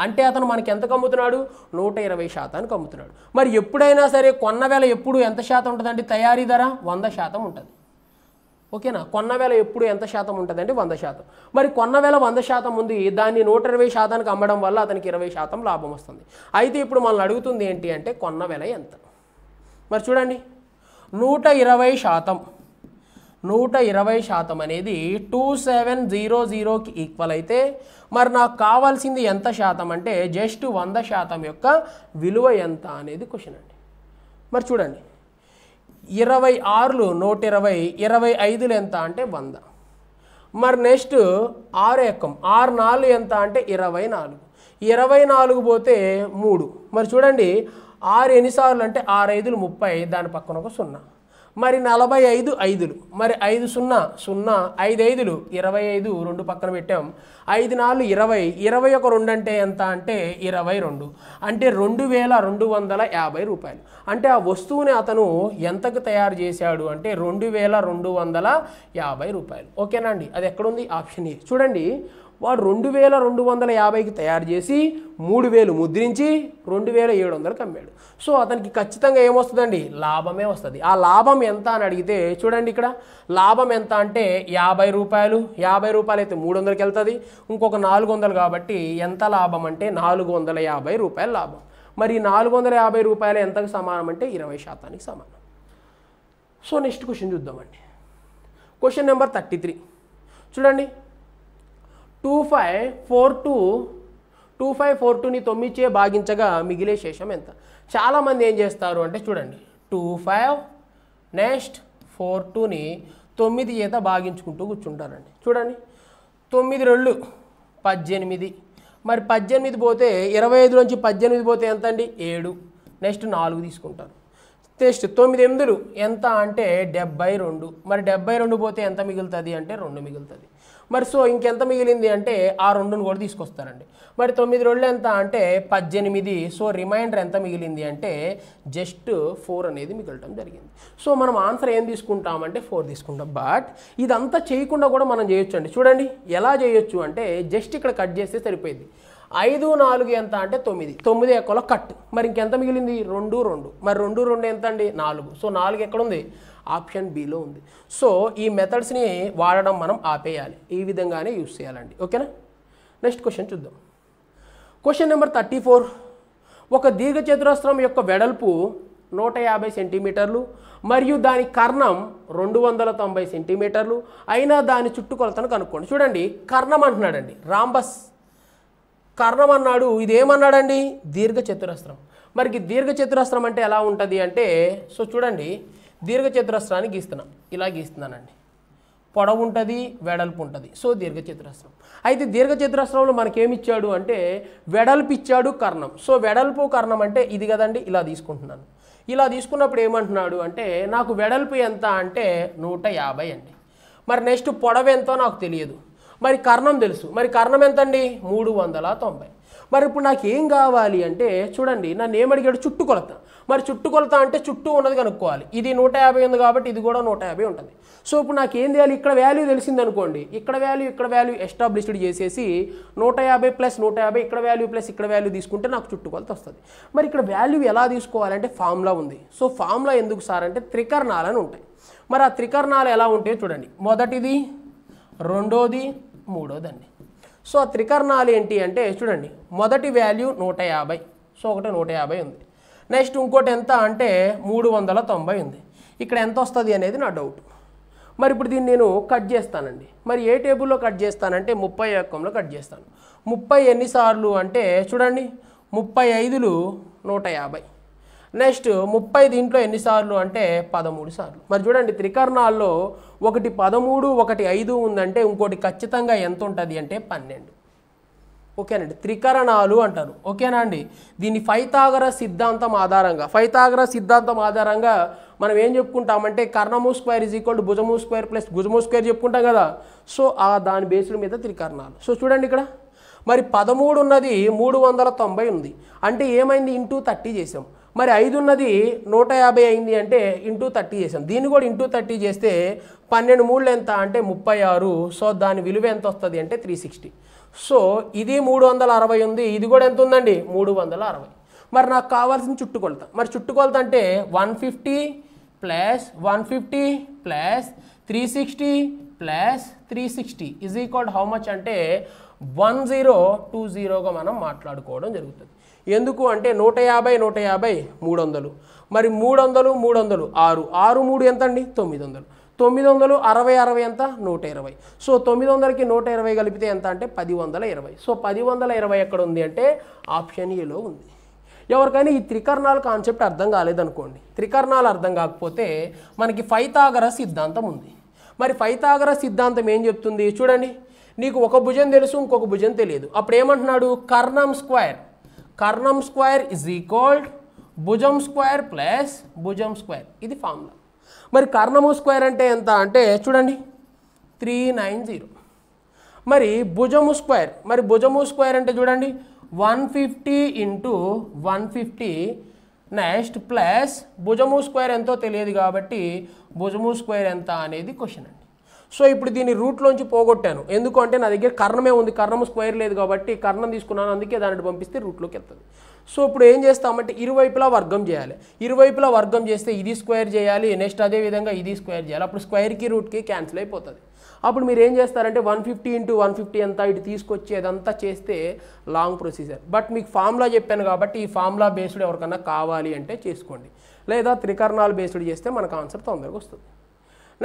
అంటే అతను మనకి ఎంత కమ్ముతున్నాడు నూట ఇరవై శాతానికి అమ్ముతున్నాడు మరి ఎప్పుడైనా సరే కొన్న వేళ ఎప్పుడు ఎంత శాతం ఉంటుందండి తయారీ ధర వంద శాతం ఉంటుంది ఓకేనా కొన్న వేల ఎప్పుడు ఎంత శాతం ఉంటుందంటే వంద శాతం మరి కొన్న వేల వంద శాతం ఉంది దాన్ని నూట ఇరవై శాతానికి అమ్మడం వల్ల అతనికి ఇరవై శాతం లాభం వస్తుంది అయితే ఇప్పుడు మనల్ని అడుగుతుంది ఏంటి అంటే కొన్న వెల ఎంత మరి చూడండి నూట ఇరవై శాతం నూట ఇరవై శాతం అనేది టూ సెవెన్ జీరో జీరోకి ఈక్వల్ అయితే మరి నాకు కావాల్సింది ఎంత శాతం అంటే జస్ట్ వంద శాతం యొక్క విలువ ఎంత అనేది క్వశ్చన్ అండి మరి చూడండి ఇరవై ఆరులు నూట ఇరవై ఇరవై ఐదులు ఎంత అంటే వంద మరి నెక్స్ట్ ఆరు ఎక్కం ఆరు నాలుగు ఎంత అంటే ఇరవై నాలుగు ఇరవై నాలుగు పోతే మూడు మరి చూడండి ఆరు ఎన్నిసార్లు అంటే ఆరు ఐదులు ముప్పై దాని పక్కన ఒక సున్నా మరి నలభై ఐదు ఐదులు మరి ఐదు సున్నా సున్నా ఐదు ఐదులు ఇరవై ఐదు రెండు పక్కన పెట్టాం ఐదు నాలుగు ఇరవై ఇరవై ఒక రెండు అంటే ఎంత అంటే ఇరవై రెండు అంటే రెండు వేల రెండు వందల యాభై రూపాయలు అంటే ఆ వస్తువుని అతను ఎంతకు తయారు చేశాడు అంటే రెండు వేల రెండు వందల యాభై రూపాయలు ఓకేనా అండి అది ఎక్కడుంది ఆప్షన్ ఏ చూడండి వాడు రెండు వేల రెండు వందల యాభైకి తయారు చేసి మూడు వేలు ముద్రించి రెండు వేల ఏడు వందలకు అమ్మాడు సో అతనికి ఖచ్చితంగా ఏమొస్తుందండి లాభమే వస్తుంది ఆ లాభం ఎంత అని అడిగితే చూడండి ఇక్కడ లాభం ఎంత అంటే యాభై రూపాయలు యాభై రూపాయలు అయితే మూడు వందలకి వెళ్తుంది ఇంకొక నాలుగు వందలు కాబట్టి ఎంత లాభం అంటే నాలుగు వందల యాభై రూపాయల లాభం మరి నాలుగు వందల యాభై రూపాయలు ఎంతకు సమానం అంటే ఇరవై శాతానికి సమానం సో నెక్స్ట్ క్వశ్చన్ చూద్దామండి క్వశ్చన్ నెంబర్ థర్టీ త్రీ చూడండి two five four two two five four టూని తొమ్మిదిచే భాగించగా మిగిలే శేషం ఎంత చాలామంది ఏం చేస్తారు అంటే చూడండి టూ ఫైవ్ నెక్స్ట్ ఫోర్ టూని తొమ్మిది చేత భాగించుకుంటూ కూర్చుంటారండి చూడండి తొమ్మిది రెండు పద్దెనిమిది మరి పద్దెనిమిది పోతే ఇరవై ఐదు నుంచి పద్దెనిమిది పోతే ఎంత అండి ఏడు నెక్స్ట్ నాలుగు తీసుకుంటారు నెక్స్ట్ తొమ్మిది ఎనిమిదిలు ఎంత అంటే డెబ్బై రెండు మరి డెబ్బై రెండు పోతే ఎంత మిగులుతుంది అంటే రెండు మిగులుతుంది మరి సో ఇంకెంత మిగిలింది అంటే ఆ రెండును కూడా తీసుకొస్తారండి మరి తొమ్మిది రోజులు ఎంత అంటే పద్దెనిమిది సో రిమైండర్ ఎంత మిగిలింది అంటే జస్ట్ ఫోర్ అనేది మిగలటం జరిగింది సో మనం ఆన్సర్ ఏం తీసుకుంటామంటే ఫోర్ తీసుకుంటాం బట్ ఇదంతా చేయకుండా కూడా మనం చేయొచ్చు అండి చూడండి ఎలా చేయొచ్చు అంటే జస్ట్ ఇక్కడ కట్ చేస్తే సరిపోయింది ఐదు నాలుగు ఎంత అంటే తొమ్మిది తొమ్మిది ఎక్కలో కట్ మరి ఇంకెంత మిగిలింది రెండు రెండు మరి రెండు రెండు ఎంత అండి నాలుగు సో నాలుగు ఎక్కడుంది ఆప్షన్ బిలో ఉంది సో ఈ మెథడ్స్ని వాడడం మనం ఆపేయాలి ఈ విధంగానే యూస్ చేయాలండి ఓకేనా నెక్స్ట్ క్వశ్చన్ చూద్దాం క్వశ్చన్ నెంబర్ థర్టీ ఫోర్ ఒక దీర్ఘచతురస్రం యొక్క వెడల్పు నూట యాభై సెంటీమీటర్లు మరియు దాని కర్ణం రెండు వందల తొంభై సెంటీమీటర్లు అయినా దాని చుట్టుకొలతను కనుక్కోండి చూడండి కర్ణం అంటున్నాడండి రాంబస్ కర్ణం అన్నాడు ఇదేమన్నాడండి దీర్ఘచతురస్రం మరికి దీర్ఘచతురస్రం అంటే ఎలా ఉంటుంది అంటే సో చూడండి దీర్ఘచతురస్రాన్ని గీస్తున్నాం ఇలా గీస్తున్నానండి పొడవు ఉంటుంది వెడల్పు ఉంటుంది సో దీర్ఘచతురస్రం అయితే దీర్ఘచతురస్రంలో మనకేమిచ్చాడు అంటే వెడల్పు ఇచ్చాడు కర్ణం సో వెడల్పు కర్ణం అంటే ఇది కదండి ఇలా తీసుకుంటున్నాను ఇలా తీసుకున్నప్పుడు ఏమంటున్నాడు అంటే నాకు వెడల్పు ఎంత అంటే నూట యాభై అండి మరి నెక్స్ట్ పొడవు ఎంతో నాకు తెలియదు మరి కర్ణం తెలుసు మరి కర్ణం ఎంత అండి మూడు వందల తొంభై మరి ఇప్పుడు నాకు ఏం కావాలి అంటే చూడండి నన్ను ఏమడిగాడు చుట్టుకొలత మరి చుట్టుకొలత అంటే చుట్టూ ఉన్నది కనుక్కోవాలి ఇది నూట యాభై ఉంది కాబట్టి ఇది కూడా నూట యాభై ఉంటుంది సో ఇప్పుడు నాకు ఏం చేయాలి ఇక్కడ వాల్యూ తెలిసింది అనుకోండి ఇక్కడ వాల్యూ ఇక్కడ వాల్యూ ఎస్టాబ్లిష్డ్ చేసేసి నూట యాభై ప్లస్ నూట యాభై ఇక్కడ వాల్యూ ప్లస్ ఇక్కడ వాల్యూ తీసుకుంటే నాకు చుట్టుకొలత వస్తుంది మరి ఇక్కడ వాల్యూ ఎలా తీసుకోవాలంటే ఫార్ములా ఉంది సో ఫామ్లా ఎందుకు సార్ అంటే అని ఉంటాయి మరి ఆ త్రికరణాలు ఎలా ఉంటాయో చూడండి మొదటిది రెండోది మూడోదండి సో ఆ త్రికరణాలు ఏంటి అంటే చూడండి మొదటి వాల్యూ నూట యాభై సో ఒకటి నూట యాభై ఉంది నెక్స్ట్ ఇంకోటి ఎంత అంటే మూడు వందల తొంభై ఉంది ఇక్కడ ఎంత వస్తుంది అనేది నా డౌట్ మరి ఇప్పుడు దీన్ని నేను కట్ చేస్తానండి మరి ఏ టేబుల్లో కట్ చేస్తానంటే ముప్పై ఏకంలో కట్ చేస్తాను ముప్పై ఎన్నిసార్లు అంటే చూడండి ముప్పై ఐదులు నూట యాభై నెక్స్ట్ ముప్పై దీంట్లో ఎన్నిసార్లు అంటే పదమూడు సార్లు మరి చూడండి త్రికరణాల్లో ఒకటి పదమూడు ఒకటి ఐదు ఉందంటే ఇంకోటి ఖచ్చితంగా ఎంత ఉంటుంది అంటే పన్నెండు ఓకేనండి త్రికరణాలు అంటారు ఓకేనా అండి దీన్ని ఫైతాగర సిద్ధాంతం ఆధారంగా ఫైతాగర సిద్ధాంతం ఆధారంగా మనం ఏం చెప్పుకుంటామంటే కర్ణము స్క్వేర్ ఈజ్ ఈక్వల్ టు భుజము స్క్వేర్ ప్లస్ భుజము స్క్వేర్ చెప్పుకుంటాం కదా సో ఆ దాని బేసుల మీద త్రికరణాలు సో చూడండి ఇక్కడ మరి పదమూడు ఉన్నది మూడు వందల తొంభై ఉంది అంటే ఏమైంది ఇంటూ థర్టీ చేసాం మరి ఐదు ఉన్నది నూట యాభై అయింది అంటే ఇంటూ థర్టీ చేసాం దీన్ని కూడా ఇంటూ థర్టీ చేస్తే పన్నెండు మూళ్ళు ఎంత అంటే ముప్పై ఆరు సో దాని విలువ ఎంత వస్తుంది అంటే త్రీ సిక్స్టీ సో ఇది మూడు వందల అరవై ఉంది ఇది కూడా ఎంత ఉందండి మూడు వందల అరవై మరి నాకు కావాల్సిన చుట్టుకొలత మరి చుట్టుకొలత అంటే one fifty plus one fifty plus three sixty plus three sixty is equal how much అంటే వన్ జీరో టూ జీరోగా మనం మాట్లాడుకోవడం జరుగుతుంది ఎందుకు అంటే నూట యాభై నూట యాభై మూడు వందలు మరి మూడు వందలు మూడు వందలు ఆరు ఆరు మూడు ఎంత అండి తొమ్మిది వందలు తొమ్మిది వందలు అరవై అరవై ఎంత నూట ఇరవై సో తొమ్మిది వందలకి నూట ఇరవై కలిపితే ఎంత అంటే పది వందల ఇరవై సో పది వందల ఇరవై ఎక్కడ ఉంది అంటే ఆప్షన్ ఏలో ఉంది ఎవరికైనా ఈ త్రికరణాల కాన్సెప్ట్ అర్థం కాలేదనుకోండి త్రికర్ణాలు అర్థం కాకపోతే మనకి ఫైతాగర సిద్ధాంతం ఉంది మరి ఫైతాగర సిద్ధాంతం ఏం చెప్తుంది చూడండి నీకు ఒక భుజం తెలుసు ఇంకొక భుజం తెలియదు అప్పుడు ఏమంటున్నాడు కర్ణం స్క్వేర్ కర్ణం స్క్వేర్ ఇజ్ ఈక్వల్డ్ భుజం స్క్వేర్ ప్లస్ భుజం స్క్వేర్ ఇది ఫార్ములా మరి కర్ణము స్క్వేర్ అంటే ఎంత అంటే చూడండి త్రీ నైన్ జీరో మరి భుజము స్క్వేర్ మరి భుజము స్క్వేర్ అంటే చూడండి one fifty into one fifty next plus భుజము స్క్వేర్ ఎంతో తెలియదు కాబట్టి భుజము స్క్వేర్ ఎంత అనేది క్వశ్చన్ అండి సో ఇప్పుడు దీన్ని రూట్లోంచి పోగొట్టాను ఎందుకంటే నా దగ్గర కర్ణమే ఉంది కర్ణము స్క్వేర్ లేదు కాబట్టి కర్ణం తీసుకున్నాను అందుకే దానిని పంపిస్తే రూట్లోకి వెళ్తుంది సో ఇప్పుడు ఏం చేస్తామంటే ఇరువైపులా వర్గం చేయాలి ఇరువైపులా వర్గం చేస్తే ఇది స్క్వేర్ చేయాలి నెక్స్ట్ అదేవిధంగా ఇది స్క్వేర్ చేయాలి అప్పుడు స్క్వేర్కి రూట్కి క్యాన్సిల్ అయిపోతుంది అప్పుడు మీరు ఏం చేస్తారంటే one fifty into one fifty ఎంత ఇటు తీసుకొచ్చి అదంతా చేస్తే లాంగ్ ప్రొసీజర్ బట్ మీకు ఫార్ములా చెప్పాను కాబట్టి ఈ ఫార్ములా బేస్డ్ ఎవరికన్నా కావాలి అంటే చేసుకోండి లేదా త్రికరణాలు బేస్డ్ చేస్తే మనకు ఆన్సర్ తొందరగా వస్తుంది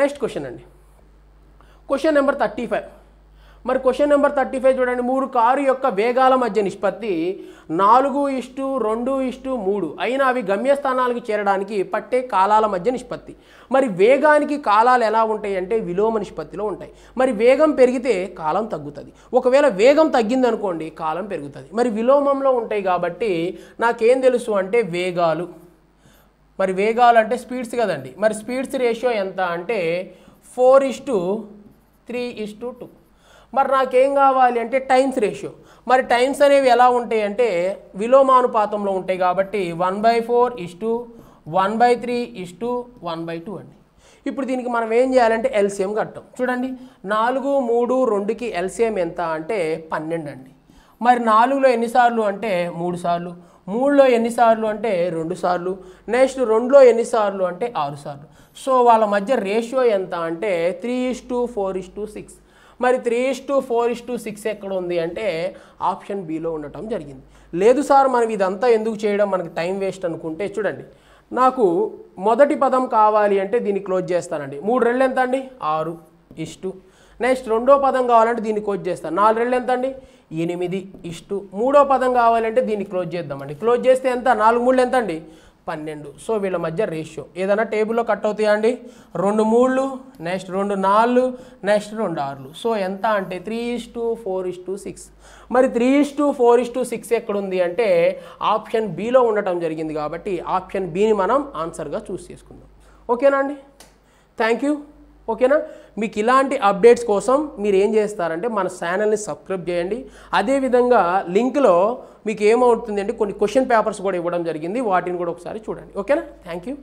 నెక్స్ట్ క్వశ్చన్ అండి క్వశ్చన్ నెంబర్ థర్టీ ఫైవ్ మరి క్వశ్చన్ నెంబర్ థర్టీ ఫైవ్ చూడండి మూడు కారు యొక్క వేగాల మధ్య నిష్పత్తి నాలుగు ఇష్టు రెండు ఇష్టు మూడు అయినా అవి గమ్యస్థానాలకు చేరడానికి పట్టే కాలాల మధ్య నిష్పత్తి మరి వేగానికి కాలాలు ఎలా ఉంటాయి అంటే విలోమ నిష్పత్తిలో ఉంటాయి మరి వేగం పెరిగితే కాలం తగ్గుతుంది ఒకవేళ వేగం తగ్గిందనుకోండి కాలం పెరుగుతుంది మరి విలోమంలో ఉంటాయి కాబట్టి నాకేం తెలుసు అంటే వేగాలు మరి వేగాలు అంటే స్పీడ్స్ కదండి మరి స్పీడ్స్ రేషియో ఎంత అంటే four is to three is to two మరి నాకేం కావాలి అంటే టైమ్స్ రేషియో మరి టైమ్స్ అనేవి ఎలా ఉంటాయి అంటే విలోమానుపాతంలో ఉంటాయి కాబట్టి one by four is to one by three is to one by two అండి ఇప్పుడు దీనికి మనం ఏం చేయాలంటే ఎల్సిఎం కట్టాం చూడండి నాలుగు మూడు రెండుకి ఎల్సిఎం ఎంత అంటే పన్నెండు అండి మరి నాలుగులో ఎన్నిసార్లు అంటే మూడు సార్లు మూడులో ఎన్నిసార్లు అంటే రెండు సార్లు నెక్స్ట్ రెండులో ఎన్నిసార్లు అంటే ఆరు సార్లు సో వాళ్ళ మధ్య రేషియో ఎంత అంటే three is to four is to six మరి three is to four is to six ఎక్కడ ఉంది అంటే ఆప్షన్ బిలో ఉండటం జరిగింది లేదు సార్ మనం ఇదంతా ఎందుకు చేయడం మనకి టైం వేస్ట్ అనుకుంటే చూడండి నాకు మొదటి పదం కావాలి అంటే దీన్ని క్లోజ్ చేస్తానండి మూడు రెళ్ళు ఎంత అండి ఆరు ఇష్టు నెక్స్ట్ రెండో పదం కావాలంటే దీన్ని క్లోజ్ చేస్తాను నాలుగు రెళ్ళు ఎంత అండి ఎనిమిది ఇష్టు మూడో పదం కావాలంటే దీన్ని క్లోజ్ చేద్దామండి క్లోజ్ చేస్తే ఎంత నాలుగు మూడు ఎంత అండి పన్నెండు సో వీళ్ళ మధ్య రేషియో ఏదైనా టేబుల్లో కట్ అవుతాయా అండి రెండు మూడు నెక్స్ట్ రెండు నాలుగు నెక్స్ట్ రెండు ఆరులు సో ఎంత అంటే three is to four is to six మరి three is to four is to six ఎక్కడుంది అంటే ఆప్షన్ బిలో ఉండటం జరిగింది కాబట్టి ఆప్షన్ బిని మనం ఆన్సర్గా చూస్ చేసుకుందాం ఓకేనా అండి థ్యాంక్ యూ ఓకేనా మీకు ఇలాంటి అప్డేట్స్ కోసం మీరు ఏం చేస్తారంటే మన ఛానల్ని సబ్స్క్రైబ్ చేయండి అదేవిధంగా లింక్లో మీకు ఏమవుతుంది అంటే కొన్ని క్వశ్చన్ పేపర్స్ కూడా ఇవ్వడం జరిగింది వాటిని కూడా ఒకసారి చూడండి ఓకేనా థ్యాంక్ యూ